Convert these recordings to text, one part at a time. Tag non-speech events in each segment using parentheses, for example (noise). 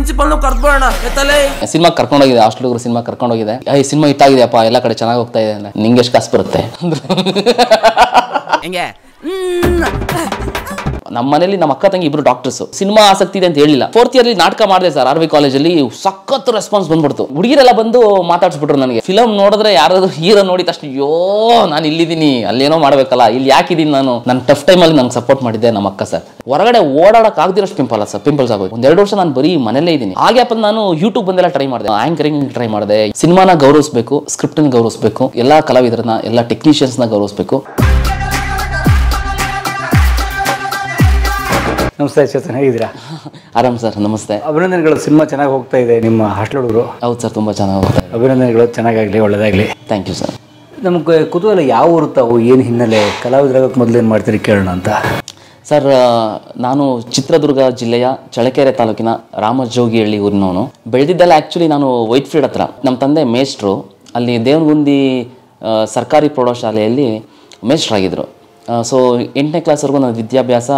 principal ಕರ್ಕೊಳ್ಳೋಣ cinema ಕರ್ಕೊಂಡೋಗಿದೆ hostel cinema ಕರ್ಕೊಂಡೋಗಿದೆ ಈ ಸಿನಿಮಾ ಅಪ್ಪ ಎಲ್ಲ ಕಡೆ ಚೆನ್ನಾಗಿ ಹೋಗ್ತಾ ಇದೆ ನಿಂಗೆ ಎಷ್ಟು ಕಾಸು ಬರುತ್ತೆ ಅಂದ್ರೆ (laughs) ನಮ್ಮ ಮನೆಯಲ್ಲಿ ನಮ್ಮ ಅಕ್ಕ ತಂಗಿ ಇಬ್ರು ಡಾಕ್ಟರ್ಸ್ ಸಿನಿಮಾ ಆಸಕ್ತಿ ಇದೆ ಅಂತ ಹೇಳಿಲ್ಲ ಫೋರ್ತ್ ಇಯರ್ ನಾಟಕ ಮಾಡಿದೆ ಸರ್ ಆರ್ ವಿ ಕಾಲೇಜಲ್ಲಿ ಸಖತ್ ರೆಸ್ಪಾನ್ಸ್ ಬಂದ್ಬಿಡ್ತು ಹುಡುಗಿರೆಲ್ಲ ಬಂದು ಮಾತಾಡ್ಸ್ಬಿಟ್ರು ನನಗೆ ಫಿಲಮ್ ನೋಡಿದ್ರೆ ಯಾರಾದ್ರೂ ಹೀರೋ ನೋಡಿದ ತಕ್ಷಣ ಯೋ ನಾನು ಇಲ್ಲಿದ್ದೀನಿ ಅಲ್ಲೇನೋ ಮಾಡ್ಬೇಕಲ್ಲ ಇಲ್ಲಿ ಯಾಕಿದ್ದೀನಿ ನಾನು ನನ್ನ ಟಫ್ ಟೈಮಲ್ಲಿ ನಂಗೆ ಸಪೋರ್ಟ್ ಮಾಡಿದ್ದೆ ನಮ್ಮ ಅಕ್ಕ ಸರ್ ಹೊರಗಡೆ ಓಡಾಡಕ್ ಆಗದಿರೋಷ್ಟು ಪಿಂಪಲ್ ಸರ್ ಪಿಂಪಲ್ಸ್ ಆಗೋದು ಎರಡು ವರ್ಷ ನಾನು ಬರೀ ಮನೇಲೇ ಇದ್ದೀನಿ ಹಾಗೆ ನಾನು ಯೂಟ್ಯೂಬ್ ಬಂದೆಲ್ಲ ಟ್ರೈ ಮಾಡಿದೆ ಆಂಕರಿಂಗ್ ಟ್ರೈ ಮಾಡಿದೆ ಸಿನಿಮಾನ ಗೌರವಿಸಬೇಕು ಸ್ಕ್ರಿಪ್ಟ್ ಗೌರವಿಸಬೇಕು ಎಲ್ಲ ಕಲಾವಿದರನ್ನ ಎಲ್ಲ ನ ಗೌರವಿಸಬೇಕು ನಮಸ್ತೆ ಚೇತನ್ ಹೇಗಿದ್ದೀರಾ ಆರಾಮ್ ಸರ್ ನಮಸ್ತೆ ಅಭಿನಂದನೆಗಳು ಸಿನಿಮಾ ಚೆನ್ನಾಗಿ ಹೋಗ್ತಾ ಇದೆ ನಿಮ್ಮ ಹಾಸ್ಟೆಲ್ ಹುಡುಗರು ಹೌದು ಸರ್ ತುಂಬ ಚೆನ್ನಾಗಿ ಹೋಗ್ತಾ ಇದೆ ಅಭಿನಂದನೆಗಳು ಚೆನ್ನಾಗಾಗಲಿ ಒಳ್ಳೆಯದಾಗಲಿ ಥ್ಯಾಂಕ್ ಯು ಸರ್ ನಮಗೆ ಕುತೂಹಲ ಯಾವ ಊರು ತಾವು ಏನು ಹಿನ್ನೆಲೆ ಕಲಾವಿದರಾಗಕ್ಕೆ ಮೊದಲು ಏನು ಮಾಡ್ತೀರಿ ಕೇಳೋಣ ಅಂತ ಸರ್ ನಾನು ಚಿತ್ರದುರ್ಗ ಜಿಲ್ಲೆಯ ಚಳಕೆರೆ ತಾಲೂಕಿನ ರಾಮಜೋಗಿಹಳ್ಳಿ ಊರಿನವನು ಬೆಳೆದಿದ್ದಲ್ಲ ಆ್ಯಕ್ಚುಲಿ ನಾನು ವೈಟ್ ಫೀಲ್ಡ್ ಹತ್ರ ನಮ್ಮ ತಂದೆ ಮೇಸ್ಟ್ರು ಅಲ್ಲಿ ದೇವನಗುಂದಿ ಸರ್ಕಾರಿ ಪ್ರೌಢಶಾಲೆಯಲ್ಲಿ ಮೇಸ್ಟ್ರಾಗಿದ್ದರು ಸೊ ಎಂಟನೇ ಕ್ಲಾಸ್ವರೆಗೂ ನನ್ನ ವಿದ್ಯಾಭ್ಯಾಸ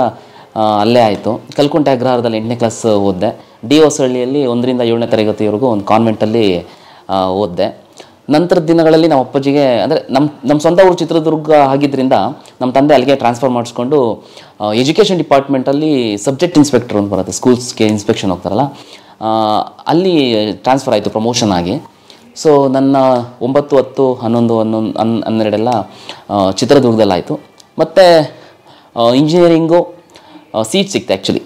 ಅಲ್ಲೇ ಆಯಿತು ಕಲ್ಕುಂಟೆ ಅಗ್ರಹಾರದಲ್ಲಿ ಎಂಟನೇ ಕ್ಲಾಸ್ ಓದಿದೆ ಡಿ ಹೊಸಹಳ್ಳಿಯಲ್ಲಿ ಒಂದರಿಂದ ಏಳನೇ ತರಗತಿವರೆಗೂ ಒಂದು ಕಾನ್ವೆಂಟಲ್ಲಿ ಓದಿದೆ ನಂತರದ ದಿನಗಳಲ್ಲಿ ನಮ್ಮ ಅಪ್ಪಾಜಿಗೆ ಅಂದರೆ ನಮ್ಮ ನಮ್ಮ ಸ್ವಂತ ಊರು ಚಿತ್ರದುರ್ಗ ಆಗಿದ್ದರಿಂದ ನಮ್ಮ ತಂದೆ ಅಲ್ಲಿಗೆ ಟ್ರಾನ್ಸ್ಫರ್ ಮಾಡಿಸ್ಕೊಂಡು ಎಜುಕೇಷನ್ ಡಿಪಾರ್ಟ್ಮೆಂಟಲ್ಲಿ ಸಬ್ಜೆಕ್ಟ್ ಇನ್ಸ್ಪೆಕ್ಟರ್ ಅಂತ ಬರುತ್ತೆ ಸ್ಕೂಲ್ಸ್ಗೆ ಇನ್ಸ್ಪೆಕ್ಷನ್ ಹೋಗ್ತಾರಲ್ಲ ಅಲ್ಲಿ ಟ್ರಾನ್ಸ್ಫರ್ ಆಯಿತು ಪ್ರಮೋಷನ್ ಆಗಿ ಸೊ ನನ್ನ ಒಂಬತ್ತು ಹತ್ತು ಹನ್ನೊಂದು ಹನ್ನೊಂದು ಹನ್ ಹನ್ನೆರಡೆಲ್ಲ ಚಿತ್ರದುರ್ಗದಲ್ಲಾಯಿತು ಮತ್ತು ಇಂಜಿನಿಯರಿಂಗು ಸೀಟ್ ಸಿಕ್ತು ಆ್ಯಕ್ಚುಲಿ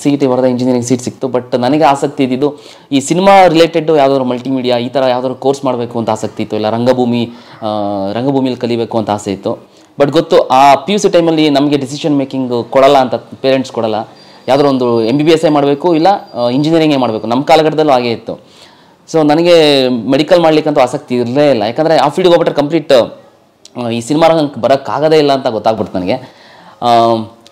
ಸಿ ಟಿ ಬರೋದ ಇಂಜಿನಿಯರಿಂಗ್ ಸೀಟ್ ಸಿಕ್ತು ಬಟ್ ನನಗೆ ಆಸಕ್ತಿ ಇದ್ದಿದ್ದು ಈ ಸಿನಿಮಾ ರಿಲೇಟೆಡ್ ಯಾವ್ದಾದ್ರು ಮಲ್ಟಿಮೀಡಿಯಾ ಈ ಥರ ಯಾವ್ದಾದ್ರು ಕೋರ್ಸ್ ಮಾಡಬೇಕು ಅಂತ ಆಸಕ್ತಿ ಇತ್ತು ಇಲ್ಲ ರಂಗಭೂಮಿ ರಂಗಭೂಮಿಯಲ್ಲಿ ಕಲಿಬೇಕು ಅಂತ ಆಸೆ ಇತ್ತು ಬಟ್ ಗೊತ್ತು ಆ ಪಿ ಯು ಸಿ ಟೈಮಲ್ಲಿ ನಮಗೆ ಡಿಸಿಷನ್ ಮೇಕಿಂಗ್ ಕೊಡಲ್ಲ ಅಂತ ಪೇರೆಂಟ್ಸ್ ಕೊಡಲ್ಲ ಯಾವುದೋ ಒಂದು ಎಮ್ ಬಿ ಬಿ ಎಸ್ ಎ ಮಾಡಬೇಕು ಇಲ್ಲ ಇಂಜಿನಿಯರಿಂಗೇ ಮಾಡಬೇಕು ನಮ್ಮ ಕಾಲಘಟ್ಟದಲ್ಲೂ ಹಾಗೆ ಇತ್ತು ಸೊ ನನಗೆ ಮೆಡಿಕಲ್ ಮಾಡಲಿಕ್ಕಂತೂ ಆಸಕ್ತಿ ಇರಲೇ ಇಲ್ಲ ಯಾಕಂದರೆ ಆ ಫೀಲ್ಡ್ಗೆ ಹೋಗ್ಬಿಟ್ರೆ ಕಂಪ್ಲೀಟ್ ಈ ಸಿನಿಮಾ ರಂಗಕ್ಕೆ ಬರೋಕ್ಕಾಗದೇ ಇಲ್ಲ ಅಂತ ಗೊತ್ತಾಗ್ಬಿಡ್ತು ನನಗೆ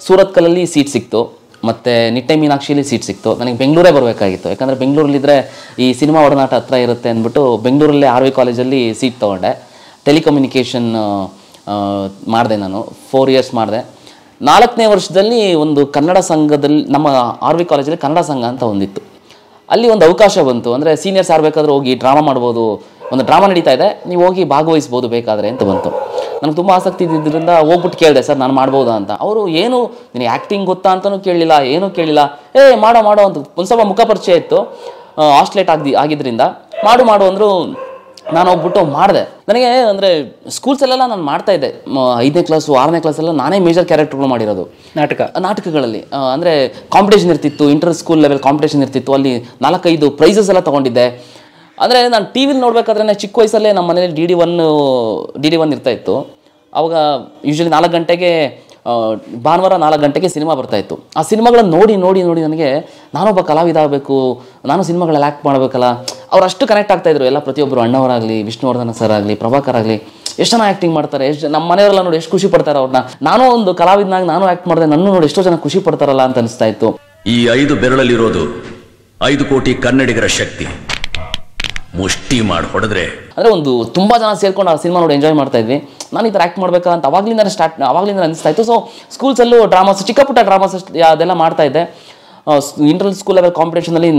ಸೂರತ್ಕಲಲ್ಲಿ ಸೀಟ್ ಸಿಕ್ತು ಮತ್ತು ನಿಟ್ಟೆ ಮೀನಾಕ್ಷಿಯಲ್ಲಿ ಸೀಟ್ ಸಿಕ್ತು ನನಗೆ ಬೆಂಗಳೂರೇ ಬರಬೇಕಾಗಿತ್ತು ಯಾಕಂದರೆ ಬೆಂಗಳೂರಲ್ಲಿದ್ದರೆ ಈ ಸಿನಿಮಾ ಒಡನಾಟ ಹತ್ರ ಇರುತ್ತೆ ಅಂದ್ಬಿಟ್ಟು ಬೆಂಗಳೂರಲ್ಲೇ ಆರ್ ವಿ ಕಾಲೇಜಲ್ಲಿ ಸೀಟ್ ತೊಗೊಂಡೆ ಟೆಲಿಕಮ್ಯುನಿಕೇಷನ್ ಮಾಡಿದೆ ನಾನು ಫೋರ್ ಇಯರ್ಸ್ ಮಾಡಿದೆ ನಾಲ್ಕನೇ ವರ್ಷದಲ್ಲಿ ಒಂದು ಕನ್ನಡ ಸಂಘದಲ್ಲಿ ನಮ್ಮ ಆರ್ ವಿ ಕಾಲೇಜಲ್ಲಿ ಕನ್ನಡ ಸಂಘ ಅಂತ ಒಂದಿತ್ತು ಅಲ್ಲಿ ಒಂದು ಅವಕಾಶ ಬಂತು ಅಂದರೆ ಸೀನಿಯರ್ಸ್ ಆಡಬೇಕಾದ್ರೆ ಹೋಗಿ ಡ್ರಾಮಾ ಮಾಡ್ಬೋದು ಒಂದು ಡ್ರಾಮಾ ನಡೀತಾ ಇದೆ ನೀವು ಹೋಗಿ ಭಾಗವಹಿಸ್ಬೋದು ಬೇಕಾದರೆ ಅಂತ ಬಂತು ನನಗೆ ತುಂಬ ಆಸಕ್ತಿ ಇದ್ದಿದ್ದರಿಂದ ಹೋಗ್ಬಿಟ್ಟು ಕೇಳಿದೆ ಸರ್ ನಾನು ಮಾಡ್ಬೋದಾ ಅಂತ ಅವರು ಏನು ನಿನಗೆ ಆ್ಯಕ್ಟಿಂಗ್ ಗೊತ್ತಾ ಅಂತಲೂ ಕೇಳಲಿಲ್ಲ ಏನೂ ಕೇಳಿಲ್ಲ ಏ ಮಾಡೋ ಮಾಡೋ ಅಂತ ಒಂದು ಸ್ವಲ್ಪ ಮುಖ ಪರಿಚಯ ಇತ್ತು ಹಾಸ್ಟ್ಲೇಟ್ ಆಗಿ ಆಗಿದ್ದರಿಂದ ಮಾಡು ಮಾಡು ಅಂದರು ನಾನು ಹೋಗ್ಬಿಟ್ಟು ಮಾಡಿದೆ ನನಗೆ ಅಂದರೆ ಸ್ಕೂಲ್ಸಲ್ಲೆಲ್ಲ ನಾನು ಮಾಡ್ತಾಯಿದ್ದೆ ಐದನೇ ಕ್ಲಾಸು ಆರನೇ ಕ್ಲಾಸೆಲ್ಲ ನಾನೇ ಮೇಜರ್ ಕ್ಯಾರೆಕ್ಟರ್ಗಳು ಮಾಡಿರೋದು ನಾಟಕ ನಾಟಕಗಳಲ್ಲಿ ಅಂದರೆ ಕಾಂಪಿಟೇಷನ್ ಇರ್ತಿತ್ತು ಇಂಟರ್ ಸ್ಕೂಲ್ ಲೆವೆಲ್ ಕಾಂಪಿಟೇಷನ್ ಇರ್ತಿತ್ತು ಅಲ್ಲಿ ನಾಲ್ಕೈದು ಪ್ರೈಸಸ್ ಎಲ್ಲ ತೊಗೊಂಡಿದ್ದೆ ಅಂದರೆ ನಾನು ಟಿ ವಿಲಿ ನೋಡಬೇಕಾದ್ರೆ ಚಿಕ್ಕ ವಯಸ್ಸಲ್ಲೇ ನಮ್ಮ ಮನೇಲಿ D D one D D one ಇರ್ತಾಯಿತ್ತು ಅವಾಗ ಯೂಶ್ವಲಿ ನಾಲ್ಕು ಗಂಟೆಗೆ ಭಾನುವಾರ ನಾಲ್ಕು ಗಂಟೆಗೆ ಸಿನಿಮಾ ಬರ್ತಾಯಿತ್ತು ಆ ಸಿನಿಮಾಗಳನ್ನ ನೋಡಿ ನೋಡಿ ನೋಡಿ ನನಗೆ ನಾನೊಬ್ಬ ಕಲಾವಿದ ಆಗಬೇಕು ನಾನು ಸಿನಿಮಾಗಳಲ್ಲಿ ಆ್ಯಕ್ಟ್ ಮಾಡಬೇಕಲ್ಲ ಅವ್ರು ಅಷ್ಟು ಕನೆಕ್ಟ್ ಆಗ್ತಾ ಇದ್ರು ಎಲ್ಲ ಪ್ರತಿಯೊಬ್ಬರು ಅಣ್ಣವರಾಗಲಿ ವಿಷ್ಣುವರ್ಧನ ಸರ್ ಆಗಲಿ ಪ್ರಭಾಕರ್ ಆಗಲಿ ಎಷ್ಟು ಜನ ಆ್ಯಕ್ಟಿಂಗ್ ಮಾಡ್ತಾರೆ ಎಷ್ಟು ನಮ್ಮ ಮನೆಯವರೆಲ್ಲ ನೋಡಿ ಎಷ್ಟು ಖುಷಿ ಪಡ್ತಾರೆ ಅವ್ರನ್ನ ನಾನು ಒಂದು ಕಲಾವಿದನಾಗಿ ನಾನು ಆ್ಯಕ್ಟ್ ಮಾಡಿದೆ ನನ್ನ ನೋಡಿ ಎಷ್ಟೋ ಜನ ಖುಷಿ ಪಡ್ತಾರಲ್ಲ ಅಂತ ಅನಿಸ್ತಾ ಇತ್ತು ಈ ಐದು ಬೆರಳಲ್ಲಿರೋದು ಐದು ಕೋಟಿ ಕನ್ನಡಿಗರ ಶಕ್ತಿ ಮುಷ್ಟಿ ಮಾಡಿ ಹೊಡೆದ್ರೆ ಅಂದರೆ ಒಂದು ತುಂಬಾ ಜನ ಸೇರ್ಕೊಂಡು ಆ ಸಿನಿಮಾ ನೋಡಿ ಎಂಜಾಯ್ ಮಾಡ್ತಾ ಇದ್ವಿ ನಾನು ಈ ಥರ ಆ್ಯಕ್ಟ್ ಮಾಡಬೇಕಾ ಅಂತ ಅವಾಗಲಿಂದ ಸ್ಟಾರ್ಟ್ ಅವಾಗಲಿಂದ ಅನಿಸ್ತಾ ಇತ್ತು ಸೊ ಸ್ಕೂಲ್ಸಲ್ಲೂ ಡ್ರಾಮಾಸ್ ಚಿಕ್ಕ ಪುಟ್ಟ ಡ್ರಾಮಾಸ್ ಅದೆಲ್ಲ ಮಾಡ್ತಾ ಇದ್ದೆ ಇಂಟರ್ನಲ್ ಸ್ಕೂಲ್ ಲೆವೆಲ್ ಕಾಂಪಿಟೇಷನಲ್ಲಿ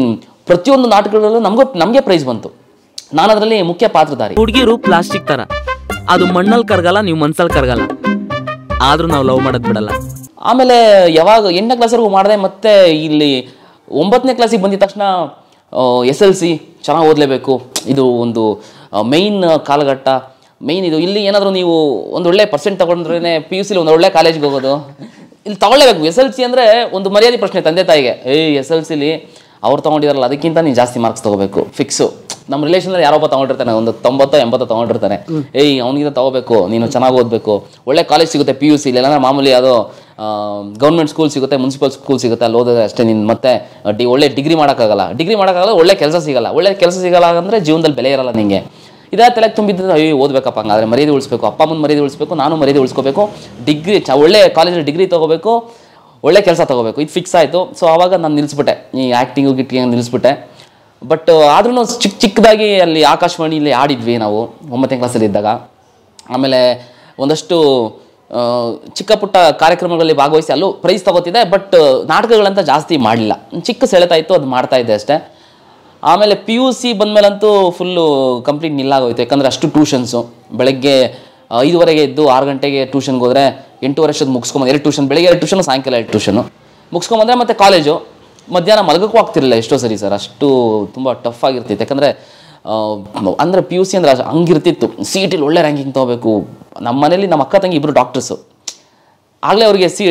ಪ್ರತಿಯೊಂದು ನಾಟಕಗಳಲ್ಲೂ ನಮಗೂ ನಮಗೆ ಪ್ರೈಸ್ ಬಂತು ನಾನು ಅದರಲ್ಲಿ ಮುಖ್ಯ ಪಾತ್ರಧಾರಿ ಹುಡುಗಿಯರು ಪ್ಲಾಸ್ಟಿಕ್ ತರ ಅದು ಮಣ್ಣಲ್ಲಿ ಕರಗಲ್ಲ ನೀವು ಮನ್ಸಲ್ಲಿ ಕರಗಲ್ಲ ಆದ್ರೂ ನಾವು ಲವ್ ಮಾಡೋದು ಬಿಡಲ್ಲ ಆಮೇಲೆ ಯಾವಾಗ ಎಂಟನೇ ಕ್ಲಾಸ್ವರೆಗೂ ಮಾಡಿದೆ ಮತ್ತೆ ಇಲ್ಲಿ ಒಂಬತ್ತನೇ ಕ್ಲಾಸಿಗೆ ಬಂದಿದ ತಕ್ಷಣ ಎಸ್ ಎಲ್ ಸಿ ಚೆನ್ನಾಗಿ ಓದಲೇಬೇಕು ಇದು ಒಂದು ಮೈನ್ ಕಾಲಘಟ್ಟ ಮೈನ್ ಇದು ಇಲ್ಲಿ ಏನಾದರೂ ನೀವು ಒಂದು ಒಳ್ಳೆ ಪರ್ಸೆಂಟ್ ತೊಗೊಂಡ್ರೇ ಪಿ ಯು ಸಿಲಿ ಒಂದು ಒಳ್ಳೆ ಕಾಲೇಜ್ಗೆ ಹೋಗೋದು ಇಲ್ಲಿ ತೊಗೊಳ್ಳೇಬೇಕು ಎಸ್ ಎಲ್ ಸಿ ಅಂದರೆ ಒಂದು ಮರ್ಯಾದೆ ಪ್ರಶ್ನೆ ತಂದೆ ತಾಯಿಗೆ ಏಯ್ ಎಸ್ ಎಲ್ ಸಿಲಿ ಅವ್ರು ತೊಗೊಂಡಿದಾರಲ್ಲ ಅದಕ್ಕಿಂತ ನೀನು ಜಾಸ್ತಿ ಮಾರ್ಕ್ಸ್ ತೊಗೋಬೇಕು ಫಿಕ್ಸು ನಮ್ಮ ರಿಲೇಷನಲ್ಲಿ ಯಾರೊಬ್ಬ ತೊಗೊಂಡಿರ್ತಾನೆ ಒಂದು ತೊಂಬತ್ತೋ ಎಂಬತ್ತು ತೊಗೊಂಡಿರ್ತಾನೆ ಏಯ್ ಅವನಿಗಿಂತ ತೊಗೋಬೇಕು ನೀನು ಚೆನ್ನಾಗಿ ಓದಬೇಕು ಒಳ್ಳೆ ಕಾಲೇಜ್ ಸಿಗುತ್ತೆ ಪಿ ಯು ಸಿ ಇಲ್ಲ ಮಾಮೂಲಿ ಅದು ಗೌರ್ಮೆಂಟ್ ಸ್ಕೂಲ್ ಸಿಗುತ್ತೆ ಮುನ್ಸಿಪಲ್ ಸ್ಕೂಲ್ ಸಿಗುತ್ತೆ ಅಲ್ಲಿ ಓದಿದ್ರೆ ಅಷ್ಟೇ ನಿನ್ನ ಮತ್ತೆ ಡಿ ಒಳ್ಳೆ ಡಿಗ್ರಿ ಮಾಡೋಕ್ಕಾಗಲ್ಲ ಡಿಗ್ರಿ ಮಾಡೋಕ್ಕಾಗಲ್ಲ ಒಳ್ಳೆ ಕೆಲಸ ಸಿಗಲ್ಲ ಒಳ್ಳೆ ಕೆಲಸ ಸಿಗಲ್ಲ ಅಂದರೆ ಜೀವನದಲ್ಲಿ ಬೆಲೆ ಇರಲ್ಲ ನಿಮಗೆ ಇದೇ ತಲೆಗೆ ತುಂಬಿದ್ರೆ ಅಯ್ಯೋ ಓದಬೇಕಪ್ಪ ಹಂಗಾದ್ರೆ ಮರ್ಯಾದೆ ಉಳಿಸ್ಬೇಕು ಅಪ್ಪ ಅಮ್ಮನ ಮರ್ಯಾದೆ ಉಳಿಸ್ಬೇಕು ನಾನು ಮರ್ಯಾದೆ ಉಳಿಸ್ಕೋಬೇಕು ಡಿಗ್ರಿ ಚ ಒಳ್ಳೆ ಕಾಲೇಜಲ್ಲಿ ಡಿಗ್ರಿ ತೊಗೋಬೇಕು ಒಳ್ಳೆ ಕೆಲಸ ತೊಗೋಬೇಕು ಇದು ಫಿಕ್ಸ್ ಆಯಿತು ಸೊ ಆವಾಗ ನಾನು ನಿಲ್ಲಿಸ್ಬಿಟ್ಟೆ ಈ ಆ್ಯಕ್ಟಿಂಗು ಗಿಟ್ಟಿಂಗ್ ನಿಲ್ಲಿಸ್ಬಿಟ್ಟೆ ಬಟ್ ಆದ್ರೂ ಚಿಕ್ಕ ಚಿಕ್ಕದಾಗಿ ಅಲ್ಲಿ ಆಕಾಶವಾಣಿಯಲ್ಲಿ ಆಡಿದ್ವಿ ನಾವು ಒಂಬತ್ತನೇ ಕ್ಲಾಸಲ್ಲಿ ಇದ್ದಾಗ ಆಮೇಲೆ ಒಂದಷ್ಟು ಚಿಕ್ಕ ಪುಟ್ಟ ಕಾರ್ಯಕ್ರಮಗಳಲ್ಲಿ ಭಾಗವಹಿಸಿ ಅಲ್ಲೂ ಪ್ರೈಸ್ ತಗೋತಿದೆ ಬಟ್ ನಾಟಕಗಳಂತ ಜಾಸ್ತಿ ಮಾಡಲಿಲ್ಲ ಚಿಕ್ಕ ಸೆಳೆತ ಇತ್ತು ಅದು ಮಾಡ್ತಾ ಇದ್ದೆ ಅಷ್ಟೇ ಆಮೇಲೆ ಪಿ ಯು ಸಿ ಬಂದಮೇಲಂತೂ ಫುಲ್ಲು ಕಂಪ್ಲೀಟ್ ನಿಲ್ಲಾಗೋಯ್ತು ಯಾಕಂದರೆ ಅಷ್ಟು ಟ್ಯೂಷನ್ಸು ಬೆಳಗ್ಗೆ ಐದುವರೆಗೆ ಇದ್ದು ಆರು ಗಂಟೆಗೆ ಟ್ಯೂಷನ್ಗೆ ಹೋದರೆ ಎಂಟು ವರ್ಷದ ಮುಗಿಸ್ಕೊಂಬಂದು ಎರಡು ಟ್ಯೂಷನ್ ಬೆಳಗ್ಗೆ ಎರಡು ಟ್ಯೂಷನ್ ಸಾಯಂಕಾಲ ಎರಡು ಟ್ಯೂಷನು ಮುಗಿಸ್ಕೊಂಬಂದರೆ ಮತ್ತೆ ಕಾಲೇಜು ಮಧ್ಯಾಹ್ನ ಮಲಗಕ್ಕೂ ಆಗ್ತಿರಲಿಲ್ಲ ಎಷ್ಟೋ ಸರಿ ಸರ್ ಅಷ್ಟು ತುಂಬ ಟಫ್ ಆಗಿರ್ತಿತ್ತು ಯಾಕಂದರೆ ಅಂದರೆ ಪಿ ಯು ಸಿ ಅಂದರೆ ಹಂಗಿರ್ತಿತ್ತು ಸಿ ಇ e ಟಿಲಿ ಒಳ್ಳೆ ರ್ಯಾಂಕಿಂಗ್ ತೊಗೋಬೇಕು ನಮ್ಮ ಮನೇಲಿ ನಮ್ಮ ಅಕ್ಕ ತಂಗಿ ಇಬ್ಬರು ಡಾಕ್ಟರ್ಸು ಆಗಲೇ ಅವರಿಗೆ ಸಿ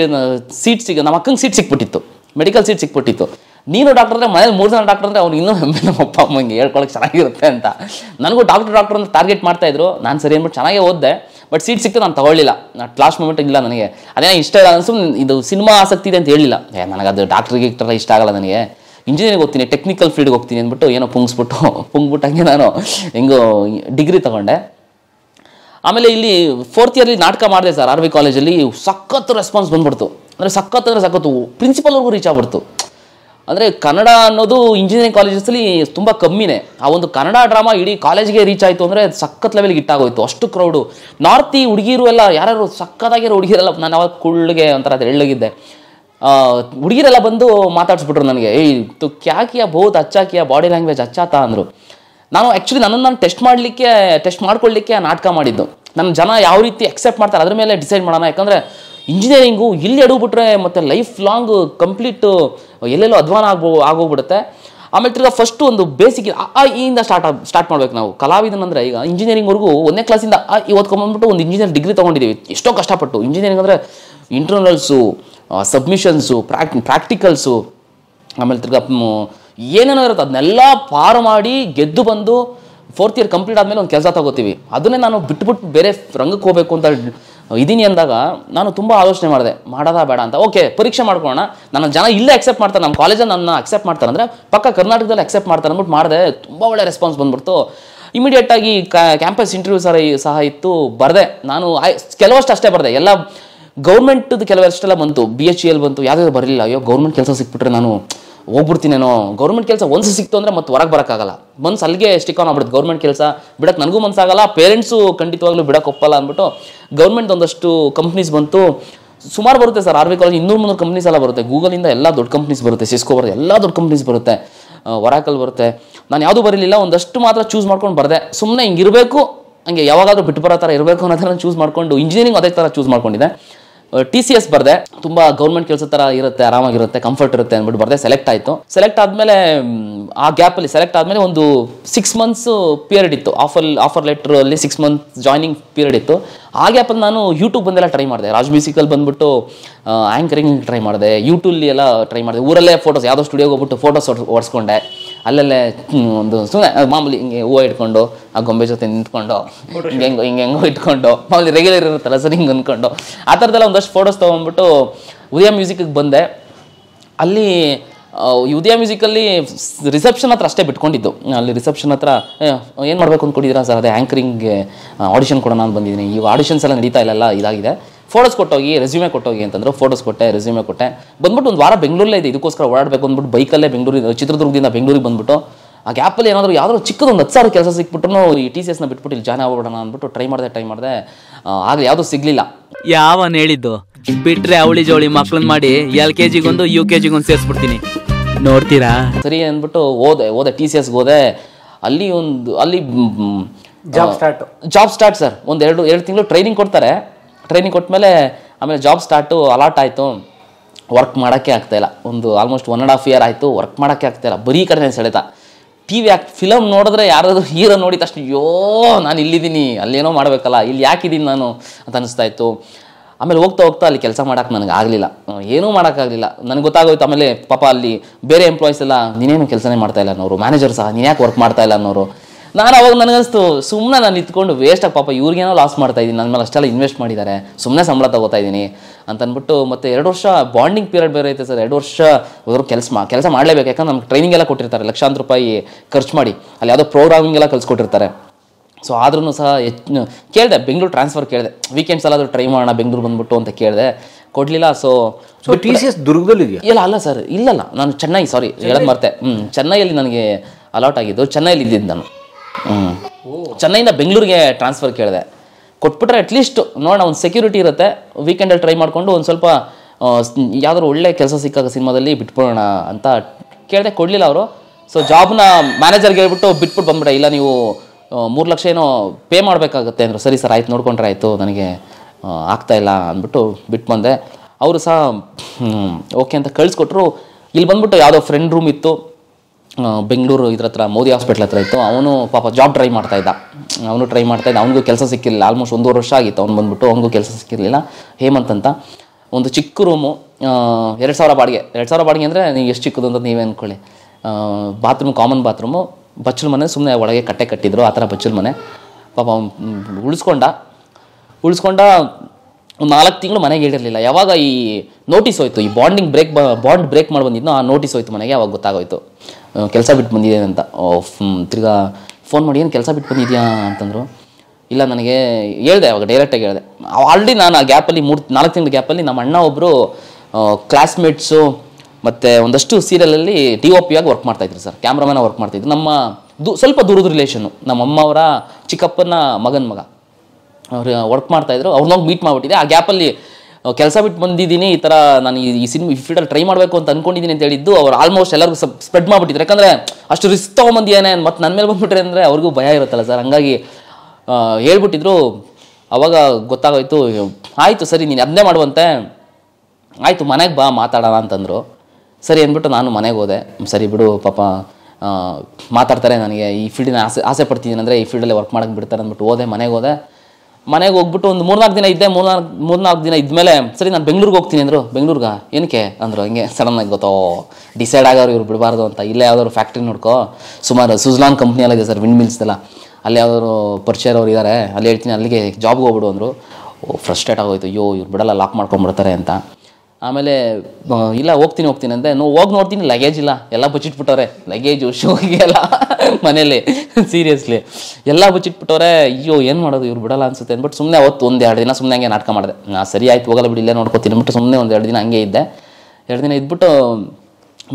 ಸೀಟ್ ಸಿಗ ನಮ್ಮ ಅಕ್ಕಂಗೆ ಸೀಟ್ ಸಿಕ್ಬಿಟ್ಟಿತ್ತು ಮೆಡಿಕಲ್ ಸೀಟ್ ಸಿಕ್ಬಿಟ್ಟಿತ್ತು ನೀನು ಡಾಕ್ಟರ್ ಅಂದರೆ ಮನೇಲಿ ಮೂರು ಜನ ಡಾಕ್ಟರ್ ಅಂದರೆ ಅವ್ರಿಗೆ ಇನ್ನೂ ನಮ್ಮ ಅಪ್ಪ ಅಮ್ಮಂಗೆ ಹೇಳ್ಕೊಳಕ್ಕೆ ಚೆನ್ನಾಗಿರುತ್ತೆ ಅಂತ ನನಗೂ ಡಾಕ್ಟರ್ ಡಾಕ್ಟರ್ ಅಂತ ಟಾರ್ಗೆಟ್ ಮಾಡ್ತಾಯಿದ್ರು ನಾನು ಸರಿ ಅಂದ್ಬಿಟ್ಟು ಚೆನ್ನಾಗೇ ಓದಿದೆ ಬಟ್ ಸೀಟ್ ಸಿಕ್ತು ನಾನು ತಗೊಳ್ಳಿಲ್ಲ ನಾನು ಲಾಸ್ಟ್ ಮೂಮೆಂಟ್ ಇಲ್ಲ ನನಗೆ ಅದೇ ಇಷ್ಟ ಇಲ್ಲ ಅನಿಸು ಇದು ಸಿನಿಮಾ ಆಸಕ್ತಿ ಇದೆ ಅಂತ ಹೇಳಿಲ್ಲ ನನಗೆ ಅದು ಡಾಕ್ಟ್ರಿಗೆ ಇಷ್ಟ ಆಗಲ್ಲ ನನಗೆ ಇಂಜಿನಿಯರಿಂಗ್ ಹೋಗ್ತೀನಿ ಟೆಕ್ನಿಕಲ್ ಫೀಲ್ಡ್ಗೆ ಹೋಗ್ತೀನಿ ಅಂದ್ಬಿಟ್ಟು ಏನೋ ಪುಂಗಿಸ್ಬಿಟ್ಟು ಪುಂಗ್ಬಿಟ್ಟಂಗೆ ನಾನು ಹೆಂಗೋ ಡಿಗ್ರಿ ತಗೊಂಡೆ ಆಮೇಲೆ ಇಲ್ಲಿ ಫೋರ್ತ್ ಇಯರ್ಲಿ ನಾಟಕ ಮಾಡಿದೆ ಸರ್ ಆರ್ ವಿ ಕಾಲೇಜಲ್ಲಿ ಸಖತ್ತು ರೆಸ್ಪಾನ್ಸ್ ಬಂದ್ಬಿಡ್ತು ಅಂದರೆ ಸಖತ್ ಅಂದರೆ ಸಖತ್ತು ಪ್ರಿನ್ಸಿಪಲ್ವರೆಗೂ ರೀಚ್ ಆಗ್ಬಿಡ್ತು ಅಂದರೆ ಕನ್ನಡ ಅನ್ನೋದು ಇಂಜಿನಿಯರಿಂಗ್ ಕಾಲೇಜಸ್ಸಲ್ಲಿ ತುಂಬ ಕಮ್ಮಿನೇ ಆ ಒಂದು ಕನ್ನಡ ಡ್ರಾಮಾ ಇಡೀ ಕಾಲೇಜಿಗೆ ರೀಚ್ ಆಯಿತು ಅಂದರೆ ಸಖತ್ ಲೆವೆಲ್ಗೆ ಇಟ್ಟಾಗೋಯ್ತು ಅಷ್ಟು ಕ್ರೌಡು ನಾರ್ತಿ ಹುಡುಗಿರು ಎಲ್ಲ ಯಾರ್ಯಾರು ಸಖತ್ತಾಗಿರೋ ಹುಡುಗಿರಲ್ಲ ನಾನು ಅವಾಗ ಕುಳ್ಳಿಗೆ ಒಂಥರ ಎಳ್ಳಗಿದ್ದೆ ಹುಡುಗಿರೆಲ್ಲ ಬಂದು ಮಾತಾಡಿಸ್ಬಿಟ್ರು ನನಗೆ ಏಯ್ ತು ಕ್ಯಾಕಿಯಾ ಬೋತ್ ಅಚ್ಚಾಕಿಯಾ ಬಾಡಿ ಲ್ಯಾಂಗ್ವೇಜ್ ಅಚ್ಚಾತ ಅಂದರು ನಾನು ಆ್ಯಕ್ಚುಲಿ ನನ್ನನ್ನು ನಾನು ಟೆಸ್ಟ್ ಮಾಡಲಿಕ್ಕೆ ಟೆಸ್ಟ್ ಮಾಡ್ಕೊಳ್ಳಿಕ್ಕೆ ನಾಟಕ ಮಾಡಿದ್ದು ನನ್ನ ಜನ ಯಾವ ರೀತಿ ಎಕ್ಸೆಪ್ಟ್ ಮಾಡ್ತಾರೆ ಅದ್ರ ಮೇಲೆ ಡಿಸೈಡ್ ಮಾಡೋಣ ಯಾಕಂದರೆ ಇಂಜಿನಿಯರಿಂಗು ಇಲ್ಲಿ ಎಡುಬಿಟ್ರೆ ಮತ್ತು ಲೈಫ್ ಲಾಂಗ್ ಕಂಪ್ಲೀಟ್ ಎಲ್ಲೆಲ್ಲೋ ಅಧ್ವಾನ ಆಗೋ ಆಗೋಗ್ಬಿಡುತ್ತೆ ಆಮೇಲೆ ತಿರ್ಗಾ ಫಸ್ಟು ಒಂದು ಬೇಸಿಕ್ ಆ ಇಯಿಂದ ಸ್ಟಾರ್ಟ್ ಸ್ಟಾರ್ಟ್ ಮಾಡಬೇಕು ನಾವು ಕಲಾವಿದನಂದ್ರೆ ಈಗ ಇಂಜಿನಿಯರಿಂಗ್ವರೆಗೂ ಒಂದನೇ ಕ್ಲಾಸಿಂದ ಆ ಓದ್ಕೊಂಬಂದ್ಬಿಟ್ಟು ಒಂದು ಇಂಜಿನಿಯರ್ ಡಿಗ್ರಿ ತೊಗೊಂಡಿದ್ದೀವಿ ಎಷ್ಟೋ ಕಷ್ಟಪಟ್ಟು ಇಂಜಿನಿಯರಿಂಗ್ ಅಂದರೆ ಇಂಟರ್ನಲ್ಸು ಸಬ್ಮಿಷನ್ಸು ಪ್ರಾಕ್ ಪ್ರಾಕ್ಟಿಕಲ್ಸು ಆಮೇಲೆ ತಿರ್ಗಾ ಏನೇನೋ ಇರುತ್ತೆ ಅದನ್ನೆಲ್ಲ ಪಾರು ಮಾಡಿ ಗೆದ್ದು ಬಂದು ಫೋರ್ತ್ ಇಯರ್ ಕಂಪ್ಲೀಟ್ ಆದಮೇಲೆ ಒಂದು ಕೆಲಸ ತಗೋತೀವಿ ಅದನ್ನೇ ನಾನು ಬಿಟ್ಬಿಟ್ಟು ಬೇರೆ ರಂಗಕ್ಕೆ ಹೋಗಬೇಕು ಅಂತ ಇದ್ದೀನಿ ಅಂದಾಗ ನಾನು ತುಂಬ ಆಲೋಚನೆ ಮಾಡಿದೆ ಮಾಡೋದಾ ಬೇಡ ಅಂತ ಓಕೆ ಪರೀಕ್ಷೆ ಮಾಡ್ಕೊಳ್ಳೋಣ ನನ್ನ ಜನ ಇಲ್ಲೇ ಅಕ್ಸೆಪ್ಟ್ ಮಾಡ್ತಾರೆ ನಮ್ಮ ಕಾಲೇಜಲ್ಲಿ ನನ್ನ ಅಕ್ಸೆಪ್ಟ್ ಮಾಡ್ತಾರೆ ಅಂದರೆ ಪಕ್ಕ ಕರ್ನಾಟಕದಲ್ಲಿ ಅಕ್ಸೆಪ್ಟ್ ಮಾಡ್ತಾರೆ ಅಂದ್ಬಿಟ್ಟು ಮಾಡಿದೆ ತುಂಬ ಒಳ್ಳೆ ರೆಸ್ಪಾನ್ಸ್ ಬಂದ್ಬಿಡ್ತು ಇಮಿಡಿಯೇಟಾಗಿ ಕ್ಯಾಂಪಸ್ ಇಂಟರ್ವ್ಯೂ ಸಹ ಸಹ ಇತ್ತು ಬರದೆ ನಾನು ಕೆಲವಷ್ಟು ಅಷ್ಟೇ ಬರದೆ ಎಲ್ಲ ಗೌರ್ಮೆಂಟ್ದು ಕೆಲವಷ್ಟೆಲ್ಲ ಬಂತು ಬಿ ಎಚ್ ಎಲ್ ಬಂತು ಯಾವ್ದಾದ್ರು ಬರಲಿಲ್ಲ ಅಯ್ಯೋ ಗೌರ್ಮೆಂಟ್ ಕೆಲಸ ಸಿಕ್ಬಿಟ್ರೆ ನಾನು ಹೋಗ್ಬಿಡ್ತೀನೇನೋ ಗೌರ್ಮೆಂಟ್ ಕೆಲಸ ಒಂದು ಸಿಕ್ತು ಅಂದರೆ ಮತ್ತೆ ಹೊರಗೆ ಬರೋಕ್ಕಾಗಲ್ಲ ಮನ್ಸು ಅಲ್ಲಿಗೆ ಸ್ಟಿಕ್ ಆನ್ ಆಗ್ಬಿಡುತ್ತೆ ಗೌರ್ಮೆಂಟ್ ಕೆಲಸ ಬಿಡಕ್ಕೆ ನನಗೂ ಮನಸ್ಸಾಗಲ್ಲ ಪೇರೆಂಟ್ಸು ಖಂಡಿತವಾಗ್ಲೂ ಬಿಡಕ್ಕೆ ಒಪ್ಪಲ್ಲ ಅಂದ್ಬಿಟ್ಟು ಗೌರ್ಮೆಂಟ್ ಒಂದಷ್ಟು ಕಂಪ್ನೀಸ್ ಬಂತು ಸುಮಾರು ಬರುತ್ತೆ ಸರ್ ಆರ್ ವಿ ಕಾಲೇಜ್ ಇನ್ನೂರು ಮುನ್ನೂರು ಕಂಪ್ನೀಸ್ ಎಲ್ಲ ಬರುತ್ತೆ ಗೂಗಲಿಂದ ಎಲ್ಲ ದೊಡ್ಡ ಕಂಪ್ನೀಸ್ ಬರುತ್ತೆ ಸಿಸ್ಕೋ ಬರುತ್ತೆ ಎಲ್ಲ ದೊಡ್ಡ ಕಂಪ್ನೀಸ್ ಬರುತ್ತೆ ವರಾಕಲ್ ಬರುತ್ತೆ ನಾನು ಯಾವುದೂ ಬರಲಿಲ್ಲ ಒಂದಷ್ಟು ಮಾತ್ರ ಚೂಸ್ ಮಾಡ್ಕೊಂಡು ಬರದೆ ಸುಮ್ಮನೆ ಇರಬೇಕು ಹಂಗೆ ಯಾವಾಗಾದರೂ ಬಿಟ್ಟು ಬರೋ ಥರ ಇರಬೇಕು ಅನ್ನೋ ಚೂಸ್ ಮಾಡಿಕೊಂಡು ಇಂಜಿನಿಯರಿಂಗ್ ಅದೇ ಥರ ಚೂಸ್ ಮಾಡ್ಕೊಂಡಿದೆ ಟಿ ಸಿ ಎಸ್ ಬರ್ದೆ ತುಂಬ ಗೌರ್ಮೆಂಟ್ ಕೆಲಸ ಥರ ಇರುತ್ತೆ ಆರಾಮಾಗಿರುತ್ತೆ ಕಂಫರ್ಟ್ ಇರುತ್ತೆ ಅಂದ್ಬಿಟ್ಟು ಬರ್ದೆ ಸೆಲೆಕ್ಟ್ ಆಯಿತು ಸೆಲೆಕ್ಟ್ ಆದಮೇಲೆ ಆ ಗ್ಯಾಪಲ್ಲಿ ಸೆಲೆಕ್ಟ್ ಆದಮೇಲೆ ಒಂದು ಸಿಕ್ಸ್ ಮಂತ್ಸು ಪೀರಿಯಡ್ ಇತ್ತು ಆಫರ್ ಆಫರ್ ಲೆಟ್ರಲ್ಲಿ ಸಿಕ್ಸ್ ಮಂತ್ಸ್ ಜಾಯ್ನಿಂಗ್ ಪೀರಿಯಡ್ ಇತ್ತು ಆ ಗ್ಯಾಪಲ್ಲಿ ನಾನು ಯೂಟ್ಯೂಬ್ ಬಂದೆಲ್ಲ ಟ್ರೈ ಮಾಡಿದೆ ರಾಜ್ ಮ್ಯೂಸಿಕಲ್ಲಿ ಬಂದ್ಬಿಟ್ಟು ಆಂಕರಿಂಗ್ ಟ್ರೈ ಮಾಡಿದೆ ಅಲ್ಲಿ ಎಲ್ಲ ಟ್ರೈ ಮಾಡಿದೆ ಊರಲ್ಲೇ ಫೋಟೋಸ್ ಯಾವ್ದೋ ಸ್ಟುಡಿಯೋ ಹೋಗ್ಬಿಟ್ಟು ಫೋಟೋಸ್ ಒಡ್ಸ್ಕೊಂಡೆ ಅಲ್ಲಲ್ಲೇ ಒಂದು ಸುಮ್ಮನೆ ಮಾಮೂಲಿ ಹಿಂಗೆ ಹೂವು ಇಟ್ಕೊಂಡು ಆ ಗೊಂಬೆ ಜೊತೆ ನಿಂತ್ಕೊಂಡು ಹಿಂಗೆ ಹೆಂಗೋ ಹಿಂಗೆ ಹೆಂಗೋ ಇಟ್ಕೊಂಡು ಮಾಮೂಲಿ ರೆಗ್ಯುಲರ್ ಇರುತ್ತಲ್ಲ ಸರ್ ಹಿಂಗೆ ಅಂದ್ಕೊಂಡು ಆ ಥರದ್ದೆಲ್ಲ ಒಂದಷ್ಟು ಫೋಟೋಸ್ ತೊಗೊಂಡ್ಬಿಟ್ಟು ಉದಯ ಮ್ಯೂಸಿಕ್ಗೆ ಬಂದೆ ಅಲ್ಲಿ ಉದಯ ಮ್ಯೂಸಿಕಲ್ಲಿ ರಿಸೆಪ್ಷನ್ ಹತ್ರ ಅಷ್ಟೇ ಬಿಟ್ಕೊಂಡಿದ್ದು ಅಲ್ಲಿ ರಿಸೆಪ್ಷನ್ ಹತ್ರ ಏನು ಮಾಡಬೇಕು ಅಂದ್ಕೊಂಡಿದ್ದೀರಾ ಸರ್ ಅದೇ ಆ್ಯಂಕರಿಂಗ್ಗೆ ಆಡಿಷನ್ ಕೊಡೋಣ ಅಂತ ಬಂದಿದ್ದೀನಿ ಈ ಆಡಿಷನ್ಸ್ ಎಲ್ಲ ನಡೀತಾ ಇಲ್ಲಲ್ಲ ಇದಾಗಿದೆ ಫೋಟೋಸ್ ಕೊಟ್ಟೋಗಿ ರೆಸ್ಯೂಮೆ ಕೊಟ್ಟೋಗಿ ಅಂತಂದ್ರೆ ಫೋಟೋಸ್ ಕೊಟ್ಟೆ ರೆಸ್ಯೂಮೆ ಕೊಟ್ಟೆ ಬಂದ್ಬಿಟ್ಟು ಒಂದು ವಾರ ಬೆಂಗಳೂರಲ್ಲೇ ಇದೆ ಇದಕ್ಕೋಸ್ಕರ ಓಡಾಡಬೇಕು ಅಂದ್ಬಿಟ್ಟು ಬೈಕಲ್ಲೇ ಬೆಂಗಳೂರಿಂದ ಚಿತ್ರದುರ್ಗದಿಂದ ಬೆಂಗಳೂರಿಗೆ ಬಂದ್ಬಿಟ್ಟು ಆ ಗ್ಯಾಪಲ್ಲಿ ಏನಾದರೂ ಯಾವುದೋ ಚಿಕ್ಕದೊಂದು ಹತ್ತು ಸಾವಿರ ಕೆಲಸ ಸಿಕ್ಬಿಟ್ರು ಈ ಟಿ ಸಿ ಎಸ್ನ ಬಿಟ್ಬಿಟ್ಟು ಇಲ್ಲಿ ಜಾಯ್ನ್ ಆಗ್ಬಿಡೋಣ ಅಂದ್ಬಿಟ್ಟು ಟ್ರೈ ಮಾಡಿದೆ ಟ್ರೈ ಮಾಡಿದೆ ಆಗ ಯಾವುದೂ ಸಿಗಲಿಲ್ಲ ಯಾವನ್ ಹೇಳಿದ್ದು ಬಿಟ್ಟರೆ ಅವಳಿ ಜವಳಿ ಮಕ್ಳನ್ನ ಮಾಡಿ ಎಲ್ ಕೆ ಜಿಗೊಂದು ಯು ಕೆ ಜಿಗೊಂದು ಸೇರಿಸ್ಬಿಡ್ತೀನಿ ನೋಡ್ತೀರಾ ಸರಿ ಅಂದ್ಬಿಟ್ಟು ಓದೆ ಓದೆ ಟಿ ಸಿ ಎಸ್ಗೆ ಹೋದೆ ಅಲ್ಲಿ ಒಂದು ಅಲ್ಲಿ job start job start sir ಒಂದು ಎರಡು ಎರಡು ತಿಂಗಳು ಟ್ರೈನಿಂಗ್ ಕೊಡ್ತಾರೆ ಟ್ರೈನಿಂಗ್ ಮೇಲೆ ಆಮೇಲೆ ಜಾಬ್ ಸ್ಟಾರ್ಟು ಅಲಾಟ್ ಆಯಿತು ವರ್ಕ್ ಮಾಡೋಕ್ಕೆ ಆಗ್ತಾಯಿಲ್ಲ ಒಂದು almost one and half year ಆಯಿತು ವರ್ಕ್ ಮಾಡೋಕ್ಕೆ ಆಗ್ತಾಯಿಲ್ಲ ಬರೀ ಕಡೆನೇ ಸೆಳೆತ ಟಿ ವಿ ಯಾಕೆ ಫಿಲಮ್ ನೋಡಿದ್ರೆ ಯಾರಾದರೂ ಹೀರೋ ನೋಡಿದ ತಕ್ಷಣ ಯೋ ನಾನು ಇಲ್ಲಿದ್ದೀನಿ ಅಲ್ಲೇನೋ ಮಾಡಬೇಕಲ್ಲ ಇಲ್ಲಿ ಯಾಕಿದ್ದೀನಿ ನಾನು ಅಂತ ಅನಿಸ್ತಾ ಇತ್ತು ಆಮೇಲೆ ಹೋಗ್ತಾ ಹೋಗ್ತಾ ಅಲ್ಲಿ ಕೆಲಸ ಮಾಡೋಕ್ಕೆ ನನಗೆ ಆಗಲಿಲ್ಲ ಏನೂ ಮಾಡೋಕ್ಕಾಗಲಿಲ್ಲ ನನಗೆ ಗೊತ್ತಾಗೋಯ್ತು ಆಮೇಲೆ ಪಾಪ ಅಲ್ಲಿ ಬೇರೆ ಎಂಪ್ಲಾಯೀಸ್ ಎಲ್ಲ ನೀನೇನು ಕೆಲಸನೇ ಮಾಡ್ತಾ ಇಲ್ಲ ಅನ್ನೋರು ಮ್ಯಾನೇಜರ್ ಸಹ ನೀನು ಯಾಕೆ ವರ್ಕ್ ಮಾಡ್ತಾ ಇಲ್ಲ ಅನ್ನೋರು ನಾನು ಅವಾಗ ನನಗನ್ನಿಸ್ತು ಸುಮ್ಮನೆ ನಾನು ವೇಸ್ಟ್ ವೇಸ್ಟಾಗಿ ಪಾಪ ಇವ್ರಿಗೇನೋ ಲಾಸ್ ಮಾಡ್ತಾ ಇದ್ದೀನಿ ನನ್ನ ಮೇಲೆ ಅಷ್ಟೆಲ್ಲ ಇನ್ವೆಸ್ಟ್ ಮಾಡಿದ್ದಾರೆ ಸುಮ್ಮನೆ ಸಂಬಳ ತಗೋತಾ ಇದ್ದೀನಿ ಅಂತ ಅಂದ್ಬಿಟ್ಟು ಮತ್ತೆ ಎರಡು ವರ್ಷ ಬಾಂಡಿಂಗ್ ಪೀರಿಯಡ್ ಬೇರೆ ಐತೆ ಸರ್ ಎರಡು ವರ್ಷ ಅವರು ಕೆಲಸ ಮಾ ಕೆಲಸ ಮಾಡಲೇಬೇಕು ಯಾಕಂದ್ರೆ ನಮ್ಗೆ ಟ್ರೈನಿಂಗ್ ಎಲ್ಲ ಕೊಟ್ಟಿರ್ತಾರೆ ಲಕ್ಷಾಂತರ ರೂಪಾಯಿ ಖರ್ಚು ಮಾಡಿ ಅಲ್ಲಿ ಯಾವುದೋ ಪ್ರೋಗ್ರಾಮಿಂಗ್ ಎಲ್ಲ ಕಲಿಸ್ಕೊಟ್ಟಿರ್ತಾರೆ ಸೊ ಆದ್ರೂ ಸಹ ಹೆಚ್ಚು ಕೇಳಿದೆ ಬೆಂಗಳೂರು ಟ್ರಾನ್ಸ್ಫರ್ ಕೇಳಿದೆ ವೀಕೆಂಡ್ಸ್ ಎಲ್ಲಾದರೂ ಟ್ರೈ ಮಾಡೋಣ ಬೆಂಗಳೂರು ಬಂದ್ಬಿಟ್ಟು ಅಂತ ಕೇಳಿದೆ ಕೊಡಲಿಲ್ಲ so so T C S ದುರ್ಗದಲ್ಲಿ ಇಲ್ಲ ಅಲ್ಲ ಸರ್ ಇಲ್ಲಲ್ಲ ನಾನು ಚೆನ್ನೈ ಸಾರಿ ಹೇಳೋದು ಮರ್ತೆ ಹ್ಞೂ ಚೆನ್ನೈಯಲ್ಲಿ ನನಗೆ ಅಲಾಟ್ ಆಗಿದ್ದು ಚೆನ್ನೈಲಿ ಇದ್ದಿದ್ದು ನಾನು ಚೆನ್ನೈನ ಬೆಂಗಳೂರಿಗೆ ಟ್ರಾನ್ಸ್ಫರ್ ಕೇಳಿದೆ ಕೊಟ್ಬಿಟ್ರೆ ಅಟ್ಲೀಸ್ಟ್ ನೋಡೋಣ ಒಂದು ಸೆಕ್ಯೂರಿಟಿ ಇರುತ್ತೆ ವೀಕೆಂಡಲ್ಲಿ ಟ್ರೈ ಮಾಡಿಕೊಂಡು ಒಂದು ಸ್ವಲ್ಪ ಯಾವ್ದಾದ್ರು ಒಳ್ಳೆ ಕೆಲಸ ಸಿಕ್ಕಾಗ ಸಿನಿಮಾದಲ್ಲಿ ಬಿಟ್ಬಿಡೋಣ ಅಂತ ಕೇಳಿದೆ ಕೊಡಲಿಲ್ಲ ಅವರು ಸೊ ಜಾಬ್ನ ಮ್ಯಾನೇಜರ್ಗೆ ಹೇಳ್ಬಿಟ್ಟು ಬಿಟ್ಬಿಟ್ಟು ಬಂದ್ಬಿಡ ಇಲ್ಲ ನೀವು ಮೂರು ಲಕ್ಷ ಏನೋ ಪೇ ಮಾಡಬೇಕಾಗುತ್ತೆ ಅಂದರು ಸರಿ ಸರ್ ಆಯ್ತು ನೋಡ್ಕೊಂಡ್ರೆ ಆಯಿತು ನನಗೆ ಆಗ್ತಾಯಿಲ್ಲ ಅಂದ್ಬಿಟ್ಟು ಬಿಟ್ಟು ಬಂದೆ ಅವರು ಸಹ ಓಕೆ ಅಂತ ಕಳಿಸ್ಕೊಟ್ರು ಇಲ್ಲಿ ಬಂದ್ಬಿಟ್ಟು ಯಾವುದೋ ಫ್ರೆಂಡ್ ರೂಮ್ ಇತ್ತು ಬೆಂಗಳೂರು ಇದ್ರ ಹತ್ರ ಮೋದಿ ಹಾಸ್ಪಿಟ್ಲ್ ಹತ್ರ ಇತ್ತು ಅವನು ಪಾಪ ಜಾಬ್ ಟ್ರೈ ಮಾಡ್ತಾ ಇದ್ದ ಅವನು ಟ್ರೈ ಮಾಡ್ತಾ ಇದ್ದ ಅವನಿಗೂ ಕೆಲಸ ಸಿಕ್ಕಿರಲಿಲ್ಲ ಆಲ್ಮೋಸ್ಟ್ ಒಂದೂವರೆ ವರ್ಷ ಆಗಿತ್ತು ಅವ್ನು ಬಂದ್ಬಿಟ್ಟು ಅವನಿಗೂ ಕೆಲಸ ಸಿಕ್ಕಿರಲಿಲ್ಲ ಹೇಮಂತ್ ಅಂತ ಒಂದು ಚಿಕ್ಕ ರೂಮು ಎರಡು ಸಾವಿರ ಬಾಡಿಗೆ ಎರಡು ಸಾವಿರ ಬಾಡಿಗೆ ಅಂದರೆ ನೀವು ಎಷ್ಟು ಚಿಕ್ಕದು ಅಂತ ನೀವೇ ಅಂದ್ಕೊಳ್ಳಿ ಬಾತ್ರೂಮ್ ಕಾಮನ್ ಬಾತ್ರೂಮು ಬಚ್ಚಲು ಮನೆ ಸುಮ್ಮನೆ ಒಳಗೆ ಕಟ್ಟೆ ಕಟ್ಟಿದ್ರು ಆ ಥರ ಬಚ್ಚಲು ಮನೆ ಪಾಪ ಉಳಿಸ್ಕೊಂಡ ಉಳಿಸ್ಕೊಂಡ ಒಂದು ನಾಲ್ಕು ತಿಂಗಳು ಮನೆಗೆ ಹೇಳಿರಲಿಲ್ಲ ಯಾವಾಗ ಈ ನೋಟಿಸ್ ಹೋಯ್ತು ಈ ಬಾಂಡಿಂಗ್ ಬ್ರೇಕ್ ಬಾಂಡ್ ಬ್ರೇಕ್ ಮಾಡಿ ಬಂದಿದ್ನೋ ಆ ನೋಟಿಸ್ ಹೋಯ್ತು ಮನೆಗೆ ಅವಾಗ ಗೊತ್ತಾಗೋಯ್ತು ಕೆಲಸ ಬಿಟ್ಟು ಬಂದಿದ್ದೇನೆ ಅಂತ ತಿರ್ಗಾ ಫೋನ್ ಮಾಡಿ ಏನು ಕೆಲಸ ಬಿಟ್ಟು ಬಂದಿದ್ಯಾ ಅಂತಂದರು ಇಲ್ಲ ನನಗೆ ಹೇಳಿದೆ ಅವಾಗ ಡೈರೆಕ್ಟಾಗಿ ಹೇಳಿದೆ ಆಲ್ರೆಡಿ ನಾನು ಆ ಗ್ಯಾಪಲ್ಲಿ ಮೂರು ನಾಲ್ಕು ತಿಂಗಳು ಗ್ಯಾಪಲ್ಲಿ ನಮ್ಮ ಅಣ್ಣ ಒಬ್ಬರು ಕ್ಲಾಸ್ಮೇಟ್ಸು ಮತ್ತು ಒಂದಷ್ಟು ಸೀರಿಯಲಲ್ಲಿ ಟಿ ಒ ಪಿ ಆಗಿ ವರ್ಕ್ ಮಾಡ್ತಾಯಿದ್ರು ಸರ್ ಕ್ಯಾಮ್ರಾಮ್ಯಾನ ವರ್ಕ್ ಮಾಡ್ತಾಯಿದ್ರು ನಮ್ಮ ದು ಸ್ವಲ್ಪ ದೂರದ ರಿಲೇಷನ್ನು ಅವರ ಚಿಕ್ಕಪ್ಪನ ಮಗನ ಮಗ ಅವ್ರು ವರ್ಕ್ ಮಾಡ್ತಾಯಿದ್ರು ಅವ್ರನ್ನ ಮೀಟ್ ಮಾಡ್ಬಿಟ್ಟಿದೆ ಆ ಗ್ಯಾಪಲ್ಲಿ ಕೆಲಸ ಬಿಟ್ಟು ಬಂದಿದ್ದೀನಿ ಈ ಥರ ನಾನು ಈ ಸಿನಿಮಾ ಈ ಫೀಲ್ಡಲ್ಲಿ ಟ್ರೈ ಮಾಡಬೇಕು ಅಂತ ಅಂದ್ಕೊಂಡಿದ್ದೀನಿ ಅಂತ ಹೇಳಿದ್ದು ಅವ್ರು ಆಲ್ಮೋಸ್ಟ್ ಎಲ್ಲರಿಗೂ ಸ್ಪ್ರೆಡ್ ಮಾಡಿಬಿಟ್ಟಿದ್ರು ಯಾಕಂದರೆ ಅಷ್ಟು ರಿಸ್ಕ್ ತೊಗೊಂಬಂದಿಯಾನೆ ಮತ್ತು ನನ್ನ ಮೇಲೆ ಬಂದುಬಿಟ್ರೆ ಅಂದರೆ ಅವ್ರಿಗೂ ಭಯ ಇರುತ್ತಲ್ಲ ಸರ್ ಹಂಗಾಗಿ ಹೇಳ್ಬಿಟ್ಟಿದ್ರು ಅವಾಗ ಗೊತ್ತಾಗೋಯ್ತು ಆಯಿತು ಸರಿ ನೀನು ಅದನ್ನೇ ಮಾಡುವಂತೆ ಆಯಿತು ಮನೆಗೆ ಬಾ ಮಾತಾಡೋಣ ಅಂತಂದರು ಸರಿ ಅಂದ್ಬಿಟ್ಟು ನಾನು ಮನೆಗೆ ಹೋದೆ ಸರಿ ಬಿಡು ಪಾಪ ಮಾತಾಡ್ತಾರೆ ನನಗೆ ಈ ಫೀಲ್ಡಿನ ಆಸೆ ಆಸೆ ಪಡ್ತಿದ್ದೀನಿ ಅಂದರೆ ಈ ಫೀಲ್ಡಲ್ಲೇ ವರ್ಕ್ ಮಾಡೋಕ್ಕೆ ಬಿಡ್ತಾರೆ ಅಂದ್ಬಿಟ್ಟು ಹೋದೆ ಮನೆಗೆ ಹೋದೆ ಮನೆಗೆ ಹೋಗ್ಬಿಟ್ಟು ಒಂದು ಮೂರ್ನಾಲ್ಕು ದಿನ ಇದ್ದೆ ಮೂರ್ನಾಲ್ಕು ಮೂರ್ನಾಲ್ಕು ದಿನ ಇದ್ಮೇಲೆ ಸರಿ ನಾನು ಬೆಂಗ್ಳೂರಿಗೆ ಹೋಗ್ತೀನಿ ಅಂದರು ಬೆಂಗಳೂರಿಗೆ ಏನಕ್ಕೆ ಅಂದರು ಹಿಂಗೆ ಸಡನ್ನಾಗಿ ಗೊತ್ತೋ ಡಿಸೈಡ್ ಆಗೋರು ಇವ್ರು ಬಿಡಬಾರ್ದು ಅಂತ ಇಲ್ಲೇ ಯಾವ್ದಾದ್ರು ಫ್ಯಾಕ್ಟ್ರಿ ನೋಡ್ಕೊ ಸುಮಾರು ಸುಜ್ಲಾನ್ ಇದೆ ಸರ್ ವಿಂಡ್ ಎಲ್ಲ ಅಲ್ಲಿ ಯಾವ್ದಾದ್ರು ಪರಿಚಯರವ್ರು ಇದ್ದಾರೆ ಅಲ್ಲಿ ಹೇಳ್ತೀನಿ ಅಲ್ಲಿಗೆ ಜಾಬ್ಗೆ ಹೋಗ್ಬಿಡು ಅಂದರು ಫ್ರಸ್ಟ್ರೇಟ್ ಆಗೋಯ್ತು ಅಯ್ಯೋ ಇವ್ರು ಬಿಡಲ್ಲ ಲಾಕ್ ಮಾಡ್ಕೊಂಡ್ಬಿಡ್ತಾರೆ ಅಂತ ಆಮೇಲೆ ಇಲ್ಲ ಹೋಗ್ತೀನಿ ಹೋಗ್ತೀನಿ ಅಂದೆ ನೋ ಹೋಗಿ ನೋಡ್ತೀನಿ ಲಗೇಜ್ ಇಲ್ಲ ಎಲ್ಲ ಬಚ್ಚಿಟ್ಬಿಟ್ಟವ್ರೆ ಲಗೇಜು ಶೋಗೆ ಎಲ್ಲ ಮನೇಲಿ ಸೀರಿಯಸ್ಲಿ ಎಲ್ಲ ಬಚ್ಚಿಟ್ಬಿಟ್ಟವ್ರೆ ಅಯ್ಯೋ ಏನು ಮಾಡೋದು ಇವ್ರು ಬಿಡಲ್ಲ ಅನ್ಸುತ್ತೆ ಅಂದ್ಬಿಟ್ಟು ಸುಮ್ಮನೆ ಅವತ್ತು ಒಂದು ಎರಡು ದಿನ ಸುಮ್ಮನೆ ಹಂಗೆ ನಾಟಕ ಮಾಡಿದೆ ನಾ ಸರಿ ಆಯ್ತು ಹೋಗಲ್ಲ ಬಿಡಿ ಇಲ್ಲೇ ನೋಡ್ಕೊತೀನಿ ಅಂದ್ಬಿಟ್ಟು ಸುಮ್ಮನೆ ಒಂದು ಎರಡು ದಿನ ಹಂಗೆ ಇದ್ದೆ ಎರಡು ದಿನ ಇದ್ಬಿಟ್ಟು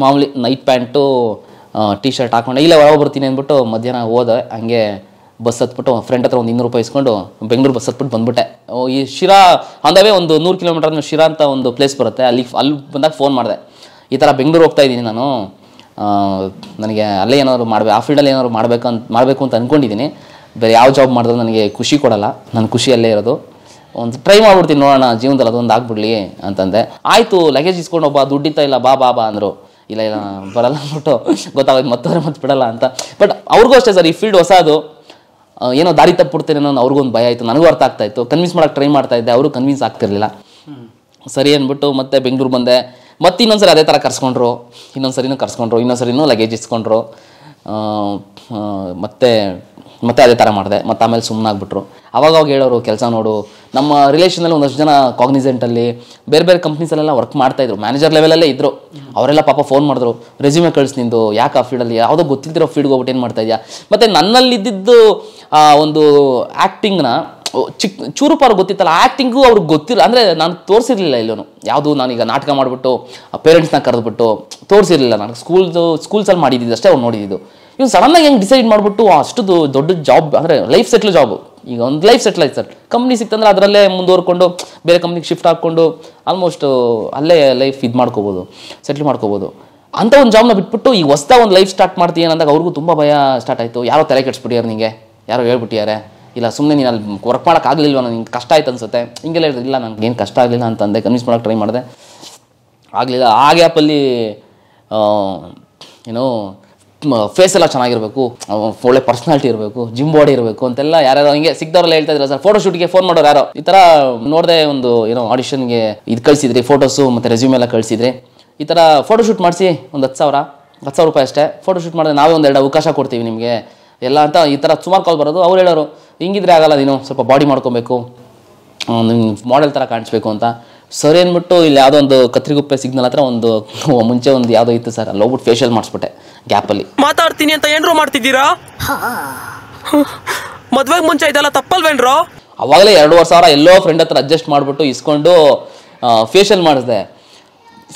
ಮಾಮೂಲಿ ನೈಟ್ ಪ್ಯಾಂಟು ಟಿ ಶರ್ಟ್ ಹಾಕೊಂಡು ಇಲ್ಲ ಒಳಗೆ ಬರ್ತೀನಿ ಅಂದ್ಬಿಟ್ಟು ಮಧ್ಯಾಹ್ನ ಹೋದೆ ಹಂಗೆ ಬಸ್ ಹತ್ಬಿಟ್ಟು ಫ್ರೆಂಡ್ ಹತ್ರ ಒಂದು ಇನ್ನೂರು ರೂಪಾಯಿ ಇಸ್ಕೊಂಡು ಬೆಂಗಳೂರು ಬಸ್ ಹತ್ಬಿಟ್ಟು ಬಂದ್ಬಿಟ್ಟೆ ಈ ಶಿರಾ ಆನ್ ಒಂದು ನೂರು ಕಿಲೋಮೀಟರ್ ಶಿರಾ ಅಂತ ಒಂದು ಪ್ಲೇಸ್ ಬರುತ್ತೆ ಅಲ್ಲಿ ಅಲ್ಲಿ ಬಂದಾಗ ಫೋನ್ ಮಾಡಿದೆ ಈ ಥರ ಬೆಂಗಳೂರು ಹೋಗ್ತಾ ಇದ್ದೀನಿ ನಾನು ನನಗೆ ಅಲ್ಲೇ ಏನಾದ್ರು ಮಾಡಬೇಕು ಆ ಫೀಲ್ಡಲ್ಲಿ ಏನಾದರೂ ಮಾಡಬೇಕು ಅಂತ ಮಾಡಬೇಕು ಅಂತ ಅಂದ್ಕೊಂಡಿದ್ದೀನಿ ಬೇರೆ ಯಾವ ಜಾಬ್ ಮಾಡಿದ್ರು ನನಗೆ ಖುಷಿ ಕೊಡಲ್ಲ ನನ್ನ ಖುಷಿಯಲ್ಲೇ ಇರೋದು ಒಂದು ಟ್ರೈ ಮಾಡ್ಬಿಡ್ತೀನಿ ನೋಡೋಣ ಜೀವನದಲ್ಲಿ ಅದೊಂದು ಆಗ್ಬಿಡ್ಲಿ ಅಂತಂದೆ ಆಯಿತು ಲಗೇಜ್ ಇಸ್ಕೊಂಡು ಒಬ್ಬ ದುಡ್ಡಿತ್ತ ಇಲ್ಲ ಬಾ ಬಾ ಬಾ ಅಂದರು ಇಲ್ಲ ಇಲ್ಲ ಬರಲ್ಲ ಅಂದ್ಬಿಟ್ಟು ಗೊತ್ತಾಗೋದು ಮತ್ತವ್ರೆ ಮತ್ತೆ ಬಿಡಲ್ಲ ಅಂತ ಬಟ್ ಅವ್ರಿಗೂ ಅಷ್ಟೇ ಸರ್ ಈ ಫೀಲ್ಡ್ ಹೊಸ ಅದು ಏನೋ ದಾರಿ ತಪ್ಪಿಡ್ತೇನೆ ಅನ್ನೋ ಅವ್ರಿಗೊಂದು ಭಯ ಆಯಿತು ನನಗೂ ಅರ್ಥ ಆಗ್ತಾಯಿತ್ತು ಕನ್ವಿನ್ಸ್ ಮಾಡೋಕ್ಕೆ ಟ್ರೈ ಮಾಡ್ತಾ ಇದ್ದೆ ಅವರು ಕನ್ವಿನ್ಸ್ ಆಗ್ತಿರಲಿಲ್ಲ ಸರಿ ಅಂದ್ಬಿಟ್ಟು ಮತ್ತೆ ಬೆಂಗಳೂರು ಬಂದೆ ಮತ್ತೆ ಇನ್ನೊಂದ್ಸರಿ ಅದೇ ಥರ ಕರ್ಸ್ಕೊಂಡ್ರು ಇನ್ನೊಂದ್ಸರಿನೂ ಕರ್ಸ್ಕೊಂಡ್ರು ಇನ್ನೊಂದ್ಸರಿನೂ ಲಗೇಜ್ ಇಸ್ಕೊಂಡ್ರು ಮತ್ತೆ ಮತ್ತೆ ಅದೇ ಥರ ಮಾಡಿದೆ ಮತ್ತು ಆಮೇಲೆ ಸುಮ್ಮನಾಗ್ಬಿಟ್ರು ಅವಾಗ ಅವಾಗ ಹೇಳೋರು ಕೆಲಸ ನೋಡು ನಮ್ಮ ರಿಲೇಷನಲ್ಲಿ ಒಂದಷ್ಟು ಜನ ಕಾಗ್ನಿಸೆಂಟಲ್ಲಿ ಬೇರೆ ಬೇರೆ ಕಂಪ್ನೀಸಲ್ಲೆಲ್ಲ ವರ್ಕ್ ಮಾಡ್ತಾಯಿದ್ರು ಮ್ಯಾನೇಜರ್ ಲೆವೆಲಲ್ಲೇ ಇದ್ದರು ಅವರೆಲ್ಲ ಪಾಪ ಫೋನ್ ಮಾಡಿದ್ರು ರೆಸ್ಯೂಮೆ ಕಳ್ಸಿ ನಿಂದು ಯಾಕೆ ಆ ಫೀಲ್ಡಲ್ಲಿ ಯಾವುದೋ ಗೊತ್ತಿಲ್ದಿರೋ ಫೀಲ್ಡ್ ಹೋಗ್ಬಿಟ್ಟು ಏನು ಮಾಡ್ತಾಯಿದ್ಯಾ ಮತ್ತು ನನ್ನಲ್ಲಿದ್ದಿದ್ದು ಒಂದು ಆ್ಯಕ್ಟಿಂಗ್ನ ಚಿಕ್ಕ ಚೂರು ಪಾರು ಗೊತ್ತಿತ್ತಲ್ಲ ಆ್ಯಕ್ಟಿಂಗು ಅವ್ರಿಗೆ ಗೊತ್ತಿಲ್ಲ ಅಂದರೆ ನಾನು ತೋರಿಸಿರಲಿಲ್ಲ ಇಲ್ಲೂ ಯಾವುದು ನಾನೀಗ ನಾಟಕ ಮಾಡಿಬಿಟ್ಟು ಪೇರೆಂಟ್ಸ್ನ ಕರೆದ್ಬಿಟ್ಟು ತೋರಿಸಿರಲಿಲ್ಲ ನನಗೆ ಸ್ಕೂಲ್ದು ಸ್ಕೂಲ್ಸಲ್ಲಿ ಮಾಡಿದ್ದು ಅಷ್ಟೇ ಅವ್ರು ನೋಡಿದ್ದು ಇವ್ನು ಸಡನ್ನಾಗಿ ಹೆಂಗೆ ಡಿಸೈಡ್ ಮಾಡಿಬಿಟ್ಟು ಅಷ್ಟು ದೊಡ್ಡ ಜಾಬ್ ಅಂದರೆ ಲೈಫ್ ಸೆಟ್ಲ್ ಜಾಬ್ ಈಗ ಒಂದು ಲೈಫ್ ಸೆಟ್ಲ್ ಆಯ್ತು ಸರ್ ಕಂಪ್ನಿ ಸಿಕ್ತಂದ್ರೆ ಅದರಲ್ಲೇ ಮುಂದುವರ್ಕೊಂಡು ಬೇರೆ ಕಂಪ್ನಿಗೆ ಶಿಫ್ಟ್ ಹಾಕ್ಕೊಂಡು ಆಲ್ಮೋಸ್ಟ್ ಅಲ್ಲೇ ಲೈಫ್ ಇದು ಮಾಡ್ಕೋಬೋದು ಸೆಟ್ಲ್ ಮಾಡ್ಕೋಬೋದು ಅಂತ ಒಂದು ಜಾಬ್ನ ಬಿಟ್ಬಿಟ್ಟು ಈಗ ಹೊಸ್ದ ಒಂದು ಲೈಫ್ ಸ್ಟಾರ್ಟ್ ಮಾಡ್ತೀನಿ ಅಂದಾಗ ಅವ್ರಿಗೂ ತುಂಬ ಭಯ ಸ್ಟಾರ್ಟ್ ಆಯಿತು ಯಾರೋ ತಲೆ ಕೆಡ್ಸ್ಬಿಟ್ಟಿದ್ದಾರೆ ನಿಮಗೆ ಯಾರೋ ಹೇಳ್ಬಿಟ್ಟಿದ್ದಾರೆ ಇಲ್ಲ ಸುಮ್ಮನೆ ನೀನು ಅಲ್ಲಿ ವರ್ಕ್ ಮಾಡೋಕ್ಕಾಗಲಿಲ್ವ ನಿಂಗೆ ಕಷ್ಟ ಆಯ್ತು ಅನ್ಸುತ್ತೆ ಹಿಂಗೆಲ್ಲ ಹೇಳಿದ್ರೆ ಇಲ್ಲ ನನಗೆ ಏನು ಕಷ್ಟ ಆಗಲಿಲ್ಲ ಅಂತಂದೆ ಕನ್ವಿನ್ಸ್ ಮಾಡೋಕೆ ಟ್ರೈ ಮಾಡಿದೆ ಆಗಲಿಲ್ಲ ಆ ಗ್ಯಾಪಲ್ಲಿ ಏನೋ ಫೇಸ್ ಎಲ್ಲ ಚೆನ್ನಾಗಿರಬೇಕು ಒಳ್ಳೆ ಪರ್ಸನಾಲಿಟಿ ಇರಬೇಕು ಜಿಮ್ ಬಾಡಿ ಇರಬೇಕು ಅಂತೆಲ್ಲ ಯಾರ್ಯಾರೋ ಹಿಂಗೆ ಸಿಕ್ದವ್ರೆಲ್ಲ ಹೇಳ್ತಾ ಇದ್ರು ಸರ್ ಫೋಟೋ ಶೂಟ್ಗೆ ಫೋನ್ ಮಾಡೋರು ಯಾರೋ ಈ ಥರ ನೋಡದೆ ಒಂದು ಏನೋ ಆಡಿಷನ್ಗೆ ಇದು ಕಳಿಸಿದ್ರಿ ಫೋಟೋಸು ಮತ್ತು ರೆಸ್ಯೂಮ್ ಎಲ್ಲ ಕಳಿಸಿದ್ರಿ ಈ ಥರ ಫೋಟೋ ಶೂಟ್ ಮಾಡಿಸಿ ಒಂದು ಹತ್ತು ಸಾವಿರ ಹತ್ತು ಸಾವಿರ ರೂಪಾಯಿ ಅಷ್ಟೇ ಫೋಟೋ ಶೂಟ್ ಮಾಡಿದ್ರೆ ನಾವೇ ಒಂದೆರಡು ಅವಕಾಶ ಕೊಡ್ತೀವಿ ನಿಮಗೆ ಎಲ್ಲ ಅಂತ ಈ ಥರ ಸುಮಾರು ಕಾಲ್ ಬರೋದು ಅವ್ರು ಹೇಳೋರು ಹಿಂಗಿದ್ರೆ ಆಗಲ್ಲ ನೀನು ಸ್ವಲ್ಪ ಬಾಡಿ ಮಾಡ್ಕೊಬೇಕು ಮಾಡೆಲ್ ಥರ ಕಾಣಿಸ್ಬೇಕು ಅಂತ ಸರ್ ಏನ್ಬಿಟ್ಟು ಇಲ್ಲಿ ಯಾವುದೋ ಒಂದು ಕತ್ರಿಗುಪ್ಪೆ ಸಿಗ್ನಲ್ ಹತ್ರ ಒಂದು (laughs) ಮುಂಚೆ ಒಂದು ಯಾವುದೋ ಇತ್ತು ಸರ್ ಅಲ್ಲಿ ಹೋಗ್ಬಿಟ್ಟು ಫೇಶಿಯಲ್ ಮಾಡಿಸ್ಬಿಟ್ಟೆ ಗ್ಯಾಪಲ್ಲಿ ಮಾತಾಡ್ತೀನಿ ಅಂತ ಏನ್ರು ಮಾಡ್ತಿದ್ದೀರಾ (laughs) ಮದ್ವೆಗೆ ಮುಂಚೆ ಇದೆಲ್ಲ ತಪ್ಪಲ್ವೇನ್ರೋ ಅವಾಗಲೇ ವರ್ಷ ಸಾವಿರ ಎಲ್ಲೋ ಫ್ರೆಂಡ್ ಹತ್ರ ಅಡ್ಜಸ್ಟ್ ಮಾಡಿಬಿಟ್ಟು ಇಸ್ಕೊಂಡು ಫೇಶಿಯಲ್ ಮಾಡಿಸಿದೆ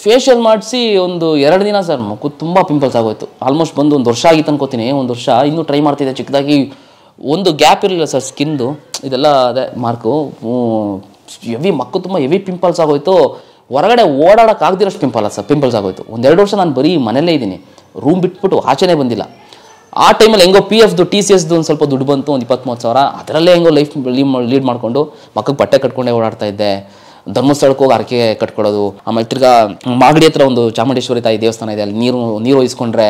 ಫೇಶಿಯಲ್ ಮಾಡಿಸಿ ಒಂದು ಎರಡು ದಿನ ಸರ್ ಮಗು ತುಂಬ ಪಿಂಪಲ್ಸ್ ಆಗೋಯ್ತು ಆಲ್ಮೋಸ್ಟ್ ಬಂದು ಒಂದು ವರ್ಷ ಆಗಿತ್ತು ಅನ್ಕೋತೀನಿ ಒಂದು ವರ್ಷ ಇನ್ನೂ ಟ್ರೈ ಮಾಡ್ತಿದ್ದೆ ಚಿಕ್ಕದಾಗಿ ಒಂದು ಗ್ಯಾಪ್ ಇರಲಿಲ್ಲ ಸರ್ ಸ್ಕಿನ್ದು ಇದೆಲ್ಲ ಅದೇ ಮಾರ್ಕು ಹೆವಿ ಮಕ್ಕು ತುಂಬ ಹೆವಿ ಪಿಂಪಲ್ಸ್ ಆಗೋಯ್ತು ಹೊರಗಡೆ ಓಡಾಡೋಕ್ಕಾಗ್ದಿರೋಷ್ಟು ಪಿಂಪಲ್ಸ್ ಪಿಂಪಲ್ಸ್ ಆಗೋಯ್ತು ಒಂದೆರಡು ವರ್ಷ ನಾನು ಬರೀ ಮನೇಲೇ ಇದ್ದೀನಿ ರೂಮ್ ಬಿಟ್ಬಿಟ್ಟು ಆಚೆನೇ ಬಂದಿಲ್ಲ ಆ ಟೈಮಲ್ಲಿ ಹೆಂಗೋ ಪಿ ಎಫ್ದು ಟಿ ಸಿ ಎಸ್ದು ಒಂದು ಸ್ವಲ್ಪ ದುಡ್ಡು ಬಂತು ಒಂದು ಇಪ್ಪತ್ತ್ಮೂವತ್ತು ಸಾವಿರ ಅದರಲ್ಲೇ ಹೆಂಗೋ ಲೈಫ್ ಲೀಡ್ ಮಾಡಿಕೊಂಡು ಮಕ್ಕಳಿಗೆ ಬಟ್ಟೆ ಕಟ್ಕೊಂಡೇ ಓಡಾಡ್ತಾ ಇದ್ದೆ ಧರ್ಮಸ್ಥಳಕ್ಕೆ ಹೋಗಿ ಅರಕೆ ಕಟ್ಕೊಡೋದು ಆಮೇಲೆ ತಿರ್ಗಾ ಮಾಗಡಿ ಹತ್ರ ಒಂದು ಚಾಮುಂಡೇಶ್ವರಿ ತಾಯಿ ದೇವಸ್ಥಾನ ಇದೆ ಅಲ್ಲಿ ನೀರು ನೀರು ಹೊಯ್ಸ್ಕೊಂಡ್ರೆ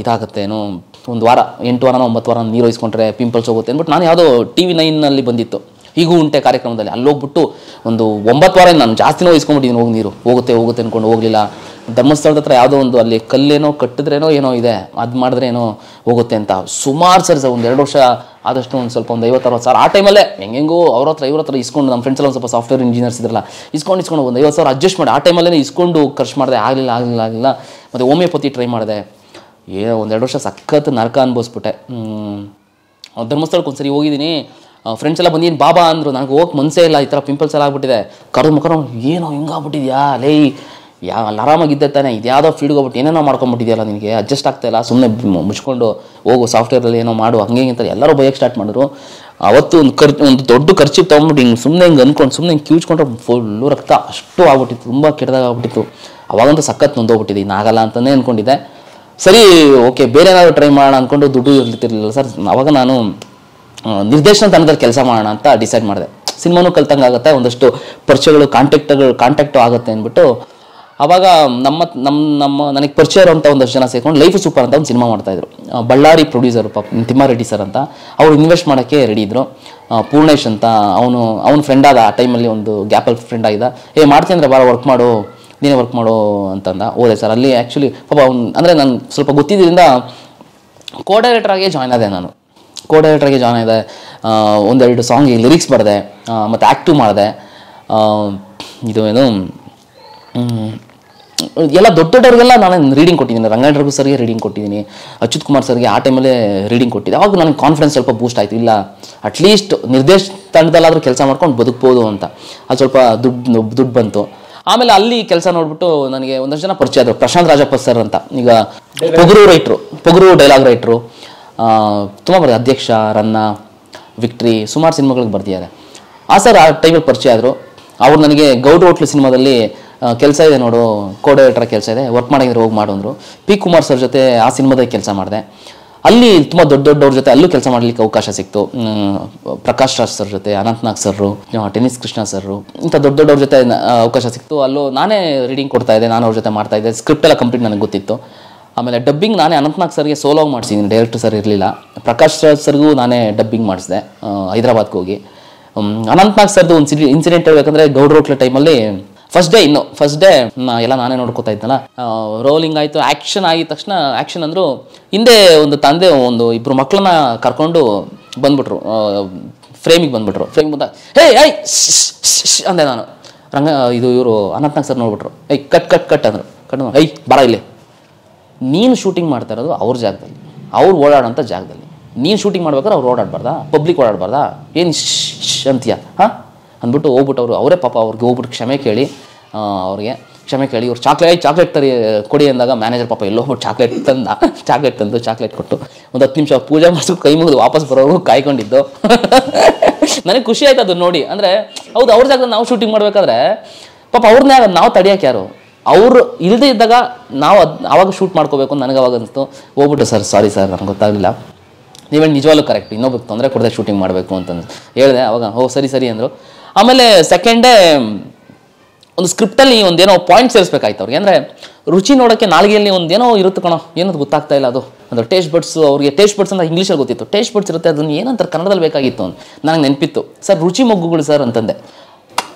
ಇದಾಗುತ್ತೆ ಏನು ಒಂದು ವಾರ ಎಂಟು ವಾರನೋ ಒಂಬತ್ತು ವಾರ ನೀರು ಹೊಯ್ಸ್ಕೊಂಡ್ರೆ ಪಿಂಪಲ್ಸ್ ಹೋಗುತ್ತೆ ಅಂದ್ಬಿಟ್ಟು ನಾನು ಯಾವುದೋ ಟಿ ವಿ ನೈನಲ್ಲಿ ಬಂದಿತ್ತು ಹೀಗೂ ಉಂಟೆ ಕಾರ್ಯಕ್ರಮದಲ್ಲಿ ಅಲ್ಲೋಗ್ಬಿಟ್ಟು ಒಂದು ಒಂಬತ್ತು ವಾರ ನಾನು ಜಾಸ್ತಿನೋ ಇಸ್ಕೊಂಡ್ಬಿಟ್ಟಿದ್ದೀನಿ ಹೋಗಿ ನೀರು ಹೋಗುತ್ತೆ ಹೋಗುತ್ತೆ ಅಂದ್ಕೊಂಡು ಹೋಗಲಿಲ್ಲ ಧರ್ಮಸ್ಥಳದ ಹತ್ರ ಯಾವುದೋ ಒಂದು ಅಲ್ಲಿ ಕಲ್ಲೇನೋ ಕಟ್ಟಿದ್ರೇನೋ ಏನೋ ಇದೆ ಅದು ಮಾಡಿದ್ರೆ ಏನೋ ಹೋಗುತ್ತೆ ಅಂತ ಸುಮಾರು ಸರ್ ಒಂದು ಎರಡು ವರ್ಷ ಆದಷ್ಟು ಒಂದು ಸ್ವಲ್ಪ ಒಂದು ಐವತ್ತು ಅರವತ್ತು ಸಾವಿರ ಆ ಟೈಮಲ್ಲೇ ಹೆಂಗೆಂಗೂ ಅವ್ರ ಹತ್ರ ಇವ್ರ ಹತ್ರ ಇಸ್ಕೊಂಡು ನಮ್ಮ ಫ್ರೆಂಡ್ಸ್ ಎಲ್ಲ ಒಂದು ಸ್ವಲ್ಪ ಸಾಫ್ಟ್ವೇರ್ ಇಂಜಿನಿಯರ್ಸ್ ಇದ್ರಲ್ಲ ಇಸ್ಕೊಂಡು ಇಸ್ಕೊಂಡು ಒಂದು ಐವತ್ತು ಸಾವಿರ ಅಡ್ಜಸ್ಟ್ ಮಾಡಿ ಆ ಟೈಮಲ್ಲೇ ಇಸ್ಕೊಂಡು ಖರ್ಚು ಮಾಡಿದೆ ಆಗಲಿಲ್ಲ ಆಗಲಿಲ್ಲ ಆಗಲಿಲ್ಲ ಮತ್ತು ಹೋಮಿಯೋಪತಿ ಟ್ರೈ ಮಾಡಿದೆ ಏನೋ ಒಂದು ಎರಡು ವರ್ಷ ಸಖತ್ ನರಕ ಅನ್ಭವಿಸ್ಬಿಟ್ಟೆ ಧರ್ಮಸ್ಥಳಕ್ಕೆ ಸರಿ ಹೋಗಿದ್ದೀನಿ ಫ್ರೆಂಡ್ಸ್ ಎಲ್ಲ ಬಂದೀನಿ ಬಾಬಾ ಅಂದರು ನನಗೆ ಹೋಗಿ ಮನಸೇ ಇಲ್ಲ ಈ ಥರ ಪಿಂಪಲ್ಸ್ ಎಲ್ಲ ಆಗ್ಬಿಟ್ಟಿದೆ ಕರು ಮುಖರು ಏನೋ ಹಿಂಗಾಗ್ಬಿಟ್ಟಿದ್ಯಾ ಲೇ ಯಾ ಅಲ್ಲಿ ಆರಾಮಾಗಿದ್ದೆ ತಾನೆ ಇದು ಯಾವುದೋ ಫೀಲ್ಡ್ಗೆ ಹೋಗ್ಬಿಟ್ಟು ಏನೇನೋ ಮಾಡ್ಕೊಂಬಿಟ್ಟಿದೆಯಲ್ಲ ನಿನಗೆ ಅಡ್ಜಸ್ಟ್ ಆಗ್ತಾಯಿಲ್ಲ ಸುಮ್ಮನೆ ಮುಚ್ಕೊಂಡು ಹೋಗು ಸಾಫ್ಟ್ವೇರಲ್ಲಿ ಏನೋ ಮಾಡು ಹಂಗೆ ಹಿಂಗೆ ಅಂತ ಎಲ್ಲರೂ ಬಯಕ್ಕೆ ಸ್ಟಾರ್ಟ್ ಮಾಡಿದ್ರು ಅವತ್ತು ಒಂದು ಖರ್ಚು ಒಂದು ದೊಡ್ಡ ಖರ್ಚು ತೊಗೊಂಬಿಟ್ಟು ಹಿಂಗೆ ಸುಮ್ಮನೆ ಹಿಂಗೆ ಅಂದ್ಕೊಂಡು ಸುಮ್ಮನೆ ಹಿಂಗೆ ಕ್ಯೂಚ್ಕೊಂಡ್ರೆ ಫುಲ್ಲು ರಕ್ತ ಅಷ್ಟು ಆಗ್ಬಿಟ್ಟಿತ್ತು ತುಂಬ ಕೆಟ್ಟದಾಗ ಅವಾಗಂತೂ ಸಖತ್ ನೊಂದೋಗ್ಬಿಟ್ಟಿದೆ ಇನ್ನು ಅಂತಲೇ ಅಂದ್ಕೊಂಡಿದ್ದೆ ಸರಿ ಓಕೆ ಬೇರೆ ಏನಾದರೂ ಟ್ರೈ ಮಾಡೋಣ ಅಂದ್ಕೊಂಡು ದುಡ್ಡು ಇರ್ತಿರ್ಲಿಲ್ಲ ಸರ್ ಅವಾಗ ನಾನು ನಿರ್ದೇಶನ ತಂಡದಲ್ಲಿ ಕೆಲಸ ಮಾಡೋಣ ಅಂತ ಡಿಸೈಡ್ ಮಾಡಿದೆ ಸಿನಿಮಾನು ಕಲ್ತಂಗೆ ಆಗುತ್ತೆ ಒಂದಷ್ಟು ಪರಿಚಯಗಳು ಕಾಂಟ್ಯಾಕ್ಟ್ಗಳು ಕಾಂಟ್ಯಾಕ್ಟು ಆಗುತ್ತೆ ಅಂದ್ಬಿಟ್ಟು ಆವಾಗ ನಮ್ಮ ನಮ್ಮ ನಮ್ಮ ನನಗೆ ಪರಿಚಯ ಇರುವಂಥ ಒಂದಷ್ಟು ಜನ ಸೇರ್ಕೊಂಡು ಲೈಫ್ ಸೂಪರ್ ಅಂತ ಒಂದು ಸಿನಿಮಾ ಮಾಡ್ತಾಯಿದ್ರು ಬಳ್ಳಾರಿ ಪ್ರೊಡ್ಯೂಸರ್ ಪಾಪ ತಿಮ್ಮಾರೆಡ್ಡಿ ಸರ್ ಅಂತ ಅವರು ಇನ್ವೆಸ್ಟ್ ಮಾಡೋಕ್ಕೆ ರೆಡಿ ಇದ್ದರು ಪೂರ್ಣೇಶ್ ಅಂತ ಅವನು ಅವನ ಫ್ರೆಂಡ್ ಆದ ಆ ಟೈಮಲ್ಲಿ ಒಂದು ಗ್ಯಾಪಲ್ ಫ್ರೆಂಡ್ ಆಗಿದ್ದ ಏ ಮಾಡ್ತೀನಿ ಅಂದರೆ ಭಾಳ ವರ್ಕ್ ಮಾಡು ನೀನೇ ವರ್ಕ್ ಮಾಡು ಅಂತಂದ ಓದೆ ಸರ್ ಅಲ್ಲಿ ಆ್ಯಕ್ಚುಲಿ ಪಾಪ ಅವ್ನು ಅಂದರೆ ನಾನು ಸ್ವಲ್ಪ ಗೊತ್ತಿದ್ದರಿಂದ ಕೋಆರ್ಡಿನೇಟರ್ ಆಗೇ ಜಾಯ್ನ್ ಆದೆ ನಾನು ಕೋ ಡೈರೆಕ್ಟ್ರಾಗಿ ಜಾಯ್ನ್ ಆಗಿದೆ ಒಂದೆರಡು ಸಾಂಗಿಗೆ ಲಿರಿಕ್ಸ್ ಬರೆದೆ ಮತ್ತು ಆ್ಯಕ್ಟು ಮಾಡಿದೆ ಇದು ಏನು ಎಲ್ಲ ದೊಡ್ಡ ದೊಡ್ಡವರಿಗೆಲ್ಲ ನಾನು ರೀಡಿಂಗ್ ಕೊಟ್ಟಿದ್ದೀನಿ ರಂಗಾಯಣ ರಘು ಸರ್ಗೆ ರೀಡಿಂಗ್ ಕೊಟ್ಟಿದ್ದೀನಿ ಅಚ್ಯುತ್ ಕುಮಾರ್ ಸರ್ಗೆ ಆ ಟೈಮಲ್ಲೇ ರೀಡಿಂಗ್ ಕೊಟ್ಟಿದ್ದೆ ಅವಾಗ ನನಗೆ ಕಾನ್ಫಿಡೆನ್ಸ್ ಸ್ವಲ್ಪ ಬೂಸ್ಟ್ ಆಯಿತು ಇಲ್ಲ ಅಟ್ಲೀಸ್ಟ್ ನಿರ್ದೇಶ ತಂಡದಲ್ಲಾದರೂ ಕೆಲಸ ಮಾಡ್ಕೊಂಡು ಬದುಕ್ಬೋದು ಅಂತ ಅದು ಸ್ವಲ್ಪ ದುಡ್ಡು ದುಡ್ಡು ಬಂತು ಆಮೇಲೆ ಅಲ್ಲಿ ಕೆಲಸ ನೋಡಿಬಿಟ್ಟು ನನಗೆ ಒಂದಷ್ಟು ಜನ ಪರಿಚಯ ಆದರು ಪ್ರಶಾಂತ್ ರಾಜಪ್ಪ ಸರ್ ಅಂತ ಈಗ Pogaru writer Pogaru dialogue writer ತುಂಬ ಬರ್ತದೆ ಅಧ್ಯಕ್ಷ ರನ್ನ ವಿಕ್ಟ್ರಿ ಸುಮಾರು ಸಿನಿಮಾಗಳಿಗೆ ಬರ್ತಿದ್ದಾರೆ ಆ ಸರ್ ಆ ಟೈಮಿಗೆ ಪರಿಚಯ ಆದರು ಅವರು ನನಗೆ ಗೌಡ್ ಹೋಟ್ಲು ಸಿನಿಮಾದಲ್ಲಿ ಕೆಲಸ ಇದೆ ನೋಡು ಕೋ ಡೈರೆಕ್ಟರ್ ಕೆಲಸ ಇದೆ ವರ್ಕ್ ಮಾಡಿದ್ರೆ ಹೋಗಿ ಮಾಡೋಂದ್ರು ಪಿ ಕುಮಾರ್ ಸರ್ ಜೊತೆ ಆ ಸಿನಿಮಾದಲ್ಲಿ ಕೆಲಸ ಮಾಡಿದೆ ಅಲ್ಲಿ ತುಂಬ ದೊಡ್ಡ ದೊಡ್ಡವ್ರ ಜೊತೆ ಅಲ್ಲೂ ಕೆಲಸ ಮಾಡಲಿಕ್ಕೆ ಅವಕಾಶ ಸಿಕ್ತು ಪ್ರಕಾಶ್ ರಾಜ್ ಸರ್ ಜೊತೆ Anantnag sir tennis Krishna sir ಇಂಥ ದೊಡ್ಡ ದೊಡ್ಡವ್ರ ಜೊತೆ ಅವಕಾಶ ಸಿಕ್ತು ಅಲ್ಲೂ ನಾನೇ ರೀಡಿಂಗ್ ಕೊಡ್ತಾ ಇದ್ದೆ ನಾನು ಅವ್ರ ಜೊತೆ ಮಾಡ್ತಾ ಇದ್ದೆ ಸ್ಕ್ರಿಪ್ಟ್ ಎಲ್ಲ ಕಂಪ್ಲೀಟ್ ನನಗೆ ಗೊತ್ತಿತ್ತು ಆಮೇಲೆ ಡಬ್ಬಿಂಗ್ ನಾನೇ ಅನಂತನಾಗ್ ಸರ್ಗೆ ಸೋಲೋಗಿ ಮಾಡಿಸಿದ್ದೀನಿ ಡೈರೆಕ್ಟರ್ ಸರ್ ಇರಲಿಲ್ಲ ಪ್ರಕಾಶ್ ರಾಜ್ ಸರ್ಗೂ ನಾನೇ ಡಬ್ಬಿಂಗ್ ಮಾಡಿಸಿದೆ ಹೈದರಾಬಾದ್ಗೋಗಿ ಹೋಗಿ ಅನಂತನಾಗ್ ಸರ್ದು ಒಂದು ಇನ್ಸಿಡೆಂಟ್ ಹೇಳ್ಬೇಕಂದ್ರೆ ಗೌಡ್ ರೋಟ್ಲ ಟೈಮಲ್ಲಿ ಫಸ್ಟ್ ಡೇ ಇನ್ನು ಫಸ್ಟ್ ಡೇ ಎಲ್ಲ ನಾನೇ ನೋಡ್ಕೋತಾ ಇದ್ದಲ್ಲ ರೋಲಿಂಗ್ ಆಯಿತು ಆ್ಯಕ್ಷನ್ ಆಗಿದ ತಕ್ಷಣ ಆ್ಯಕ್ಷನ್ ಅಂದರು ಹಿಂದೆ ಒಂದು ತಂದೆ ಒಂದು ಇಬ್ಬರು ಮಕ್ಕಳನ್ನ ಕರ್ಕೊಂಡು ಬಂದ್ಬಿಟ್ರು ಫ್ರೇಮಿಗೆ ಬಂದ್ಬಿಟ್ರು ಫ್ರೇಮ್ ಬಂದ ಹೇ ಐ ಅಂದೆ ನಾನು ರಂಗ ಇದು ಇವರು ಅನಂತನಾಗ್ ಸರ್ ನೋಡ್ಬಿಟ್ರು ಐ ಕಟ್ ಕಟ್ ಕಟ್ ಅಂದರು ಕಟ್ ಐ ಬರ ಇಲ್ಲಿ ನೀನು ಶೂಟಿಂಗ್ ಮಾಡ್ತಾ ಇರೋದು ಅವ್ರ ಜಾಗದಲ್ಲಿ ಅವ್ರು ಓಡಾಡೋಂಥ ಜಾಗದಲ್ಲಿ ನೀನು ಶೂಟಿಂಗ್ ಮಾಡ್ಬೇಕಾದ್ರೆ ಅವ್ರು ಓಡಾಡಬಾರ್ದಾ ಪಬ್ಲಿಕ್ ಓಡಾಡಬಾರ್ದಾ ಏನು ಶ್ ಅಂತೀಯ ಹಾಂ ಅಂದ್ಬಿಟ್ಟು ಹೋಗ್ಬಿಟ್ಟು ಅವರು ಅವರೇ ಪಾಪ ಅವ್ರಿಗೆ ಹೋಗ್ಬಿಟ್ಟು ಕ್ಷಮೆ ಕೇಳಿ ಅವ್ರಿಗೆ ಕ್ಷಮೆ ಕೇಳಿ ಇವ್ರು ಚಾಕ್ಲೇಟ್ ಚಾಕ್ಲೇಟ್ ತರಿ ಕೊಡಿ ಅಂದಾಗ ಮ್ಯಾನೇಜರ್ ಪಾಪ ಎಲ್ಲೋ ಚಾಕ್ಲೇಟ್ ತಂದ ಚಾಕ್ಲೇಟ್ ತಂದು ಚಾಕ್ಲೇಟ್ ಕೊಟ್ಟು ಒಂದು ಹತ್ತು ನಿಮಿಷ ಪೂಜೆ ಮಾಡಿಸ್ಕೊಂಡು ಕೈ ಮುಗಿದು ವಾಪಸ್ ಬರೋರು ಕಾಯ್ಕೊಂಡಿದ್ದು ನನಗೆ ಖುಷಿ ಆಯ್ತು ಅದು ನೋಡಿ ಅಂದರೆ ಹೌದು ಅವ್ರ ಜಾಗದಲ್ಲಿ ನಾವು ಶೂಟಿಂಗ್ ಮಾಡಬೇಕಾದ್ರೆ ಪಾಪ ಅವ್ರನ್ನೇ ನಾವು ತಡಿಯೋಕೆ ಯಾರು ಅವರು ಇಲ್ಲದೇ ಇದ್ದಾಗ ನಾವು ಅದು ಆವಾಗ ಶೂಟ್ ಮಾಡ್ಕೋಬೇಕು ಅಂತ ನನಗೆ ಅವಾಗ ಅನಿಸ್ತು ಹೋಗ್ಬಿಟ್ಟು ಸರ್ ಸಾರಿ ಸರ್ ನನಗೆ ಗೊತ್ತಾಗಲಿಲ್ಲ ನೀವೇನು ನಿಜವಾಗ್ಲೂ ಕರೆಕ್ಟ್ ಇನ್ನೊಬ್ಬಕ್ಕೆ ತೊಂದರೆ ಕೊಡದೆ ಶೂಟಿಂಗ್ ಮಾಡಬೇಕು ಅಂತಂದು ಹೇಳಿದೆ ಅವಾಗ ಓ ಸರಿ ಸರಿ ಅಂದರು ಆಮೇಲೆ ಸೆಕೆಂಡೇ ಒಂದು ಸ್ಕ್ರಿಪ್ಟಲ್ಲಿ ಒಂದೇನೋ ಪಾಯಿಂಟ್ ಸೇರಿಸ್ಬೇಕಾಯ್ತು ಅವ್ರಿಗೆ ಅಂದರೆ ರುಚಿ ನೋಡೋಕ್ಕೆ ನಾಲ್ಗೆಯಲ್ಲಿ ಒಂದೇನೋ ಇರುತ್ತೆ ಕಣೋ ಏನದು ಗೊತ್ತಾಗ್ತಾ ಇಲ್ಲ ಅದು ಅಂದರೆ ಟೇಸ್ಟ್ ಬಡ್ಸು ಅವ್ರಿಗೆ ಟೇಸ್ಟ್ ಬಡ್ಸ್ ಅಂತ ಇಂಗ್ಲೀಷಲ್ಲಿ ಗೊತ್ತಿತ್ತು ಟೇಸ್ಟ್ ಬಡ್ಸ್ ಇರುತ್ತೆ ಅದನ್ನು ಏನಂತಾರೆ ಕನ್ನಡದಲ್ಲಿ ಬೇಕಾಗಿತ್ತು ಅಂತ ನನಗೆ ನೆನಪಿತ್ತು ಸರ್ ರುಚಿ ಮೊಗ್ಗುಗಳು ಸರ್ ಅಂತಂದೆ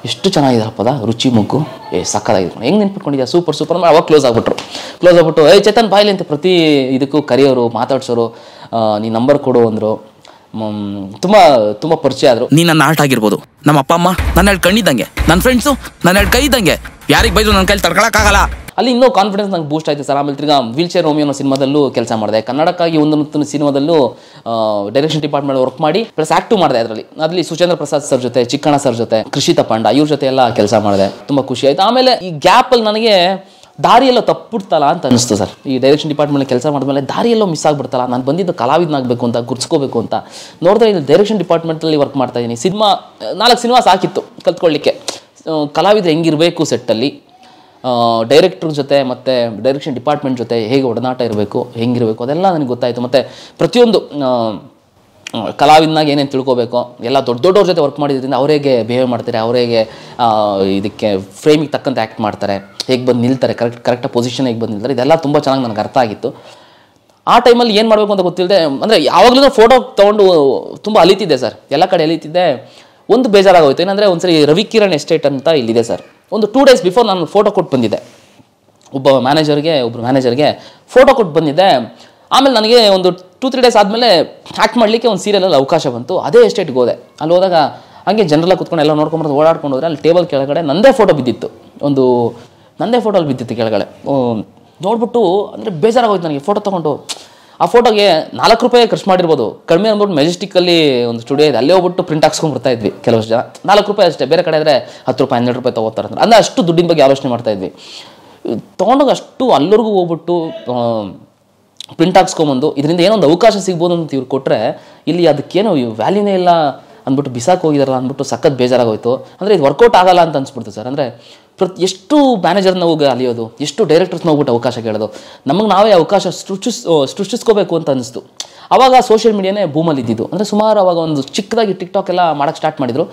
ಎಷ್ಟು ಚೆನ್ನಾಗಿದೆ ಪದ ರುಚಿ ಮುಗ್ಗು ಏ ಸಕ್ಕದಾಗಿದ್ಕೊಂಡು ಹೆಂಗೆ ನೆನ್ಪಿಟ್ಕೊಂಡಿದ್ದೆ ಸೂಪರ್ ಸೂಪರ್ ಮಾಡಿ ಅವಾಗ ಕ್ಲೋಸ್ ಆಗ್ಬಿಟ್ರು ಕ್ಲೋಸ್ ಆಗ್ಬಿಟ್ಟು ಏ ಚೇತನ್ ಬಾಯ್ಲಿ ಅಂತ ಪ್ರತಿ ಇದಕ್ಕೂ ಕರೆಯೋರು ಮಾತಾಡ್ಸೋರು ನೀ ನಂಬರ್ ಕೊಡು ಅಂದರು ತುಂಬ ತುಂಬ ಪರಿಚಯ ಆದರು ನೀನು ನನ್ನ ಆರ್ಟ್ ಆಗಿರ್ಬೋದು ನಮ್ಮ ಅಪ್ಪ ಅಮ್ಮ ನನ್ನ ಹೇಳಿ ಕಣ್ಣಿದ್ದಂಗೆ ನನ್ನ ಫ್ರೆಂಡ್ಸು ನನ್ನ ಹೇಳಿ ಕೈ ಇದ್ದಂಗೆ ಯಾರಿಗೆ ಬೈದು ನನ್ನ ಕೈಲಿ ತಡ್ಕೊಳಕ್ಕಾಗಲ್ಲ ಅಲ್ಲಿ ಇನ್ನೂ ಕಾನ್ಫಿಡೆನ್ಸ್ ನಂಗೆ ಬೂಸ್ಟ್ ಆಯಿತು ಸರ್ ಆಮೇಲೆ ತಿರ್ಗಾ ವೀಲ್ ಚೇರ್ ರೋಮಿ ಅನ್ನೋ ಸಿನಿಮಾದಲ್ಲೂ ಕೆಲಸ ಮಾಡಿದೆ ಕನ್ನಡಕ್ಕಾಗಿ ಒಂದು ಸಿನಿಮಾದಲ್ಲೂ ಡೈರೆಕ್ಷನ್ ಡಿಪಾರ್ಟ್ಮೆಂಟ್ ವರ್ಕ್ ಮಾಡಿ ಪ್ಲಸ್ ಆ್ಯಕ್ಟು ಮಾಡಿದೆ ಅದರಲ್ಲಿ ಅದರಲ್ಲಿ ಸುಚೇಂದ್ರ ಪ್ರಸಾದ್ ಸರ್ ಜೊತೆ ಚಿಕ್ಕಣ್ಣ ಸರ್ ಜೊತೆ ಕೃಷಿತ ಪಾಂಡ ಇವ್ರ ಜೊತೆ ಎಲ್ಲ ಕೆಲಸ ಮಾಡಿದೆ ತುಂಬ ಖುಷಿ ಆಯಿತು ಆಮೇಲೆ ಈ ಗ್ಯಾಪಲ್ಲಿ ನನಗೆ ದಾರಿಯೆಲ್ಲೋ ತಪ್ಪುಡ್ತಲ್ಲ ಅಂತ ಅನಿಸ್ತು ಸರ್ ಈ ಡೈರೆಕ್ಷನ್ ಡಿಪಾರ್ಟ್ಮೆಂಟ್ ಕೆಲಸ ಮಾಡಿದ್ಮೇಲೆ ದಾರಿಯೆಲ್ಲೋ ಮಿಸ್ ಆಗಿಬಿಡ್ತಲ್ಲ ನಾನು ಬಂದಿದ್ದು ಕಲಾವಿದನಾಗಬೇಕು ಅಂತ ಗುರ್ಸ್ಕೋಬೇಕು ಅಂತ ನೋಡಿದ್ರೆ ಇಲ್ಲಿ ಡೈರೆಕ್ಷನ್ ಡಿಪಾರ್ಟ್ಮೆಂಟಲ್ಲಿ ವರ್ಕ್ ಮಾಡ್ತಾ ಇದ್ದೀನಿ ಸಿನಿಮಾ ನಾಲ್ಕು ಸಿನಿಮಾ ಸಾಕಿತ್ತು ಕಲ್ತ್ಕೊಳ್ಳಿಕ್ಕೆ ಕಲಾವಿದ್ರು ಹೆಂಗಿರಬೇಕು ಸೆಟ್ಟಲ್ಲಿ ಡೈರೆಕ್ಟ್ರ ಜೊತೆ ಮತ್ತು ಡೈರೆಕ್ಷನ್ ಡಿಪಾರ್ಟ್ಮೆಂಟ್ ಜೊತೆ ಹೇಗೆ ಒಡನಾಟ ಇರಬೇಕು ಹೆಂಗಿರಬೇಕು ಅದೆಲ್ಲ ನನಗೆ ಗೊತ್ತಾಯಿತು ಮತ್ತು ಪ್ರತಿಯೊಂದು ಕಲಾವಿದನಾಗ ಏನೇನು ತಿಳ್ಕೋಬೇಕು ಎಲ್ಲ ದೊಡ್ಡ ದೊಡ್ಡವ್ರ ಜೊತೆ ವರ್ಕ್ ಮಾಡಿದ್ರಿಂದ ಅವರೇಗೆ ಬಿಹೇವ್ ಮಾಡ್ತಾರೆ ಅವರೇಗೆ ಇದಕ್ಕೆ ಫ್ರೇಮಿಗೆ ತಕ್ಕಂತೆ ಆ್ಯಕ್ಟ್ ಮಾಡ್ತಾರೆ ಹೇಗೆ ಬಂದು ನಿಲ್ತಾರೆ ಕರೆಕ್ಟ್ ಕರೆಕ್ಟಾಗಿ ಪೊಸಿಷನ್ ಹೇಗೆ ಬಂದು ನಿಲ್ತಾರೆ ಇದೆಲ್ಲ ತುಂಬ ಚೆನ್ನಾಗಿ ನನಗೆ ಅರ್ಥ ಆಗಿತ್ತು ಆ ಟೈಮಲ್ಲಿ ಏನು ಮಾಡಬೇಕು ಅಂತ ಗೊತ್ತಿಲ್ಲದೆ ಅಂದರೆ ಯಾವಾಗಲೂ ಫೋಟೋ ತೊಗೊಂಡು ತುಂಬ ಅಲಿತಿದ್ದೆ ಸರ್ ಎಲ್ಲ ಕಡೆ ಅಲಿತಿದ್ದೆ ಒಂದು ಬೇಜಾರಾಗೋಯ್ತು ಏನಂದರೆ ಒಂದು ಸರಿ ರವಿಕಿರಣ್ ಎಸ್ಟೇಟ್ ಅಂತ ಇಲ್ಲಿದೆ ಸರ್ ಒಂದು ಟೂ ಡೇಸ್ ಬಿಫೋರ್ ನಾನು ಫೋಟೋ ಕೊಟ್ಟು ಬಂದಿದ್ದೆ ಒಬ್ಬ ಮ್ಯಾನೇಜರ್ಗೆ ಒಬ್ಬರು ಮ್ಯಾನೇಜರ್ಗೆ ಫೋಟೋ ಕೊಟ್ಟು ಬಂದಿದ್ದೆ ಆಮೇಲೆ ನನಗೆ ಒಂದು ಟೂ ತ್ರೀ ಡೇಸ್ ಆದಮೇಲೆ ಆ್ಯಕ್ಟ್ ಮಾಡಲಿಕ್ಕೆ ಒಂದು ಸೀರಿಯಲಲ್ಲಿ ಅವಕಾಶ ಬಂತು ಅದೇ ಎಸ್ಟೇಟ್ಗೆ ಹೋದೆ ಅಲ್ಲಿ ಹೋದಾಗ ಹಾಗೆ ಜನರಲ್ಲ ಕೂತ್ಕೊಂಡು ಎಲ್ಲ ನೋಡ್ಕೊಂಬರೋದು ಓಡಾಡ್ಕೊಂಡು ಹೋದರೆ ಅಲ್ಲಿ ಟೇಬಲ್ ಕೆಳಗಡೆ ನಂದೇ ಫೋಟೋ ಬಿದ್ದಿತ್ತು ಒಂದು ನನ್ನದೇ ಅಲ್ಲಿ ಬಿದ್ದಿತ್ತು ಕೆಳಗಡೆ ನೋಡ್ಬಿಟ್ಟು ಅಂದರೆ ಬೇಜಾರಾಗೋಯ್ತು ನನಗೆ ಫೋಟೋ ತೊಗೊಂಡು ಆ ಫೋಟೋಗೆ ನಾಲ್ಕು ರೂಪಾಯಿ ಖರ್ಚು ಮಾಡಿರ್ಬೋದು ಕಡಿಮೆ ಅಂದ್ಬಿಟ್ಟು ಮೆಜೆಸ್ಟಿಕಲ್ಲಿ ಒಂದು ಸ್ಟುಡಿಯೋ ಇದೆ ಅಲ್ಲೇ ಹೋಗ್ಬಿಟ್ಟು ಪ್ರಿಂಟ್ ಹಾಕ್ಸ್ಕೊಂಡು ಬರ್ತಾ ಇದ್ವಿ ಕೆಲವು ಜನ ನಾಲ್ಕು ರೂಪಾಯಿ ಅಷ್ಟೇ ಬೇರೆ ಕಡೆ ಆದರೆ ಹತ್ತು ರೂಪಾಯಿ ಹನ್ನೆರಡು ರೂಪಾಯಿ ತೊಗೋತಾರೆ ಅಂದರೆ ಅಷ್ಟು ದುಡ್ಡಿನ ಬಗ್ಗೆ ಆಲೋಚನೆ ಮಾಡ್ತಾ ಇದ್ವಿ ಅಷ್ಟು ಅಲ್ಲರಿಗೂ ಹೋಗ್ಬಿಟ್ಟು ಪ್ರಿಂಟ್ ಹಾಕ್ಸ್ಕೊಂಬಂದು ಇದರಿಂದ ಏನೊಂದು ಅವಕಾಶ ಸಿಗ್ಬೋದು ಅಂತ ಇವ್ರು ಕೊಟ್ಟರೆ ಇಲ್ಲಿ ಇವ್ ವ್ಯಾಲ್ಯೂನೇ ಇಲ್ಲ ಅಂದ್ಬಿಟ್ಟು ಬಿಸಾಕೋಗಿದಾರಲ್ಲ ಅಂದ್ಬಿಟ್ಟು ಸಖತ್ ಬೇಜಾರಾಗೋಯ್ತು ಅಂದರೆ ಇದು ವರ್ಕೌಟ್ ಆಗಲ್ಲ ಅಂತ ಅನ್ಸ್ಬಿಡ್ತು ಸರ್ ಅಂದರೆ ಪ್ರತಿ ಎಷ್ಟು ಮ್ಯಾನೇಜರ್ನ ಹೋಗಿ ಅಲಿಯೋದು ಎಷ್ಟು ಡೈರೆಕ್ಟರ್ಸ್ನ ಹೋಗ್ಬಿಟ್ಟು ಅವಕಾಶ ಕೇಳೋದು ನಮಗೆ ನಾವೇ ಅವಕಾಶ ಸೃಷ್ಟಿಸ್ ಸೃಷ್ಟಿಸ್ಕೋಬೇಕು ಅಂತ ಅನಿಸ್ತು ಆವಾಗ ಸೋಷಿಯಲ್ ಮೀಡಿಯಾನೇ ಭೂಮಲ್ಲಿ ಇದ್ದಿದ್ದು ಅಂದರೆ ಸುಮಾರು ಅವಾಗ ಒಂದು ಚಿಕ್ಕದಾಗಿ ಟಿಕ್ ಟಾಕ್ ಎಲ್ಲ ಮಾಡೋಕ್ಕೆ ಸ್ಟಾರ್ಟ್ ಮಾಡಿದರು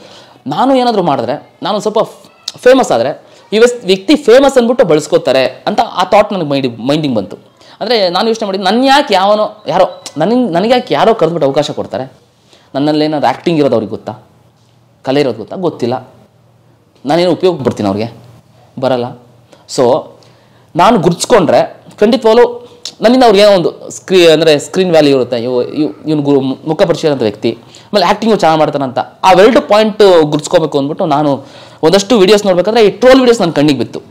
ನಾನು ಏನಾದರೂ ಮಾಡಿದ್ರೆ ನಾನು ಸ್ವಲ್ಪ ಫೇಮಸ್ ಆದರೆ ಈ ವ್ಯಕ್ತಿ ಫೇಮಸ್ ಅಂದ್ಬಿಟ್ಟು ಬಳಸ್ಕೋತಾರೆ ಅಂತ ಆ ಥಾಟ್ ನನಗೆ ಮೈಂಡ್ ಮೈಂಡಿಂಗ್ ಬಂತು ಅಂದರೆ ನಾನು ಯೋಚನೆ ಮಾಡಿದ್ದು ನನ್ನ ಯಾಕೆ ಯಾವನೋ ಯಾರೋ ನನಗೆ ನನಗೆ ಯಾಕೆ ಯಾರೋ ಕರೆದ್ಬಿಟ್ಟು ಅವಕಾಶ ಕೊಡ್ತಾರೆ ನನ್ನಲ್ಲಿ ಏನಾದರೂ ಆ್ಯಕ್ಟಿಂಗ್ ಇರೋದು ಅವ್ರಿಗೆ ಗೊತ್ತಾ ಕಲೆ ಇರೋದು ಗೊತ್ತಾ ಗೊತ್ತಿಲ್ಲ ನಾನೇನು ಉಪಯೋಗ ಬಿಡ್ತೀನಿ ಅವ್ರಿಗೆ ಬರಲ್ಲ ಸೊ ನಾನು ಗುರ್ಚ್ಕೊಂಡ್ರೆ ಖಂಡಿತವಾಗ್ಲೂ ನನ್ನಿಂದ ಅವ್ರಿಗೆ ಏನೋ ಒಂದು ಸ್ಕ್ರೀ ಅಂದರೆ ಸ್ಕ್ರೀನ್ ವ್ಯಾಲ್ಯೂ ಇರುತ್ತೆ ಇವು ಇವ್ ಇವನು ಗುರು ಮುಖ ಪರಿಚಯ ಅಂತ ವ್ಯಕ್ತಿ ಆಮೇಲೆ ಆ್ಯಕ್ಟಿಂಗು ಚೆನ್ನಾಗಿ ಮಾಡ್ತಾನಂತ ಅವೆರಡು ಪಾಯಿಂಟ್ ಗುರ್ಸ್ಕೋಬೇಕು ಅಂದ್ಬಿಟ್ಟು ನಾನು ಒಂದಷ್ಟು ವೀಡಿಯೋಸ್ ನೋಡ್ಬೇಕಂದ್ರೆ ಈ ಟ್ರೋಲ್ ವೀಡಿಯೋಸ್ ನನ್ನ ಕಣ್ಣಿಗೆ ಬಿತ್ತು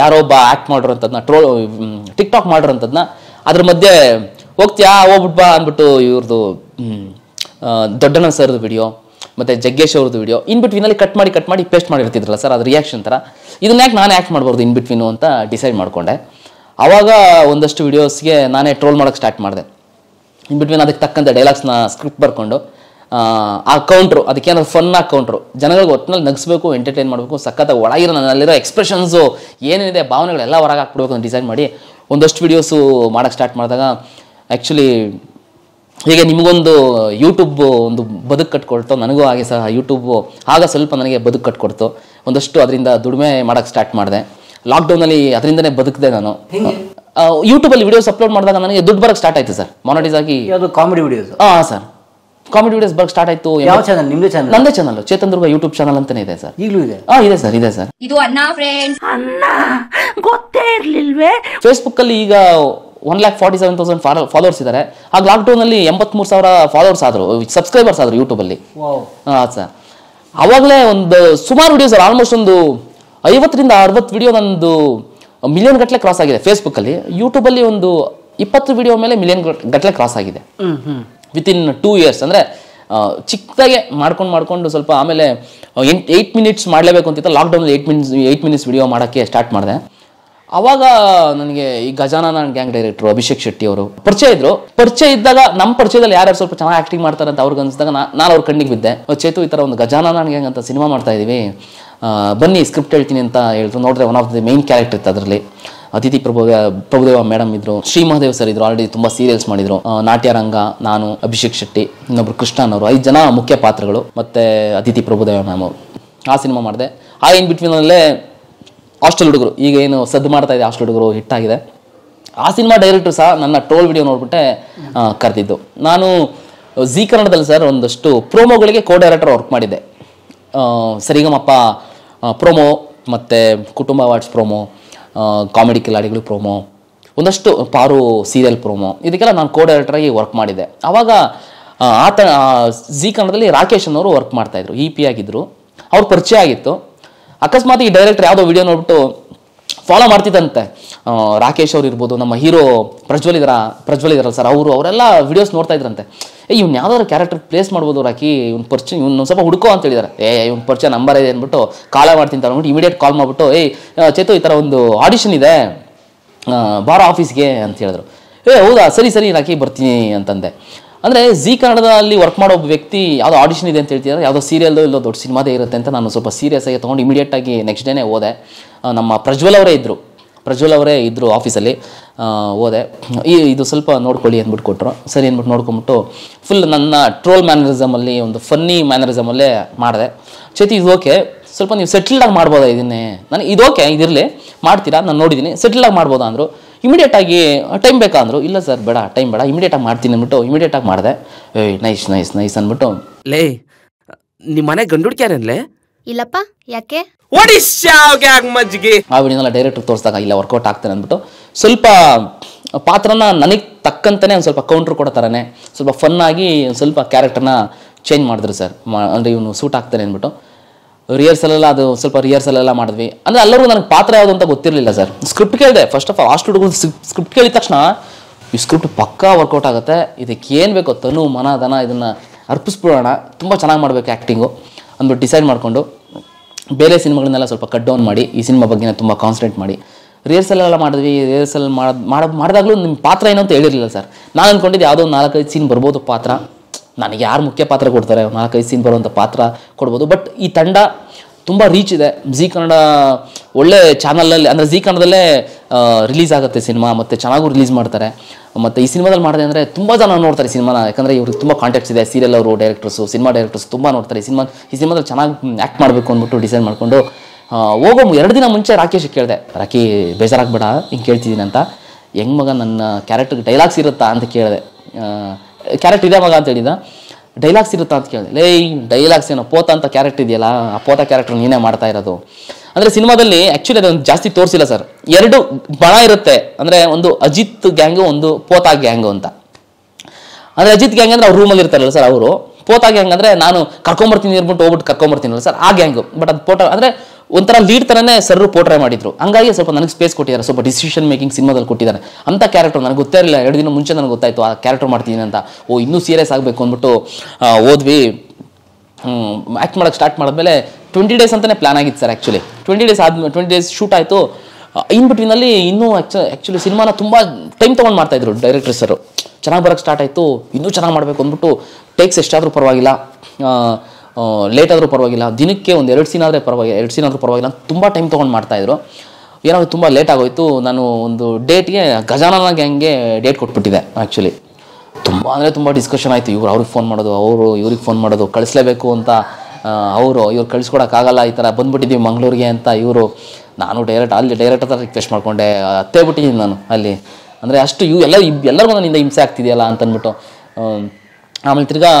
ಯಾರೋ ಒಬ್ಬ ಆ್ಯಕ್ಟ್ ಮಾಡಿರೋಂಥದ್ದನ್ನ ಟ್ರೋಲ್ ಟಿಕ್ ಟಾಕ್ ಮಾಡಿರೋಂಥದ್ದನ್ನ ಅದ್ರ ಮಧ್ಯೆ ಹೋಗ್ತೀಯಾ ಹೋಗ್ಬಿಟ್ ಬಾ ಅಂದ್ಬಿಟ್ಟು ಇವ್ರದ್ದು ದೊಡ್ಡಣ್ಣ ಸರ್ದು ವಿಡಿಯೋ ಮತ್ತು ಜಗ್ಗೇಶ್ ಅವ್ರದ್ದು ವಿಡಿಯೋ ಇನ್ ಬಿಟ್ವೀನಲ್ಲಿ ಕಟ್ ಮಾಡಿ ಕಟ್ ಮಾಡಿ ಪೇಸ್ಟ್ ಮಾಡಿರ್ತಿದ್ರಲ್ಲ ಸರ್ ಅದು ರಿಯಾಕ್ಷನ್ ಥರ ಇದನ್ನ ಯಾಕೆ ನಾನು ಆ್ಯಕ್ಟ್ ಮಾಡ್ಬಾರ್ದು ಇನ್ ಬಿಟ್ವೀನು ಅಂತ ಡಿಸೈಡ್ ಮಾಡಿಕೊಂಡೆ ಆವಾಗ ಒಂದಷ್ಟು ವೀಡಿಯೋಸ್ಗೆ ನಾನೇ ಟ್ರೋಲ್ ಮಾಡೋಕ್ಕೆ ಸ್ಟಾರ್ಟ್ ಮಾಡಿದೆ ಇನ್ ಬಿಟ್ವೀನ್ ಅದಕ್ಕೆ ತಕ್ಕಂತೆ ಡೈಲಾಗ್ಸ್ನ ಸ್ಕ್ರಿಪ್ಟ್ ಬರ್ಕೊಂಡು ಆ ಕೌಂಟ್ರು ಅದಕ್ಕೇನಾದ್ರು ಫನ್ ಆ ಕೌಂಟ್ರು ಜನಗಳಿಗೆ ಒಟ್ಟಿನಲ್ಲಿ ನಗಿಸ್ಬೇಕು ಎಂಟರ್ಟೈನ್ ಮಾಡಬೇಕು ಸಖತ್ತಾಗಿ ಒಳಗಿರೋ ನನ್ನಲ್ಲಿರೋ ಎಕ್ಸ್ಪ್ರೆಷನ್ಸು ಏನೇನಿದೆ ಭಾವನೆಗಳೆಲ್ಲ ಹೊರಗೆ ಹಾಕ್ಬಿಡ್ಬೇಕು ಅಂತ ಡಿಸೈಡ್ ಮಾಡಿ ಒಂದಷ್ಟು ವೀಡಿಯೋಸು ಮಾಡೋಕ್ಕೆ ಸ್ಟಾರ್ಟ್ ಮಾಡಿದಾಗ ಆ್ಯಕ್ಚುಲಿ ಹೀಗೆ ನಿಮಗೊಂದು ಯೂಟ್ಯೂಬ್ ಒಂದು ಬದುಕು ಕಟ್ಕೊಡ್ತು ನನಗೂ ಹಾಗೆ ಸಹ ಯೂಟ್ಯೂಬ್ ಆಗ ಸ್ವಲ್ಪ ನನಗೆ ಬದುಕು ಕಟ್ಕೊಡ್ತು ಒಂದಷ್ಟು ಅದರಿಂದ ದುಡಿಮೆ ಮಾಡೋಕ್ಕೆ ಸ್ಟಾರ್ಟ್ ಮಾಡಿದೆ ಲಾಕ್ಡೌನಲ್ಲಿ ಅದರಿಂದನೇ ಬದುಕಿದೆ ನಾನು ಯೂಟ್ಯೂಬಲ್ಲಿ ವಿಡಿಯೋಸ್ ಅಪ್ಲೋಡ್ ಮಾಡಿದಾಗ ನನಗೆ ದುಡ್ಡು ಬರೋಕ್ಕೆ ಸ್ಟಾರ್ಟ್ ಆಯ್ತು ಸರ್ ಮಾನಿಟೈಸ್ ಆಗಿ ಕಾಮಿಡಿ ವಿಡಿಯೋಸ್ ಹಾಂ ಸರ್ ಕಾಮಿಡಿ ವಿಡಿಯೋಸ್ ಬರಕ್ ಸ್ಟಾರ್ಟ್ ಆಯ್ತು ಚಾನಲ್ ನಿಮ್ದು ಚಾನಲ್ ನಂದೇ channel Chetan Durga YouTube channel ಅಂತಾನೆ ಇದೆ ಸರ್ ಈಗಲೂ ಇದೆ ಹಾ ಇದೆ ಸರ್ ಇದೆ ಸರ್ ಇದು ಅಣ್ಣ ಫ್ರೆಂಡ್ಸ್ ಅಣ್ಣ ಗೊತ್ತೇ ಇರ್ಲಿಲ್ವೇ ಫೇಸ್ಬುಕ್ ಅಲ್ಲಿ ಈಗ one lakh forty seven thousand follow followers ಇದ್ದಾರೆ ಆಗ ಲಾಕ್ಡೌನಲ್ಲಿ ಎಂಬತ್ಮೂರು ಸಾವಿರ ಫಾಲೋವರ್ಸ್ ಆದರು ಸಬ್ಸ್ಕ್ರೈಬರ್ಸ್ ಆದರು ಯೂಟ್ಯೂಬಲ್ಲಿ ಹಾಂ ಸರ್ ಆವಾಗಲೇ ಒಂದು ಸುಮಾರು ವಿಡಿಯೋಸ್ ಸರ್ ಆಲ್ಮೋಸ್ಟ್ ಒಂದು ಐವತ್ತರಿಂದ ಅರವತ್ತು ವಿಡಿಯೋ ನಂದು ಮಿಲಿಯನ್ ಗಟ್ಟಲೆ ಕ್ರಾಸ್ ಆಗಿದೆ ಫೇಸ್ಬುಕ್ಕಲ್ಲಿ ಯೂಟ್ಯೂಬಲ್ಲಿ ಒಂದು ಇಪ್ಪತ್ತು ವಿಡಿಯೋ ಮೇಲೆ ಮಿಲಿಯನ್ ಗಟ್ಟಲೆ ಕ್ರಾಸ್ ಆಗಿದೆ ವಿತಿನ್ ಟೂ ಇಯರ್ಸ್ ಅಂದರೆ ಚಿಕ್ಕದಾಗೆ ಮಾಡ್ಕೊಂಡು ಮಾಡ್ಕೊಂಡು ಸ್ವಲ್ಪ ಆಮೇಲೆ ಎಂಟ್ ಏಯ್ಟ್ ಮಿನಿಟ್ಸ್ ಮಾಡಲೇಬೇಕು ಅಂತಿತ್ತು ಲಾಕ್ಡೌನಲ್ಲಿ eight minutes eight minutes video ಮಾಡೋಕ್ಕೆ ಸ್ಟಾರ್ಟ್ ಮಾಡಿದೆ ಅವಾಗ ನನಗೆ ಈ ಗಜಾನನ ಗ್ಯಾಂಗ್ ಡೈರೆಕ್ಟರ್ ಅಭಿಷೇಕ್ ಶೆಟ್ಟಿ ಅವರು ಪರಿಚಯ ಇದ್ರು ಪರಿಚಯ ಇದ್ದಾಗ ನಮ್ಮ ಪರಿಚಯದಲ್ಲಿ ಯಾರ್ಯಾರು ಸ್ವಲ್ಪ ಚೆನ್ನಾಗಿ ಆಕ್ಟಿಂಗ್ ಮಾಡ್ತಾರೆ ಅಂತ ಅವ್ರಿಗೆ ಅನ್ಸಿದಾಗ ನಾನು ಅವ್ರ ಕಣ್ಣಿಗೆ ಬಿದ್ದೆ ಚೇತು ಈ ಥರ ಒಂದು ಗಜಾನನ ಗ್ಯಾಂಗ್ ಅಂತ ಸಿನಿಮಾ ಮಾಡ್ತಾ ಇದೀವಿ ಬನ್ನಿ ಸ್ಕ್ರಿಪ್ಟ್ ಹೇಳ್ತೀನಿ ಅಂತ ಹೇಳಿದ್ರು ನೋಡಿದ್ರೆ one of the main character ಇತ್ತು ಅದರಲ್ಲಿ ಅತಿಥಿ ಪ್ರಭು ಪ್ರಭುದೇವ ಮೇಡಮ್ ಇದ್ರು ಶ್ರೀಮಹದೇವ್ ಸರ್ ಇದ್ರು ಆಲ್ರೆಡಿ ತುಂಬಾ ಸೀರಿಯಲ್ಸ್ ಮಾಡಿದ್ರು ನಾಟ್ಯರಂಗ ನಾನು ಅಭಿಷೇಕ್ ಶೆಟ್ಟಿ ಇನ್ನೊಬ್ರು ಕೃಷ್ಣನ್ ಅವರು ಐದು ಜನ ಮುಖ್ಯ ಪಾತ್ರಗಳು ಮತ್ತೆ ಅತಿಥಿ ಪ್ರಭುದೇವ ಮ್ಯಾಮ್ ಅವರು ಆ ಸಿನಿಮಾ ಮಾಡಿದೆ ಆ ಇನ್ ಬಿಟ್ವೀನಲ್ಲೇ ಹಾಸ್ಟೆಲ್ ಹುಡುಗರು ಈಗ ಏನು ಸದ್ದು ಮಾಡ್ತಾ ಇದೆ ಹಾಸ್ಟೆಲ್ ಹುಡುಗರು ಹಿಟ್ಟಾಗಿದೆ ಆ ಸಿನಿಮಾ ಡೈರೆಕ್ಟರ್ ಸಹ ನನ್ನ ಟ್ರೋಲ್ ವಿಡಿಯೋ ನೋಡ್ಬಿಟ್ಟೆ ಕರೆದಿದ್ದು ನಾನು ಜೀ ಕನ್ನಡದಲ್ಲಿ ಸರ್ ಒಂದಷ್ಟು ಪ್ರೋಮೋಗಳಿಗೆ ಕೋ ಡೈರೆಕ್ಟರ್ ವರ್ಕ್ ಮಾಡಿದ್ದೆ ಸರಿಗಮಪ್ಪ ಪ್ರೋಮೋ ಮತ್ತು ಕುಟುಂಬ ವಾಟ್ಸ್ ಪ್ರೋಮೋ ಕಾಮಿಡಿ ಕಿಲಾಡಿಗಳು ಪ್ರೋಮೋ ಒಂದಷ್ಟು ಪಾರು ಸೀರಿಯಲ್ ಪ್ರೋಮೋ ಇದಕ್ಕೆಲ್ಲ ನಾನು ಕೋ ಡೈರೆಕ್ಟರಾಗಿ ವರ್ಕ್ ಮಾಡಿದ್ದೆ ಆವಾಗ ಆತ ಜೀ ಕನ್ನಡದಲ್ಲಿ ರಾಕೇಶ್ ಅನ್ನೋರು ವರ್ಕ್ ಮಾಡ್ತಾಯಿದ್ರು ಇ e ಪಿ ಆಗಿದ್ದರು ಅವ್ರ ಪರಿಚಯ ಆಗಿತ್ತು ಅಕಸ್ಮಾತ್ ಈ ಡೈರೆಕ್ಟರ್ ಯಾವುದೋ ವಿಡಿಯೋ ನೋಡ್ಬಿಟ್ಟು ಫಾಲೋ ಮಾಡ್ತಿದ್ದಂತೆ ರಾಕೇಶ್ ಅವ್ರು ಇರ್ಬೋದು ನಮ್ಮ ಹೀರೋ ಪ್ರಜ್ವಲ್ ಇದರ ಪ್ರಜ್ವಲ್ ಇದಾರಲ್ಲ ಸರ್ ಅವರು ಅವರೆಲ್ಲ ವಿಡಿಯೋಸ್ ನೋಡ್ತಾ ಇದ್ರಂತೆ ಏ ಇವ್ನು ಯಾವ್ದಾದ್ರು ಕ್ಯಾರೆಕ್ಟರ್ ಪ್ಲೇಸ್ ಮಾಡ್ಬೋದು ರಾಕಿ ಇವ್ನ ಪರಿಚಯ ಇವ್ನು ಸ್ವಲ್ಪ ಹುಡುಕೋ ಅಂತ ಹೇಳಿದಾರೆ ಏ ಇವ್ನ ಪರಿಚಯ ನಂಬರ್ ಇದೆ ಅಂದ್ಬಿಟ್ಟು ಕಾಲ ಮಾಡ್ತೀನಿ ಅಂತ ಅಂದ್ಬಿಟ್ಟು ಇಮಿಡಿಯೇಟ್ ಕಾಲ್ ಮಾಡಿಬಿಟ್ಟು ಏಯ್ ಚೇತು ಈ ಥರ ಒಂದು ಆಡಿಷನ್ ಇದೆ ಬಾರ ಆಫೀಸ್ಗೆ ಅಂತ ಹೇಳಿದ್ರು ಏ ಹೌದಾ ಸರಿ ಸರಿ ರಾಕಿ ಬರ್ತೀನಿ ಅಂತಂದೆ ಅಂದರೆ ಜಿ ಕನ್ನಡದಲ್ಲಿ ವರ್ಕ್ ಮಾಡೋ ಒಬ್ಬ ವ್ಯಕ್ತಿ ಯಾವುದೋ ಆಡಿಷನ್ ಇದೆ ಅಂತ ಹೇಳ್ತಿದ್ದಾರೆ ಯಾವುದೋ ಸೀರಿಯಲ್ದು ಇಲ್ಲೋ ದೊಡ್ಡ ಸಿನಿಮಾದೇ ಇರುತ್ತೆ ಅಂತ ನಾನು ಸ್ವಲ್ಪ ಸೀರಿಯಸ್ ಆಗಿ ತೊಗೊಂಡು ಆಗಿ ನೆಕ್ಸ್ಟ್ ಡೇನೇ ಹೋದೆ ನಮ್ಮ ಪ್ರಜ್ವಲ್ ಅವರೇ ಇದ್ದರು ಪ್ರಜ್ವಲ್ ಅವರೇ ಇದ್ದರು ಆಫೀಸಲ್ಲಿ ಓದೆ ಈ ಇದು ಸ್ವಲ್ಪ ನೋಡ್ಕೊಳ್ಳಿ ಅಂದ್ಬಿಟ್ಟು ಕೊಟ್ಟರು ಸರಿ ಅಂದ್ಬಿಟ್ಟು ನೋಡ್ಕೊಂಬಿಟ್ಟು ಫುಲ್ ನನ್ನ ಟ್ರೋಲ್ ಮ್ಯಾನರಿಸಮಲ್ಲಿ ಒಂದು ಫನ್ನಿ ಮ್ಯಾನರಿಸಮಲ್ಲೇ ಮಾಡಿದೆ ಚೇತಿ ಇದು ಓಕೆ ಸ್ವಲ್ಪ ನೀವು ಸೆಟ್ಲ್ಡಾಗಿ ಮಾಡ್ಬೋದಾ ಇದನ್ನೇ ನಾನು ಓಕೆ ಇದಿರಲಿ ಮಾಡ್ತೀರಾ ನಾನು ನೋಡಿದ್ದೀನಿ ಸೆಟ್ಲ್ಡಾಗಿ ಮಾಡ್ಬೋದಾ ಅಂದರು ಇಮಿಡಿಯೇಟ್ ಆಗಿ ಟೈಮ್ ಬೇಕಂದ್ರು ಇಲ್ಲ ಸರ್ ಬೇಡ ಟೈಮ್ ಬೇಡ ಇಮಿಡಿಯೇಟ್ ಆಗಿ ಮಾಡ್ತೀನಿ ಅಂದ್ಬಿಟ್ಟು ಇಮಿಡಿಯೇಟ್ ಆಗಿ ಮಾಡಿದೆ ಏಯ್ ನೈಸ್ ನೈಸ್ ನೈಸ್ ಅಂದ್ಬಿಟ್ಟು ಲೇ ನಿಮ್ಮ ಮನೆ ಗಂಡು ಹುಡ್ಕ್ಯಾರೇನ್ಲೇ ಇಲ್ಲಪ್ಪ ಯಾಕೆ ಮಜ್ಜಿಗೆ ಆ ವಿಡಿಯೋನೆಲ್ಲ ಡೈರೆಕ್ಟ್ ತೋರಿಸಿದಾಗ ಇಲ್ಲ ವರ್ಕೌಟ್ ಆಗ್ತಾನೆ ಅಂದ್ಬಿಟ್ಟು ಸ್ವಲ್ಪ ಪಾತ್ರನ ನನಗೆ ತಕ್ಕಂತನೇ ಒಂದು ಸ್ವಲ್ಪ ಕೌಂಟ್ರ್ ಕೊಡ್ತಾರೆ ಸ್ವಲ್ಪ ಫನ್ನಾಗಿ ಸ್ವಲ್ಪ ಕ್ಯಾರೆಕ್ಟರ್ನ ಚೇಂಜ್ ಮಾಡಿದ್ರು ಸರ್ ಅಂದರೆ ಇವನು ಸೂಟ್ ಆಗ್ತಾನೆ ಅಂದ್ಬಿಟ್ಟು ರಿಹರ್ಸಲೆಲ್ಲ ಅದು ಸ್ವಲ್ಪ ರಿಹರ್ಸಲ್ ಎಲ್ಲ ಮಾಡಿದ್ವಿ ಅಂದರೆ ಎಲ್ಲರೂ ನನಗೆ ಪಾತ್ರ ಯಾವುದು ಅಂತ ಗೊತ್ತಿರಲಿಲ್ಲ ಸರ್ ಸ್ಕ್ರಿಪ್ಟ್ ಕೇಳಿದೆ ಫಸ್ಟ್ ಆಫ್ ಆಲ್ ಹಾಸ್ಟ್ ಹುಡುಗರು ಸ್ಕ್ರಿಪ್ಟ್ ಕೇಳಿದ ತಕ್ಷಣ ಈ ಸ್ಕ್ರಿಪ್ಟ್ ಪಕ್ಕಾ ವರ್ಕೌಟ್ ಆಗುತ್ತೆ ಇದಕ್ಕೆ ಏನು ಬೇಕೋ ತನು ಮನ ದನ ಇದನ್ನು ಅರ್ಪಿಸ್ಬಿಡೋಣ ತುಂಬ ಚೆನ್ನಾಗಿ ಮಾಡಬೇಕು ಆ್ಯಕ್ಟಿಂಗು ಅಂದ್ಬಿಟ್ಟು ಡಿಸೈಡ್ ಮಾಡಿಕೊಂಡು ಬೇರೆ ಸಿನಿಮಾಗಳನ್ನೆಲ್ಲ ಸ್ವಲ್ಪ ಕಟ್ ಡೌನ್ ಮಾಡಿ ಈ ಸಿನಿಮಾ ಬಗ್ಗೆ ತುಂಬ ಕಾನ್ಸಂಟ್ರೇಟ್ ಮಾಡಿ ರಿಹರ್ಸಲೆಲ್ಲ ಮಾಡಿದ್ವಿ ರಿಹರ್ಸಲ್ ಮಾಡ್ ಮಾಡಿದಾಗಲೂ ನಿಮ್ಮ ಪಾತ್ರ ಏನು ಅಂತ ಹೇಳಿರಲಿಲ್ಲ ಸರ್ ನಾನು ಅಂದ್ಕೊಂಡಿದ್ದು ಯಾವುದೋ ಒಂದು ನಾಲ್ಕೈದು ಸೀನ್ ಬರ್ಬೋದು ಪಾತ್ರ ನನಗೆ ಯಾರು ಮುಖ್ಯ ಪಾತ್ರ ಕೊಡ್ತಾರೆ ನಾಲ್ಕೈದು ಸೀನ್ ಬರುವಂಥ ಪಾತ್ರ ಕೊಡ್ಬೋದು ಬಟ್ ಈ ತಂಡ ತುಂಬ ರೀಚ್ ಇದೆ ಝೀ ಕನ್ನಡ ಒಳ್ಳೆ ಚಾನಲಲ್ಲಿ ಅಂದರೆ ಝೀ ಕನ್ನಡದಲ್ಲೇ ರಿಲೀಸ್ ಆಗುತ್ತೆ ಸಿನಿಮಾ ಮತ್ತು ಚೆನ್ನಾಗೂ ರಿಲೀಸ್ ಮಾಡ್ತಾರೆ ಮತ್ತು ಈ ಸಿನಿಮಾದಲ್ಲಿ ಮಾಡಿದೆ ಅಂದರೆ ತುಂಬ ಜನ ನೋಡ್ತಾರೆ ಈ ಸಿನಿಮಾನ ಯಾಕಂದರೆ ಇವ್ರಿಗೆ ತುಂಬ ಕಾಂಟ್ಯಾಕ್ಟ್ಸ್ ಇದೆ ಸೀರಿಯಲ್ ಅವರು ಡೈರೆಕ್ಟರ್ಸು ಸಿನಿಮಾ ಡೈರೆಕ್ಟರ್ಸ್ ತುಂಬ ನೋಡ್ತಾರೆ ಈ ಸಿನಿಮಾ ಈ ಸಿನಿಮಾದಲ್ಲಿ ಚೆನ್ನಾಗಿ ಆ್ಯಕ್ಟ್ ಮಾಡಬೇಕು ಅಂದ್ಬಿಟ್ಟು ಡಿಸೈನ್ ಮಾಡಿಕೊಂಡು ಹೋಗೋ ಎರಡು ದಿನ ಮುಂಚೆ ರಾಕೇಶ್ ಕೇಳಿದೆ ರಾಕಿ ಬೇಜಾರಾಗ್ಬೇಡ ಹಿಂಗೆ ಕೇಳ್ತಿದ್ದೀನಿ ಅಂತ ಹೆಂಗೆ ಮಗ ನನ್ನ ಕ್ಯಾರೆಕ್ಟರ್ಗೆ ಡೈಲಾಗ್ಸ್ ಇರುತ್ತಾ ಅಂತ ಕೇಳಿದೆ ಕ್ಯಾರೆಕ್ಟರ್ ಇದೆ ಮಗ ಅಂತ ಹೇಳಿದ ಡೈಲಾಗ್ಸ್ ಇರುತ್ತಾ ಅಂತ ಕೇಳಿದೆ ಲೇ ಡೈಲಾಗ್ಸ್ ಏನೋ ಪೋತ ಅಂತ ಕ್ಯಾರೆಕ್ಟರ್ ಇದೆಯಲ್ಲ ಆ ಪೋತ ಕ್ಯಾರೆಕ್ಟರ್ ನೀನೇ ಮಾಡ್ತಾ ಇರೋದು ಅಂದರೆ ಸಿನಿಮಾದಲ್ಲಿ ಆ್ಯಕ್ಚುಲಿ ಅದೊಂದು ಜಾಸ್ತಿ ತೋರಿಸಿಲ್ಲ ಸರ್ ಎರಡು ಬಣ ಇರುತ್ತೆ ಅಂದರೆ ಒಂದು ಅಜಿತ್ ಗ್ಯಾಂಗು ಒಂದು ಪೋತ ಗ್ಯಾಂಗು ಅಂತ ಅಂದರೆ ಅಜಿತ್ ಗ್ಯಾಂಗ್ ಅಂದರೆ ಅವ್ರ ರೂಮಲ್ಲಿ ಇರ್ತಾರಲ್ಲ ಸರ್ ಅವರು ಪೋತಾ ಗ್ಯಾಂಗ್ ಅಂದರೆ ನಾನು ಕರ್ಕೊಂಬರ್ತೀನಿ ಅಂದ್ಬಿಟ್ಟು ಹೋಗ್ಬಿಟ್ಟು ಅಲ್ಲ ಸರ್ ಆ ಗ್ಯಾಂಗು ಬಟ್ ಅದು ಪೋಟ ಅಂದರೆ ಒಂಥರ ಲೀಡ್ ಥರನೇ ಸರ್ರು ಪೋಟ್ರೆ ಮಾಡಿದ್ರು ಹಂಗಾಗಿ ಸ್ವಲ್ಪ ನನಗೆ ಸ್ಪೇಸ್ ಕೊಟ್ಟಿದ್ದಾರೆ ಸ್ವಲ್ಪ ಡಿಸಿಷನ್ ಮೇಕಿಂಗ್ ಸಿನಿಮಾದಲ್ಲಿ ಕೊಟ್ಟಿದ್ದಾರೆ ಅಂತ ಕ್ಯಾರೆಕ್ಟರ್ ನನಗೆ ಗೊತ್ತೇ ಇರಲಿಲ್ಲ ಎರಡು ದಿನ ಮುಂಚೆ ನನಗೆ ಗೊತ್ತಾಯಿತು ಆ ಕ್ಯಾರೆಕ್ಟರ್ ಮಾಡ್ತೀನಿ ಅಂತ ಓ ಇನ್ನೂ ಸೀರಿಯಸ್ ಆಗಬೇಕು ಅಂದ್ಬಿಟ್ಟು ಓದ್ವಿ ಆ್ಯಕ್ಟ್ ಮಾಡೋಕ್ಕೆ ಸ್ಟಾರ್ಟ್ ಮಾಡಿದ್ಮೇಲೆ ಟ್ವೆಂಟಿ ಡೇಸ್ ಅಂತಲೇ ಪ್ಲಾನ್ ಆಗಿತ್ತು ಸರ್ ಆ್ಯಕ್ಚುಲಿ ಟ್ವೆಂಟಿ ಡೇಸ್ ಆದ್ಮೇಲೆ ಟ್ವೆಂಟಿ ಡೇಸ್ ಶೂಟ್ ಆಯಿತು ಇನ್ ಬಿಟ್ವಿನಲ್ಲಿ ಇನ್ನೂ ಆ್ಯಕ್ಚು ಆ್ಯಕ್ಚುಲಿ ಸಿನಿಮಾನ ತುಂಬ ಟೈಮ್ ತೊಗೊಂಡು ಮಾಡ್ತಾಯಿದ್ರು ಡೈರೆಕ್ಟರ್ ಸರ್ ಚೆನ್ನಾಗಿ ಬರೋಕ್ಕೆ ಸ್ಟಾರ್ಟ್ ಆಯಿತು ಇನ್ನೂ ಚೆನ್ನಾಗಿ ಮಾಡಬೇಕು ಅಂದ್ಬಿಟ್ಟು ಟೇಕ್ಸ್ ಎಷ್ಟಾದರೂ ಪರವಾಗಿಲ್ಲ ಲೇಟ್ ಆದರೂ ಪರವಾಗಿಲ್ಲ ದಿನಕ್ಕೆ ಒಂದು ಎರಡು ಸೀನ್ ಆದರೆ ಪರವಾಗಿಲ್ಲ ಎರಡು ಸೀನ್ ಆದರೂ ಪರವಾಗಿಲ್ಲ ತುಂಬ ಟೈಮ್ ತೊಗೊಂಡು ಮಾಡ್ತಾಯಿದ್ರು ಏನಾದರೂ ತುಂಬ ಲೇಟ್ ಆಗೋಯ್ತು ನಾನು ಒಂದು ಡೇಟ್ಗೆ ಗಜಾನನ ಗ್ಯಾಂಗ್ಗೆ ಡೇಟ್ ಕೊಟ್ಬಿಟ್ಟಿದೆ ಆ್ಯಕ್ಚುಲಿ ತುಂಬ ಅಂದರೆ ತುಂಬ ಡಿಸ್ಕಷನ್ ಆಯಿತು ಇವರು ಅವ್ರಿಗೆ ಫೋನ್ ಮಾಡೋದು ಅವರು ಇವ್ರಿಗೆ ಫೋನ್ ಮಾಡೋದು ಕಳಿಸ್ಲೇಬೇಕು ಅಂತ ಅವರು ಇವ್ರು ಕಳಿಸ್ಕೊಡೋಕ್ಕಾಗಲ್ಲ ಈ ಥರ ಬಂದುಬಿಟ್ಟಿದ್ದೀವಿ ಮಂಗಳೂರಿಗೆ ಅಂತ ಇವರು ನಾನು ಡೈರೆಕ್ಟ್ ಅಲ್ಲಿ ಡೈರೆಕ್ಟ್ ಹತ್ರ ರಿಕ್ವೆಸ್ಟ್ ಮಾಡಿಕೊಂಡೆ ಅತ್ತೇ ಬಿಟ್ಟಿದ್ದೀನಿ ನಾನು ಅಲ್ಲಿ ಅಂದರೆ ಅಷ್ಟು ಇವು ಎಲ್ಲ ಎಲ್ಲರಿಗೂ ನನ್ನಿಂದ ಹಿಂಸೆ ಆಗ್ತಿದೆಯಲ್ಲ ಅಂತಂದ್ಬಿಟ್ಟು ಆಮೇಲೆ ತಿರ್ಗಾ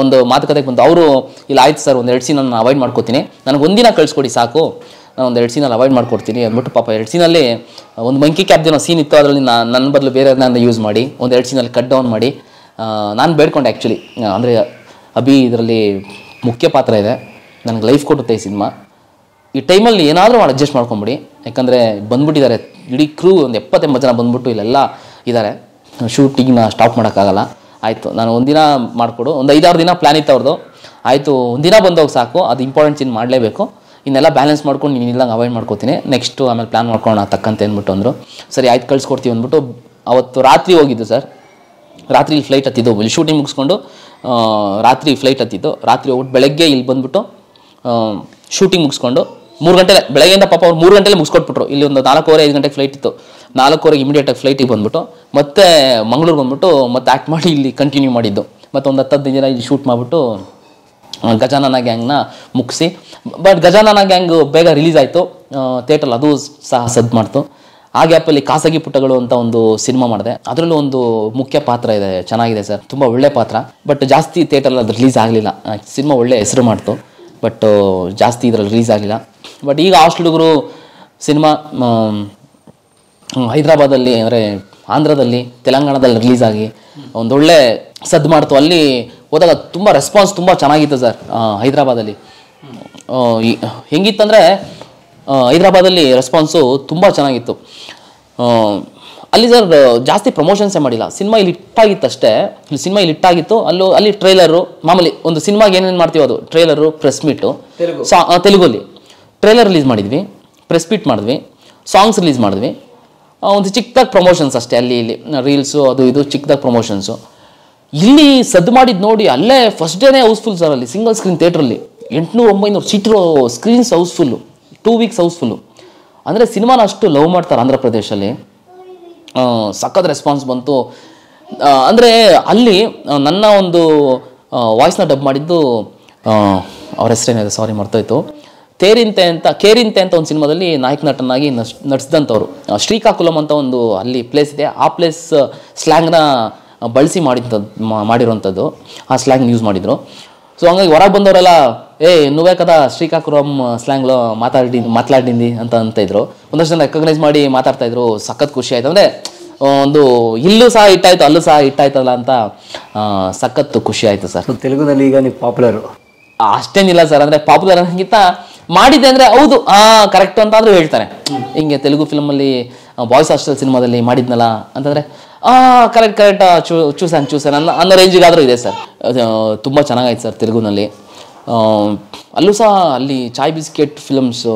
ಒಂದು ಮಾತುಕತೆಗೆ ಬಂದು ಅವರು ಇಲ್ಲ ಆಯ್ತು ಸರ್ ಒಂದು ಎರಡು ಸೀನ್ ನಾನು ಅವಾಯ್ಡ್ ಮಾಡ್ಕೋತೀನಿ ನನಗೆ ಒಂದಿನ ಕಳಿಸ್ಕೊಡಿ ಸಾಕು ನಾನು ಒಂದು ಎರಡು ಸೀನಲ್ಲಿ ಅವಾಯ್ಡ್ ಮಾಡ್ಕೊಡ್ತೀನಿ ಅಂದ್ಬಿಟ್ಟು ಪಾಪ ಎರಡು ಸೀನಲ್ಲಿ ಒಂದು ಮಂಕಿ ಏನೋ ಸೀನ್ ಇತ್ತು ಅದರಲ್ಲಿ ನಾನು ನನ್ನ ಬದಲು ಬೇರೆ ನಾನು ಯೂಸ್ ಮಾಡಿ ಒಂದು ಎರಡು ಸೀನಲ್ಲಿ ಕಟ್ ಡೌನ್ ಮಾಡಿ ನಾನು ಬೇಡ್ಕೊಂಡೆ ಆ್ಯಕ್ಚುಲಿ ಅಂದರೆ ಅಭಿ ಇದರಲ್ಲಿ ಮುಖ್ಯ ಪಾತ್ರ ಇದೆ ನನಗೆ ಲೈಫ್ ಕೊಡುತ್ತೆ ಈ ಸಿನಿಮಾ ಈ ಟೈಮಲ್ಲಿ ಏನಾದರೂ ಮಾಡಿ ಅಡ್ಜಸ್ಟ್ ಮಾಡ್ಕೊಂಬಿಡಿ ಯಾಕಂದರೆ ಬಂದ್ಬಿಟ್ಟಿದ್ದಾರೆ ಇಡೀ ಕ್ರೂ ಒಂದು ಎಪ್ಪತ್ತೆಂಬತ್ತು ಜನ ಬಂದ್ಬಿಟ್ಟು ಇಲ್ಲೆಲ್ಲ ಇದ್ದಾರೆ ಶೂಟಿಂಗ್ನ ಸ್ಟಾಪ್ ಮಾಡೋಕ್ಕಾಗಲ್ಲ ಆಯಿತು ನಾನು ಒಂದಿನ ಮಾಡಿಕೊಡು ಒಂದು ಐದಾರು ದಿನ ಪ್ಲ್ಯಾನ್ ಇತ್ತು ಅವ್ರದ್ದು ಆಯಿತು ಒಂದಿನ ಬಂದೋಗ ಸಾಕು ಅದು ಇಂಪಾರ್ಟೆಂಟ್ ಇನ್ನು ಮಾಡಲೇಬೇಕು ಇನ್ನೆಲ್ಲ ಬ್ಯಾಲೆನ್ಸ್ ಮಾಡ್ಕೊಂಡು ನೀನು ಇಲ್ಲಂಗೆ ಅವಾಯ್ಡ್ ಮಾಡ್ಕೋತೀನಿ ನೆಕ್ಸ್ಟು ಆಮೇಲೆ ಪ್ಲ್ಯಾನ್ ಮಾಡ್ಕೊಳೋಣ ತಕ್ಕಂತ ಅಂದ್ಬಿಟ್ಟು ಅಂದರು ಸರಿ ಆಯ್ತು ಕಳಿಸ್ಕೊಡ್ತೀವಿ ಅಂದ್ಬಿಟ್ಟು ಅವತ್ತು ರಾತ್ರಿ ಹೋಗಿದ್ದು ಸರ್ ರಾತ್ರಿ ಫ್ಲೈಟ್ ಹತ್ತಿದ್ದು ಶೂಟಿಂಗ್ ಮುಗಿಸ್ಕೊಂಡು ರಾತ್ರಿ ಫ್ಲೈಟ್ ಹತ್ತಿದ್ದು ರಾತ್ರಿ ಹೋಗ್ಬಿಟ್ಟು ಬೆಳಗ್ಗೆ ಇಲ್ಲಿ ಬಂದ್ಬಿಟ್ಟು ಶೂಟಿಂಗ್ ಮುಗಿಸ್ಕೊಂಡು ಮೂರು ಗಂಟೆ ಬೆಳಗ್ಗೆಯಿಂದ ಪಾಪ ಅವ್ರು ಮೂರು ಗಂಟೆಲಿ ಮುಗಿಸ್ಕೊಟ್ಬಿಟ್ರು ಇಲ್ಲಿ ಒಂದು ನಾಲ್ಕೂವರೆ ಐದು ಗಂಟೆಗೆ ಫ್ಲೈಟ್ ಇತ್ತು ನಾಲ್ಕೂವರೆಗೆ ಇಮಿಡಿಯೇಟಾಗಿ ಫ್ಲೈಟಿಗೆ ಬಂದ್ಬಿಟ್ಟು ಮತ್ತೆ ಮಂಗಳೂರು ಬಂದ್ಬಿಟ್ಟು ಮತ್ತೆ ಆ್ಯಕ್ಟ್ ಮಾಡಿ ಇಲ್ಲಿ ಕಂಟಿನ್ಯೂ ಮಾಡಿದ್ದು ಮತ್ತೆ ಒಂದು ಹತ್ತು ದಿನ ಜನ ಇಲ್ಲಿ ಶೂಟ್ ಮಾಡಿಬಿಟ್ಟು ಗಜಾನನ ಗ್ಯಾಂಗ್ನ ಮುಗಿಸಿ ಬಟ್ ಗಜಾನನ ಗ್ಯಾಂಗ್ ಬೇಗ ರಿಲೀಸ್ ಆಯಿತು ಥೇಟರ್ ಅದು ಸಹ ಸದ್ದು ಮಾಡ್ತು ಆ ಗ್ಯಾಪಲ್ಲಿ ಖಾಸಗಿ ಪುಟಗಳು ಅಂತ ಒಂದು ಸಿನಿಮಾ ಮಾಡಿದೆ ಅದರಲ್ಲೂ ಒಂದು ಮುಖ್ಯ ಪಾತ್ರ ಇದೆ ಚೆನ್ನಾಗಿದೆ ಸರ್ ತುಂಬ ಒಳ್ಳೆ ಪಾತ್ರ ಬಟ್ ಜಾಸ್ತಿ ಥಿಯೇಟರ್ ಅದು ರಿಲೀಸ್ ಆಗಲಿಲ್ಲ ಸಿನಿಮಾ ಒಳ್ಳೆ ಹೆಸರು ಮಾಡ್ತು ಬಟ್ uh, ಜಾಸ್ತಿ ಇದರಲ್ಲಿ ರಿಲೀಸ್ ಆಗಲಿಲ್ಲ ಬಟ್ ಈಗ ಹುಡುಗರು ಸಿನಿಮಾ ಹೈದರಾಬಾದಲ್ಲಿ ಅಂದರೆ ಆಂಧ್ರದಲ್ಲಿ ತೆಲಂಗಾಣದಲ್ಲಿ ರಿಲೀಸ್ ಆಗಿ ಒಂದೊಳ್ಳೆ ಸದ್ದು ಮಾಡ್ತು ಅಲ್ಲಿ ಹೋದಾಗ ತುಂಬ ರೆಸ್ಪಾನ್ಸ್ ತುಂಬ ಚೆನ್ನಾಗಿತ್ತು ಸರ್ ಹೈದರಾಬಾದಲ್ಲಿ ಹೆಂಗಿತ್ತಂದರೆ ಹೈದರಾಬಾದಲ್ಲಿ ರೆಸ್ಪಾನ್ಸು ತುಂಬ ಚೆನ್ನಾಗಿತ್ತು ಅಲ್ಲಿ ಸರ್ ಜಾಸ್ತಿ ಪ್ರಮೋಷನ್ಸೇ ಮಾಡಿಲ್ಲ ಸಿನಿಮಾ ಇಲ್ಲಿ ಇಟ್ಟಾಗಿತ್ತು ಅಷ್ಟೇ ಇಲ್ಲಿ ಸಿನಿಮಾ ಇಲ್ಲಿ ಇಟ್ಟಾಗಿತ್ತು ಅಲ್ಲೂ ಅಲ್ಲಿ ಟ್ರೇಲರು ಮಾಮೂಲಿ ಒಂದು ಸಿನಿಮಾಗೆ ಏನೇನು ಮಾಡ್ತೀವಿ ಅದು ಟ್ರೇಲರು ಪ್ರೆಸ್ ಮೀಟು ಸಾ ತೆಲುಗಲ್ಲಿ ಟ್ರೈಲರ್ ರಿಲೀಸ್ ಮಾಡಿದ್ವಿ ಪ್ರೆಸ್ ಮೀಟ್ ಮಾಡಿದ್ವಿ ಸಾಂಗ್ಸ್ ರಿಲೀಸ್ ಮಾಡಿದ್ವಿ ಒಂದು ಚಿಕ್ಕದಾಗ ಪ್ರಮೋಷನ್ಸ್ ಅಷ್ಟೇ ಅಲ್ಲಿ ಇಲ್ಲಿ ರೀಲ್ಸು ಅದು ಇದು ಚಿಕ್ಕದಾಗ ಪ್ರಮೋಷನ್ಸು ಇಲ್ಲಿ ಸದ್ದು ಮಾಡಿದ್ದು ನೋಡಿ ಅಲ್ಲೇ ಫಸ್ಟ್ ಡೇನೇ ಹೌಸ್ಫುಲ್ ಸರ್ ಅಲ್ಲಿ ಸಿಂಗಲ್ ಸ್ಕ್ರೀನ್ ಥಿಯೇಟ್ರಲ್ಲಿ ಎಂಟುನೂರು ಒಂಬೈನೂರು seater screens housefull two weeks housefull ಅಂದರೆ ಸಿನಿಮಾನ ಅಷ್ಟು ಲವ್ ಮಾಡ್ತಾರೆ ಆಂಧ್ರ ಪ್ರದೇಶಲ್ಲಿ ಸಖತ್ ರೆಸ್ಪಾನ್ಸ್ ಬಂತು ಅಂದರೆ ಅಲ್ಲಿ ನನ್ನ ಒಂದು ವಾಯ್ಸ್ನ ಡಬ್ ಮಾಡಿದ್ದು ಅವ್ರ ಹೆಸರೇನಿದೆ ಸಾರಿ ಮರ್ತೋಯ್ತು ತೇರಿಂತೆ ಅಂತ ಕೇರಿಂತೆ ಅಂತ ಒಂದು ಸಿನಿಮಾದಲ್ಲಿ ನಾಯಕ ನಟನಾಗಿ ನಸ್ ನಟಿಸಿದಂಥವ್ರು ಶ್ರೀಕಾಕುಲಂ ಅಂತ ಒಂದು ಅಲ್ಲಿ ಪ್ಲೇಸ್ ಇದೆ ಆ ಪ್ಲೇಸ್ ಸ್ಲ್ಯಾಂಗ್ನ ಬಳಸಿ ಮಾಡಿದ್ದ ಮಾಡಿರೋಂಥದ್ದು ಆ ಸ್ಲ್ಯಾಂಗ್ನ ಯೂಸ್ ಮಾಡಿದರು ಸೊ ಹಂಗಾಗಿ ಹೊರಗೆ ಬಂದವರೆಲ್ಲ ಏ నువ్వే ಶ್ರೀಕಾಕು ಶ್ರೀಕಾಕುರಂ ಸ್ಲ್ಯಾಂಗ್ಲು ಮಾತಾಡಿ ಮಾತಾಡಿದ್ದಿ ಅಂತ ಅಂತ ಇದ್ರು ಒಂದಷ್ಟು ಜನ ರೆಕಗ್ನೈಸ್ ಮಾಡಿ ಮಾತಾಡ್ತಾ ಇದ್ರು ಸಖತ್ ಖುಷಿ ಆಯ್ತು ಅಂದ್ರೆ ಒಂದು ಇಲ್ಲೂ ಸಹ ಹಿಟ್ಟಾಯ್ತು ಅಲ್ಲೂ ಸಹ ಹಿಟ್ಟಾಯ್ತಲ್ಲ ಅಂತ ಸಖತ್ತು ಖುಷಿ ಆಯ್ತು ಸರ್ ತೆಲುಗುನಲ್ಲಿ ಈಗ ನೀವು ಪಾಪ್ಯುಲರು ಅಷ್ಟೇನಿಲ್ಲ ಸರ್ ಅಂದರೆ ಪಾಪ್ಯುಲರ್ ಅನ್ನೋಕ್ಕಿಂತ ಮಾಡಿದ್ದೆ ಅಂದರೆ ಹೌದು ಆ ಕರೆಕ್ಟ್ ಅಂತ ಆದರೂ ಹೇಳ್ತಾರೆ ಹಿಂಗೆ ತೆಲುಗು ಅಲ್ಲಿ ಬಾಯ್ಸ್ ಹಾಸ್ಟೆಲ್ ಸಿನಿಮಾದಲ್ಲಿ ಮಾಡಿದ್ನಲ್ಲ ಅಂತಂದ್ರೆ ಆ ಕರೆಕ್ಟ್ ಕರೆಕ್ಟ್ ಚೂ ಚೂಸನ್ ಚೂಸನ್ ಅನ್ನೋ ಅನ್ನೋ ರೇಂಜಿಗಾದರೂ ಇದೆ ಸರ್ ತುಂಬ ಚೆನ್ನಾಗಾಯ್ತು ಸರ್ ತೆಲುಗುನಲ್ಲಿ ಅಲ್ಲೂ ಸಹ ಅಲ್ಲಿ ಚಾಯ್ ಬಿಸ್ಕೆಟ್ ಫಿಲಮ್ಸು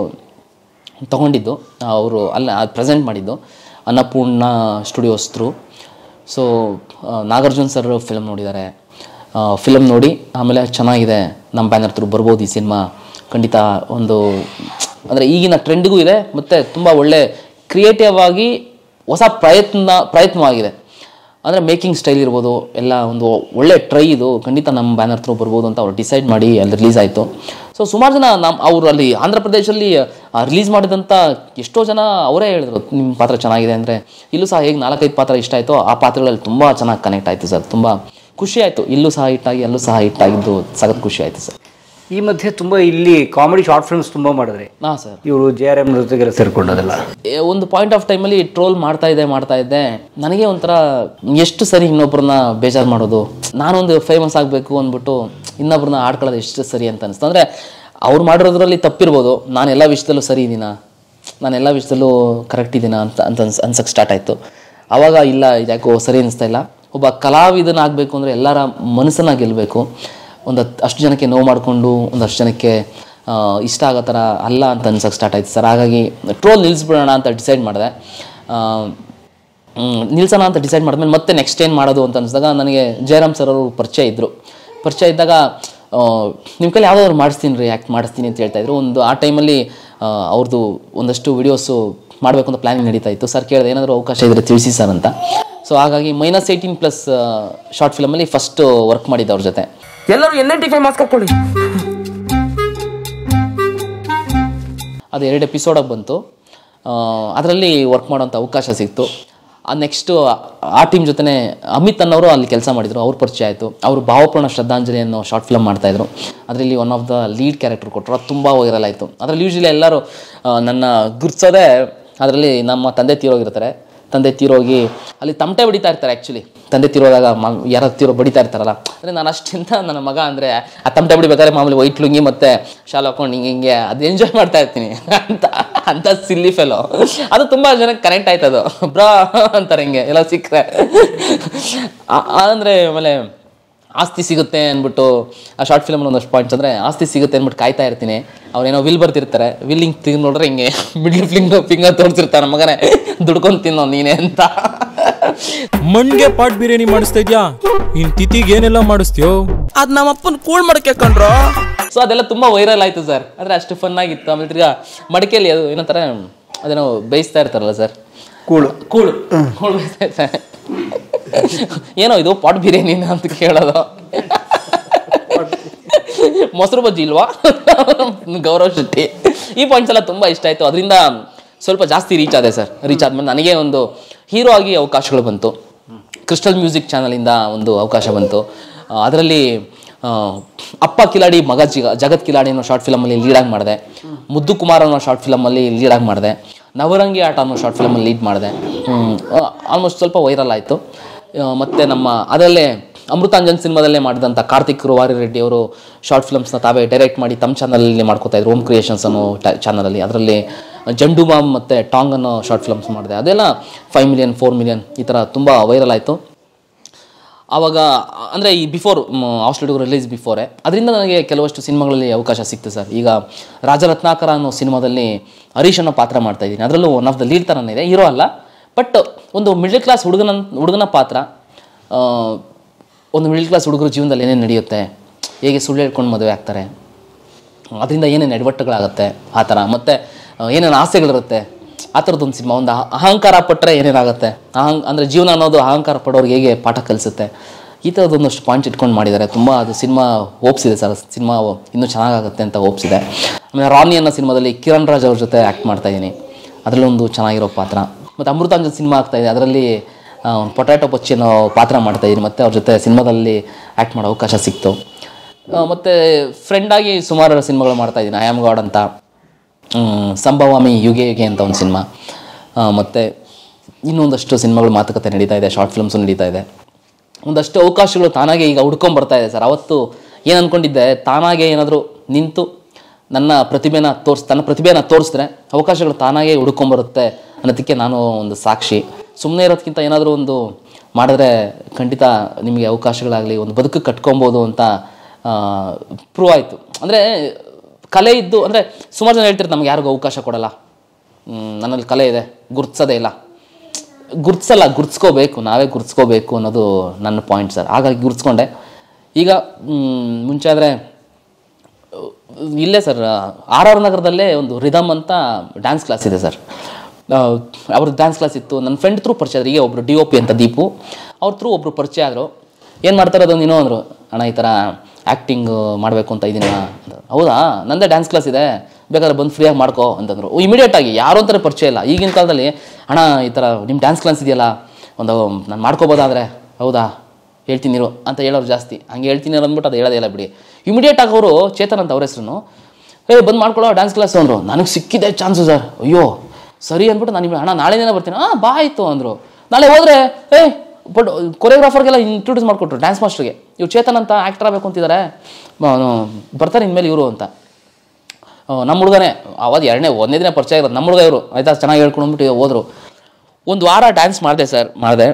ತೊಗೊಂಡಿದ್ದು ಅವರು ಅಲ್ಲಿ ಅದು ಪ್ರೆಸೆಂಟ್ ಮಾಡಿದ್ದು Annapurna studios through so Nagarjun sir film ನೋಡಿದ್ದಾರೆ ಫಿಲಮ್ ನೋಡಿ ಆಮೇಲೆ ಚೆನ್ನಾಗಿದೆ ನಮ್ಮ ಬ್ಯಾನರ್ ಥ್ರೂ ಬರ್ಬೋದು ಈ ಸಿನಿಮಾ ಖಂಡಿತ ಒಂದು ಅಂದರೆ ಈಗಿನ ಟ್ರೆಂಡ್ಗೂ ಇದೆ ಮತ್ತು ತುಂಬ ಒಳ್ಳೆ ಕ್ರಿಯೇಟಿವ್ ಆಗಿ ಹೊಸ ಪ್ರಯತ್ನ ಪ್ರಯತ್ನವಾಗಿದೆ ಅಂದರೆ ಮೇಕಿಂಗ್ ಸ್ಟೈಲ್ ಇರ್ಬೋದು ಎಲ್ಲ ಒಂದು ಒಳ್ಳೆ ಟ್ರೈ ಇದು ಖಂಡಿತ ನಮ್ಮ ಬ್ಯಾನರ್ ಥ್ರೂ ಬರ್ಬೋದು ಅಂತ ಅವ್ರು ಡಿಸೈಡ್ ಮಾಡಿ ಅಲ್ಲಿ ರಿಲೀಸ್ ಆಯಿತು ಸೊ ಸುಮಾರು ಜನ ನಮ್ಮ ಅವರು ಅಲ್ಲಿ ಆಂಧ್ರ ಪ್ರದೇಶದಲ್ಲಿ ರಿಲೀಸ್ ಮಾಡಿದಂಥ ಎಷ್ಟೋ ಜನ ಅವರೇ ಹೇಳಿದ್ರು ನಿಮ್ಮ ಪಾತ್ರ ಚೆನ್ನಾಗಿದೆ ಅಂದರೆ ಇಲ್ಲೂ ಸಹ ಹೇಗೆ ನಾಲ್ಕೈದು ಪಾತ್ರ ಇಷ್ಟ ಆಯಿತು ಆ ಪಾತ್ರಗಳಲ್ಲಿ ತುಂಬ ಚೆನ್ನಾಗಿ ಕನೆಕ್ಟ್ ಆಯಿತು ಸರ್ ತುಂಬ ಖುಷಿ ಆಯಿತು ಇಲ್ಲೂ ಸಹ ಹಿಟ್ಟಾಗಿ ಅಲ್ಲೂ ಸಹ ಹಿಟ್ಟಾಗಿದ್ದು ಸಖತ್ ಖುಷಿ ಆಯಿತು ಸರ್ ಈ ಮಧ್ಯೆ ತುಂಬಾ ಇಲ್ಲಿ ಕಾಮಿಡಿ ಶಾರ್ಟ್ ಫಿಲ್ಮ್ಸ್ ತುಂಬಾ ಮಾಡಿದ್ರೆ ಹಾಂ ಸರ್ ಇವರು ಜೆ ಆರ್ ಎಂ ಜೊತೆಗೆ ಒಂದು ಪಾಯಿಂಟ್ ಆಫ್ ಟೈಮಲ್ಲಿ ಟ್ರೋಲ್ ಮಾಡ್ತಾ ಇದ್ದೆ ಮಾಡ್ತಾ ಇದ್ದೆ ನನಗೆ ಒಂಥರ ಎಷ್ಟು ಸರಿ ಇನ್ನೊಬ್ಬರನ್ನ ಬೇಜಾರು ಮಾಡೋದು ನಾನೊಂದು ಫೇಮಸ್ ಆಗಬೇಕು ಅಂದ್ಬಿಟ್ಟು ಇನ್ನೊಬ್ಬರನ್ನ ಆಡ್ಕೊಳ್ಳೋದು ಎಷ್ಟು ಸರಿ ಅಂತ ಅನಿಸ್ತು ಅಂದ್ರೆ ಅವ್ರು ಮಾಡಿರೋದ್ರಲ್ಲಿ ತಪ್ಪಿರ್ಬೋದು ನಾನು ಎಲ್ಲ ವಿಷಯದಲ್ಲೂ ಸರಿ ಇದ್ದೀನಾ ನಾನು ಎಲ್ಲ ವಿಷಯದಲ್ಲೂ ಕರೆಕ್ಟ್ ಇದ್ದೀನಾ ಅಂತ ಅಂತ ಅನ್ಸ್ ಅನ್ಸಕ್ಕೆ ಸ್ಟಾರ್ಟ್ ಆಯಿತು ಆವಾಗ ಇಲ್ಲ ಇದ್ಯಾಕೋ ಸರಿ ಅನಿಸ್ತಾ ಇಲ್ಲ ಒಬ್ಬ ಕಲಾವಿದನಾಗಬೇಕು ಅಂದರೆ ಎಲ್ಲರ ಮನಸ್ಸನ್ನ ಗೆಲ್ಲಬೇಕು ಒಂದು ಅಷ್ಟು ಜನಕ್ಕೆ ನೋವು ಮಾಡಿಕೊಂಡು ಒಂದಷ್ಟು ಜನಕ್ಕೆ ಇಷ್ಟ ಆಗೋ ಥರ ಅಲ್ಲ ಅಂತ ಅನ್ಸೋಕ್ಕೆ ಸ್ಟಾರ್ಟ್ ಆಯ್ತು ಸರ್ ಹಾಗಾಗಿ ಟ್ರೋಲ್ ನಿಲ್ಲಿಸ್ಬಿಡೋಣ ಅಂತ ಡಿಸೈಡ್ ಮಾಡಿದೆ ನಿಲ್ಸೋಣ ಅಂತ ಡಿಸೈಡ್ ಮಾಡಿದ್ಮೇಲೆ ಮತ್ತೆ ನೆಕ್ಸ್ಟ್ ಏನು ಮಾಡೋದು ಅಂತ ಅನ್ಸಿದಾಗ ನನಗೆ ಜಯರಾಮ್ ಸರ್ ಅವರು ಪರಿಚಯ ಇದ್ದರು ಪರಿಚಯ ಇದ್ದಾಗ ನಿಮ್ಮ ಕೈಲಿ ಯಾವುದಾದ್ರು ಮಾಡಿಸ್ತೀನಿ ರೀ ಆ್ಯಕ್ಟ್ ಮಾಡಿಸ್ತೀನಿ ಅಂತ ಹೇಳ್ತಾಯಿದ್ರು ಒಂದು ಆ ಟೈಮಲ್ಲಿ ಅವ್ರದ್ದು ಒಂದಷ್ಟು ವೀಡಿಯೋಸು ಮಾಡಬೇಕು ಅಂತ ಪ್ಲ್ಯಾನಿಂಗ್ ನಡೀತಾ ಇತ್ತು ಸರ್ ಕೇಳಿದೆ ಏನಾದರೂ ಅವಕಾಶ ಇದ್ದರೆ ತಿಳಿಸಿ ಸರ್ ಅಂತ ಸೊ ಹಾಗಾಗಿ ಮೈನಸ್ ಏಯ್ಟೀನ್ ಪ್ಲಸ್ ಶಾರ್ಟ್ ಫಿಲಮಲ್ಲಿ ಫಸ್ಟು ವರ್ಕ್ ಮಾಡಿದ್ದು ಅವ್ರ ಜೊತೆ ಎಲ್ಲರೂ ಎನ್ ನೈಂಟಿ ಫೈವ್ ಮಾಸ್ಕ್ ಹಾಕೊಳ್ಳಿ ಅದು ಎರಡು ಎಪಿಸೋಡಾಗಿ ಬಂತು ಅದರಲ್ಲಿ ವರ್ಕ್ ಮಾಡೋಂಥ ಅವಕಾಶ ಸಿಕ್ತು ನೆಕ್ಸ್ಟು ಆ ಟೀಮ್ ಜೊತೆ ಅಮಿತ್ ಅನ್ನೋರು ಅಲ್ಲಿ ಕೆಲಸ ಮಾಡಿದರು ಅವ್ರ ಪರಿಚಯ ಆಯಿತು ಅವರು ಭಾವಪೂರ್ಣ ಶ್ರದ್ಧಾಂಜಲಿ ಅನ್ನೋ ಶಾರ್ಟ್ ಫಿಲಮ್ ಮಾಡ್ತಾಯಿದ್ರು ಅದರಲ್ಲಿ one of the lead character ಕೊಟ್ಟರು ಅದು ತುಂಬ ವೈರಲ್ ಆಯಿತು ಅದರಲ್ಲಿ ಯೂಶ್ವಲಿ ಎಲ್ಲರೂ ನನ್ನ ಗುರ್ಸೋದೇ ಅದರಲ್ಲಿ ನಮ್ಮ ತಂದೆ ತೀರೋಗಿರ್ತಾರೆ ತಂದೆ ತೀರೋಗಿ ಅಲ್ಲಿ ತಮಟೆ ಬಡಿತಾ ಇರ್ತಾರೆ ಆ್ಯಕ್ಚುಲಿ ತಂದೆ ತೀರೋದಾಗ ಮ ಯಾರು ತೀರೋ ಬಡಿತಾ ಇರ್ತಾರಲ್ಲ ಅಂದರೆ ನಾನು ಅಷ್ಟಿಂತ ನನ್ನ ಮಗ ಅಂದರೆ ಆ ತಮಟೆ ಬಿಡಿಬೇಕಾದ್ರೆ ಮಾಮೂಲಿ ವೈಟ್ ಲುಂಗಿ ಮತ್ತು ಶಾಲು ಹಾಕೊಂಡು ಹಿಂಗೆ ಹಿಂಗೆ ಅದು ಎಂಜಾಯ್ ಮಾಡ್ತಾ ಇರ್ತೀನಿ ಅಂತ ಅಂತ ಸಿಲ್ಲಿ ಫೆಲೋ ಅದು ತುಂಬ ಜನಕ್ಕೆ ಕನೆಕ್ಟ್ ಆಯ್ತದು ಬ್ರಾ ಅಂತಾರೆ ಹಿಂಗೆ ಎಲ್ಲ ಸಿಕ್ಕರೆ ಅಂದರೆ ಆಮೇಲೆ ಆಸ್ತಿ ಸಿಗುತ್ತೆ ಅಂದ್ಬಿಟ್ಟು ಆ ಶಾರ್ಟ್ ಫಿಲ್ಮ್ನ ಒಂದಷ್ಟು ಪಾಯಿಂಟ್ಸ್ ಅಂದರೆ ಆಸ್ತಿ ಸಿಗುತ್ತೆ ಅಂದ್ಬಿಟ್ಟು ಕಾಯ್ತಾ ಇರ್ತೀನಿ ಅವ್ರೇನೋ ವಿಲ್ ಬರ್ತಿರ್ತಾರೆ ವಿಲ್ಲಿಂಗ್ ತಿಂದು ನೋಡಿದ್ರೆ ಹಿಂಗೆ ಮಿಡ್ಲ್ ಫಿಲ್ಮ್ ಫಿಂಗರ್ ತೋರಿಸಿರ್ತಾರೆ ಮಗನೇ ದುಡ್ಕೊಂಡು ತಿನ್ನೋ ನೀನೇ ಅಂತ ಮಣ್ಣಿಗೆ ಪಾಟ್ ಬಿರಿಯಾನಿ ಮಾಡಿಸ್ತಾ ಇದ್ಯಾ ಇನ್ ತಿಥಿಗೆ ಏನೆಲ್ಲ ಮಾಡಿಸ್ತೀಯೋ ಅದ್ ನಮ್ಮ ಅಪ್ಪನ ಕೂಳ್ ಮಾಡಕ್ಕೆ ಕಂಡ್ರು ಸೊ ಅದೆಲ್ಲ ತುಂಬಾ ವೈರಲ್ ಆಯ್ತು ಸರ್ ಅಂದ್ರೆ ಅಷ್ಟು ಫನ್ ಆಗಿತ್ತು ಆಮೇಲೆ ತಿರ್ಗಾ ಮಡಿಕೆಯಲ್ಲಿ ಅದು ಏನಂತಾರೆ ಅದೇನೋ ಬೇಯಿಸ್ತಾ ಇರ್ತಾರಲ್ಲ ಸರ್ ಕೂಳು ಕೂಳು ಕೂಳು ಬೇಯಿಸ್ತಾ ಇರ್ತಾರೆ ಏನೋ ಇದು ಪಾಟ್ ಬಿರಿಯಾನಿ ಅಂತ ಕೇಳೋದು ಮೊಸರು ಬಜ್ಜಿ ಇಲ್ವಾ ಗೌರವ್ ಶೆಟ್ಟಿ ಈ ಪಾಯಿಂಟ್ಸ್ ಎಲ್ಲ ತುಂಬ ಇಷ್ಟ ಆಯಿತು ಅದರಿಂದ ಸ್ವಲ್ಪ ಜಾಸ್ತಿ ರೀಚ್ ಆದೆ ಸರ್ ರೀಚ್ ಆದ್ಮೇಲೆ ನನಗೆ ಒಂದು ಹೀರೋ ಆಗಿ ಅವಕಾಶಗಳು ಬಂತು ಕ್ರಿಸ್ಟಲ್ ಮ್ಯೂಸಿಕ್ ಚಾನಲಿಂದ ಒಂದು ಅವಕಾಶ ಬಂತು ಅದರಲ್ಲಿ ಅಪ್ಪ ಕಿಲಾಡಿ ಮಗ ಜಗತ್ ಕಿಲಾಡಿ ಅನ್ನೋ ಶಾರ್ಟ್ ಫಿಲಮಲ್ಲಿ ಲೀಡಾಗಿ ಮಾಡಿದೆ ಮುದ್ದು ಕುಮಾರ್ ಅನ್ನೋ ಶಾರ್ಟ್ ಫಿಲಮಲ್ಲಿ ಲೀಡಾಗಿ ಮಾಡಿದೆ ನವರಂಗಿ ಆಟ ಅನ್ನೋ ಶಾರ್ಟ್ ಫಿಲಮಲ್ಲಿ ಲೀಡ್ ಮಾಡಿದೆ ಆಲ್ಮೋಸ್ಟ್ ಸ್ವಲ್ಪ ವೈರಲ್ ಆಯಿತು ಮತ್ತು ನಮ್ಮ ಅದರಲ್ಲೇ ಅಮೃತಾಂಜನ್ ಸಿನಿಮಾದಲ್ಲೇ ಮಾಡಿದಂಥ ಕಾರ್ತಿಕ್ ರುವಾರಿ ರೆಡ್ಡಿ ಅವರು ಶಾರ್ಟ್ ಫಿಲಮ್ಸ್ನ ತಾವೇ ಡೈರೆಕ್ಟ್ ಮಾಡಿ ತಮ್ಮ ಚಾನಲಲ್ಲಿ ಮಾಡ್ಕೋತಾ ಇದ್ರು ಓಮ್ ಕ್ರಿಯೇಷನ್ಸ್ ಅನ್ನೋ ಚಾನಲಲ್ಲಿ ಅದರಲ್ಲಿ ಜಂಡು ಬಾಮ್ ಮತ್ತು ಟಾಂಗ್ ಅನ್ನೋ ಶಾರ್ಟ್ ಫಿಲ್ಮ್ಸ್ ಮಾಡಿದೆ ಅದೆಲ್ಲ ಫೈವ್ ಮಿಲಿಯನ್ ಫೋರ್ ಮಿಲಿಯನ್ ಈ ಥರ ತುಂಬ ವೈರಲ್ ಆಯಿತು ಆವಾಗ ಅಂದರೆ ಈ ಬಿಫೋರ್ ಹಾಸ್ಟೆಲ್ಗೂ ರಿಲೀಸ್ ಬಿಫೋರೆ ಅದರಿಂದ ನನಗೆ ಕೆಲವಷ್ಟು ಸಿನಿಮಾಗಳಲ್ಲಿ ಅವಕಾಶ ಸಿಕ್ತು ಸರ್ ಈಗ ರಾಜರತ್ನಾಕರ ಅನ್ನೋ ಸಿನಿಮಾದಲ್ಲಿ ಹರೀಶ್ ಅನ್ನೋ ಪಾತ್ರ ಮಾಡ್ತಾಯಿದ್ದೀನಿ ಅದರಲ್ಲೂ ಒನ್ ಆಫ್ ದ ಲೀಡ್ ಥರನೇ ಇದೆ ಹೀರೋ ಅಲ್ಲ ಬಟ್ uh, ಒಂದು ಮಿಡ್ಲ್ ಕ್ಲಾಸ್ ಹುಡುಗನ ಹುಡುಗನ ಪಾತ್ರ ಒಂದು ಮಿಡ್ಲ್ ಕ್ಲಾಸ್ ಹುಡುಗರು ಜೀವನದಲ್ಲಿ ಏನೇನು ನಡೆಯುತ್ತೆ ಹೇಗೆ ಸುಳ್ಳು ಹೇಳ್ಕೊಂಡು ಮದುವೆ ಆಗ್ತಾರೆ ಅದರಿಂದ ಏನೇನು ಎಡವಟ್ಟುಗಳಾಗುತ್ತೆ ಆ ಥರ ಮತ್ತು ಏನೇನು ಆಸೆಗಳಿರುತ್ತೆ ಆ ಥರದ್ದೊಂದು ಸಿನಿಮಾ ಒಂದು ಅಹಂಕಾರ ಪಟ್ಟರೆ ಏನೇನಾಗುತ್ತೆ ಅಹಂ ಅಂದರೆ ಜೀವನ ಅನ್ನೋದು ಅಹಂಕಾರ ಪಡೋರಿಗೆ ಹೇಗೆ ಪಾಠ ಕಲಿಸುತ್ತೆ ಈ ಥರದೊಂದಷ್ಟು ಪಾಯಿಂಟ್ ಇಟ್ಕೊಂಡು ಮಾಡಿದ್ದಾರೆ ತುಂಬ ಅದು ಸಿನಿಮಾ ಓಪ್ಸಿದೆ ಸರ್ ಸಿನಿಮಾ ಇನ್ನೂ ಚೆನ್ನಾಗಾಗುತ್ತೆ ಅಂತ ಓಪ್ಸಿದೆ ಆಮೇಲೆ ರಾನಿ ಅನ್ನೋ ಸಿನಿಮಾದಲ್ಲಿ ಕಿರಣ್ ರಾಜ್ ಅವ್ರ ಜೊತೆ ಆ್ಯಕ್ಟ್ ಮಾಡ್ತಾಯಿದ್ದೀನಿ ಅದರಲ್ಲೊಂದು ಚೆನ್ನಾಗಿರೋ ಪಾತ್ರ ಮತ್ತು ಅಮೃತಾಂಜನ್ ಸಿನಿಮಾ ಆಗ್ತಾ ಇದೆ ಅದರಲ್ಲಿ ಪೊಟ್ಯಾಟೊ ಪಚ್ಚಿನ ಪಾತ್ರ ಮಾಡ್ತಾಯಿದ್ದೀನಿ ಮತ್ತು ಅವ್ರ ಜೊತೆ ಸಿನಿಮಾದಲ್ಲಿ ಆ್ಯಕ್ಟ್ ಮಾಡೋ ಅವಕಾಶ ಸಿಕ್ತು ಮತ್ತು ಫ್ರೆಂಡಾಗಿ ಸುಮಾರು ಸಿನಿಮಾಗಳು ಮಾಡ್ತಾಯಿದ್ದೀನಿ ಐ ಆಮ್ ಗಾಡ್ ಅಂತ ಸಂಭವಾಮಿ ಯುಗೆ ಯುಗೆ ಅಂತ ಒಂದು ಸಿನಿಮಾ ಮತ್ತು ಇನ್ನೊಂದಷ್ಟು ಸಿನಿಮಾಗಳು ಮಾತುಕತೆ ನಡೀತಾ ಇದೆ ಶಾರ್ಟ್ ಫಿಲ್ಮ್ಸು ನಡೀತಾ ಇದೆ ಒಂದಷ್ಟು ಅವಕಾಶಗಳು ತಾನಾಗೆ ಈಗ ಹುಡ್ಕೊಂಬರ್ತಾ ಇದೆ ಸರ್ ಅವತ್ತು ಏನು ಅಂದ್ಕೊಂಡಿದ್ದೆ ತಾನಾಗೆ ಏನಾದರೂ ನಿಂತು ನನ್ನ ಪ್ರತಿಭೆನ ತೋರಿಸ್ ತನ್ನ ಪ್ರತಿಭೆನ ತೋರಿಸಿದ್ರೆ ಅವಕಾಶಗಳು ತಾನಾಗೇ ಹುಡ್ಕೊಂಬರುತ್ತೆ ಅನ್ನೋದಕ್ಕೆ ನಾನು ಒಂದು ಸಾಕ್ಷಿ ಸುಮ್ಮನೆ ಇರೋದಕ್ಕಿಂತ ಏನಾದರೂ ಒಂದು ಮಾಡಿದ್ರೆ ಖಂಡಿತ ನಿಮಗೆ ಅವಕಾಶಗಳಾಗಲಿ ಒಂದು ಬದುಕು ಕಟ್ಕೊಬೋದು ಅಂತ ಪ್ರೂವ್ ಆಯಿತು ಅಂದರೆ ಕಲೆ ಇದ್ದು ಅಂದರೆ ಸುಮಾರು ಜನ ಹೇಳ್ತಿರ್ತಾರೆ ನಮ್ಗೆ ಯಾರಿಗೂ ಅವಕಾಶ ಕೊಡಲ್ಲ ನನ್ನಲ್ಲಿ ಕಲೆ ಇದೆ ಗುರ್ತಿಸೋದೇ ಇಲ್ಲ ಗುರುತಿಸಲ್ಲ ಗುರ್ತಿಸ್ಕೋಬೇಕು ನಾವೇ ಗುರುತಿಸ್ಕೋಬೇಕು ಅನ್ನೋದು ನನ್ನ ಪಾಯಿಂಟ್ ಸರ್ ಹಾಗಾಗಿ ಗುರುತಿಸ್ಕೊಂಡೆ ಈಗ ಮುಂಚೆ ಆದರೆ ಇಲ್ಲೇ ಸರ್ ಆರ್ ಆರ್ ನಗರದಲ್ಲೇ ಒಂದು ರಿದಮ್ ಅಂತ ಡ್ಯಾನ್ಸ್ ಕ್ಲಾಸ್ ಇದೆ ಸರ್ ಅವ್ರ ಡ್ಯಾನ್ಸ್ ಕ್ಲಾಸ್ ಇತ್ತು ನನ್ನ ಫ್ರೆಂಡ್ ತ್ರೂ ಪರಿಚಯ ಆದ್ರೆ ಈಗ ಒಬ್ರು ಡಿ ಒ ಪಿ ಅಂತ ದೀಪು ಅವ್ರ ಥ್ರೂ ಒಬ್ರು ಪರಿಚಯ ಆದರು ಏನು ಮಾಡ್ತಾರೆ ಅದೊಂದು ಏನೋ ಅಂದರು ಅಣ್ಣ ಈ ಥರ ಆ್ಯಕ್ಟಿಂಗ್ ಮಾಡಬೇಕು ಅಂತ ಇದ್ದೀನಿ ಹೌದಾ ನಂದೇ ಡ್ಯಾನ್ಸ್ ಕ್ಲಾಸ್ ಇದೆ ಬೇಕಾದ್ರೆ ಬಂದು ಫ್ರೀಯಾಗಿ ಮಾಡ್ಕೋ ಅಂತಂದರು ಇಮಿಡಿಯೇಟಾಗಿ ಯಾರೋ ಅಂತಾರೆ ಪರಿಚಯ ಇಲ್ಲ ಈಗಿನ ಕಾಲದಲ್ಲಿ ಅಣ್ಣ ಈ ಥರ ನಿಮ್ಮ ಡ್ಯಾನ್ಸ್ ಕ್ಲಾಸ್ ಇದೆಯಲ್ಲ ಒಂದು ನಾನು ಮಾಡ್ಕೋಬೋದಾದ್ರೆ ಹೌದಾ ಹೇಳ್ತೀನಿರು ಅಂತ ಹೇಳೋರು ಜಾಸ್ತಿ ಹಂಗೆ ಹೇಳ್ತೀನಿ ಅಂದ್ಬಿಟ್ಟು ಅದು ಹೇಳೋದೇ ಇಲ್ಲ ಬಿಡಿ ಇಮಿಡಿಯೇಟ್ ಆಗಿ ಅವರು ಚೇತನ್ ಅಂತ ಅವ್ರ ಹೆಸರು ಏ ಬಂದು ಮಾಡ್ಕೊಳ್ಳೋ ಡ್ಯಾನ್ಸ್ ಕ್ಲಾಸ್ ಅಂದರು ನನಗೆ ಸಿಕ್ಕಿದೆ ಚಾನ್ಸು ಸರ್ ಅಯ್ಯೋ ಸರಿ ಅಂದ್ಬಿಟ್ಟು ನಾನು ನಿಮ್ಮ ಅಣ್ಣ ನಾಳೆನೇ ಬರ್ತೀನಿ ಹಾಂ ಬಾ ಆಯಿತು ಅಂದರು ನಾಳೆ ಹೋದ್ರೆ ಏ ಬಟ್ ಕೊರಿಯೋಗ್ರಾಫರ್ಗೆಲ್ಲ ಇಂಟ್ರೊಡ್ಯೂಸ್ ಮಾಡಿಕೊಟ್ರು ಡ್ಯಾನ್ಸ್ ಮಾಸ್ಟರ್ಗೆ ಇವ್ರು ಚೇತನ್ ಅಂತ ಆ್ಯಕ್ಟರ್ ಆಗಬೇಕು ಅಂತಿದ್ದಾರೆ ಬರ್ತಾರೆ ಇನ್ಮೇಲೆ ಇವರು ಅಂತ ನಮ್ಮ ಹುಡುಗನೇ ಅವಾಗ ಎರಡನೇ ಒಂದೇ ದಿನ ಪರಿಚಯ ಇರೋದು ನಮ್ಮ ಹುಡುಗ ಇವರು ಆಯ್ತಾ ಚೆನ್ನಾಗಿ ಹೇಳ್ಕೊಂಡು ಹೇಳ್ಕೊಂಡ್ಬಿಟ್ಟು ಹೋದರು ಒಂದು ವಾರ ಡ್ಯಾನ್ಸ್ ಮಾಡಿದೆ ಸರ್ ಮಾಡಿದೆ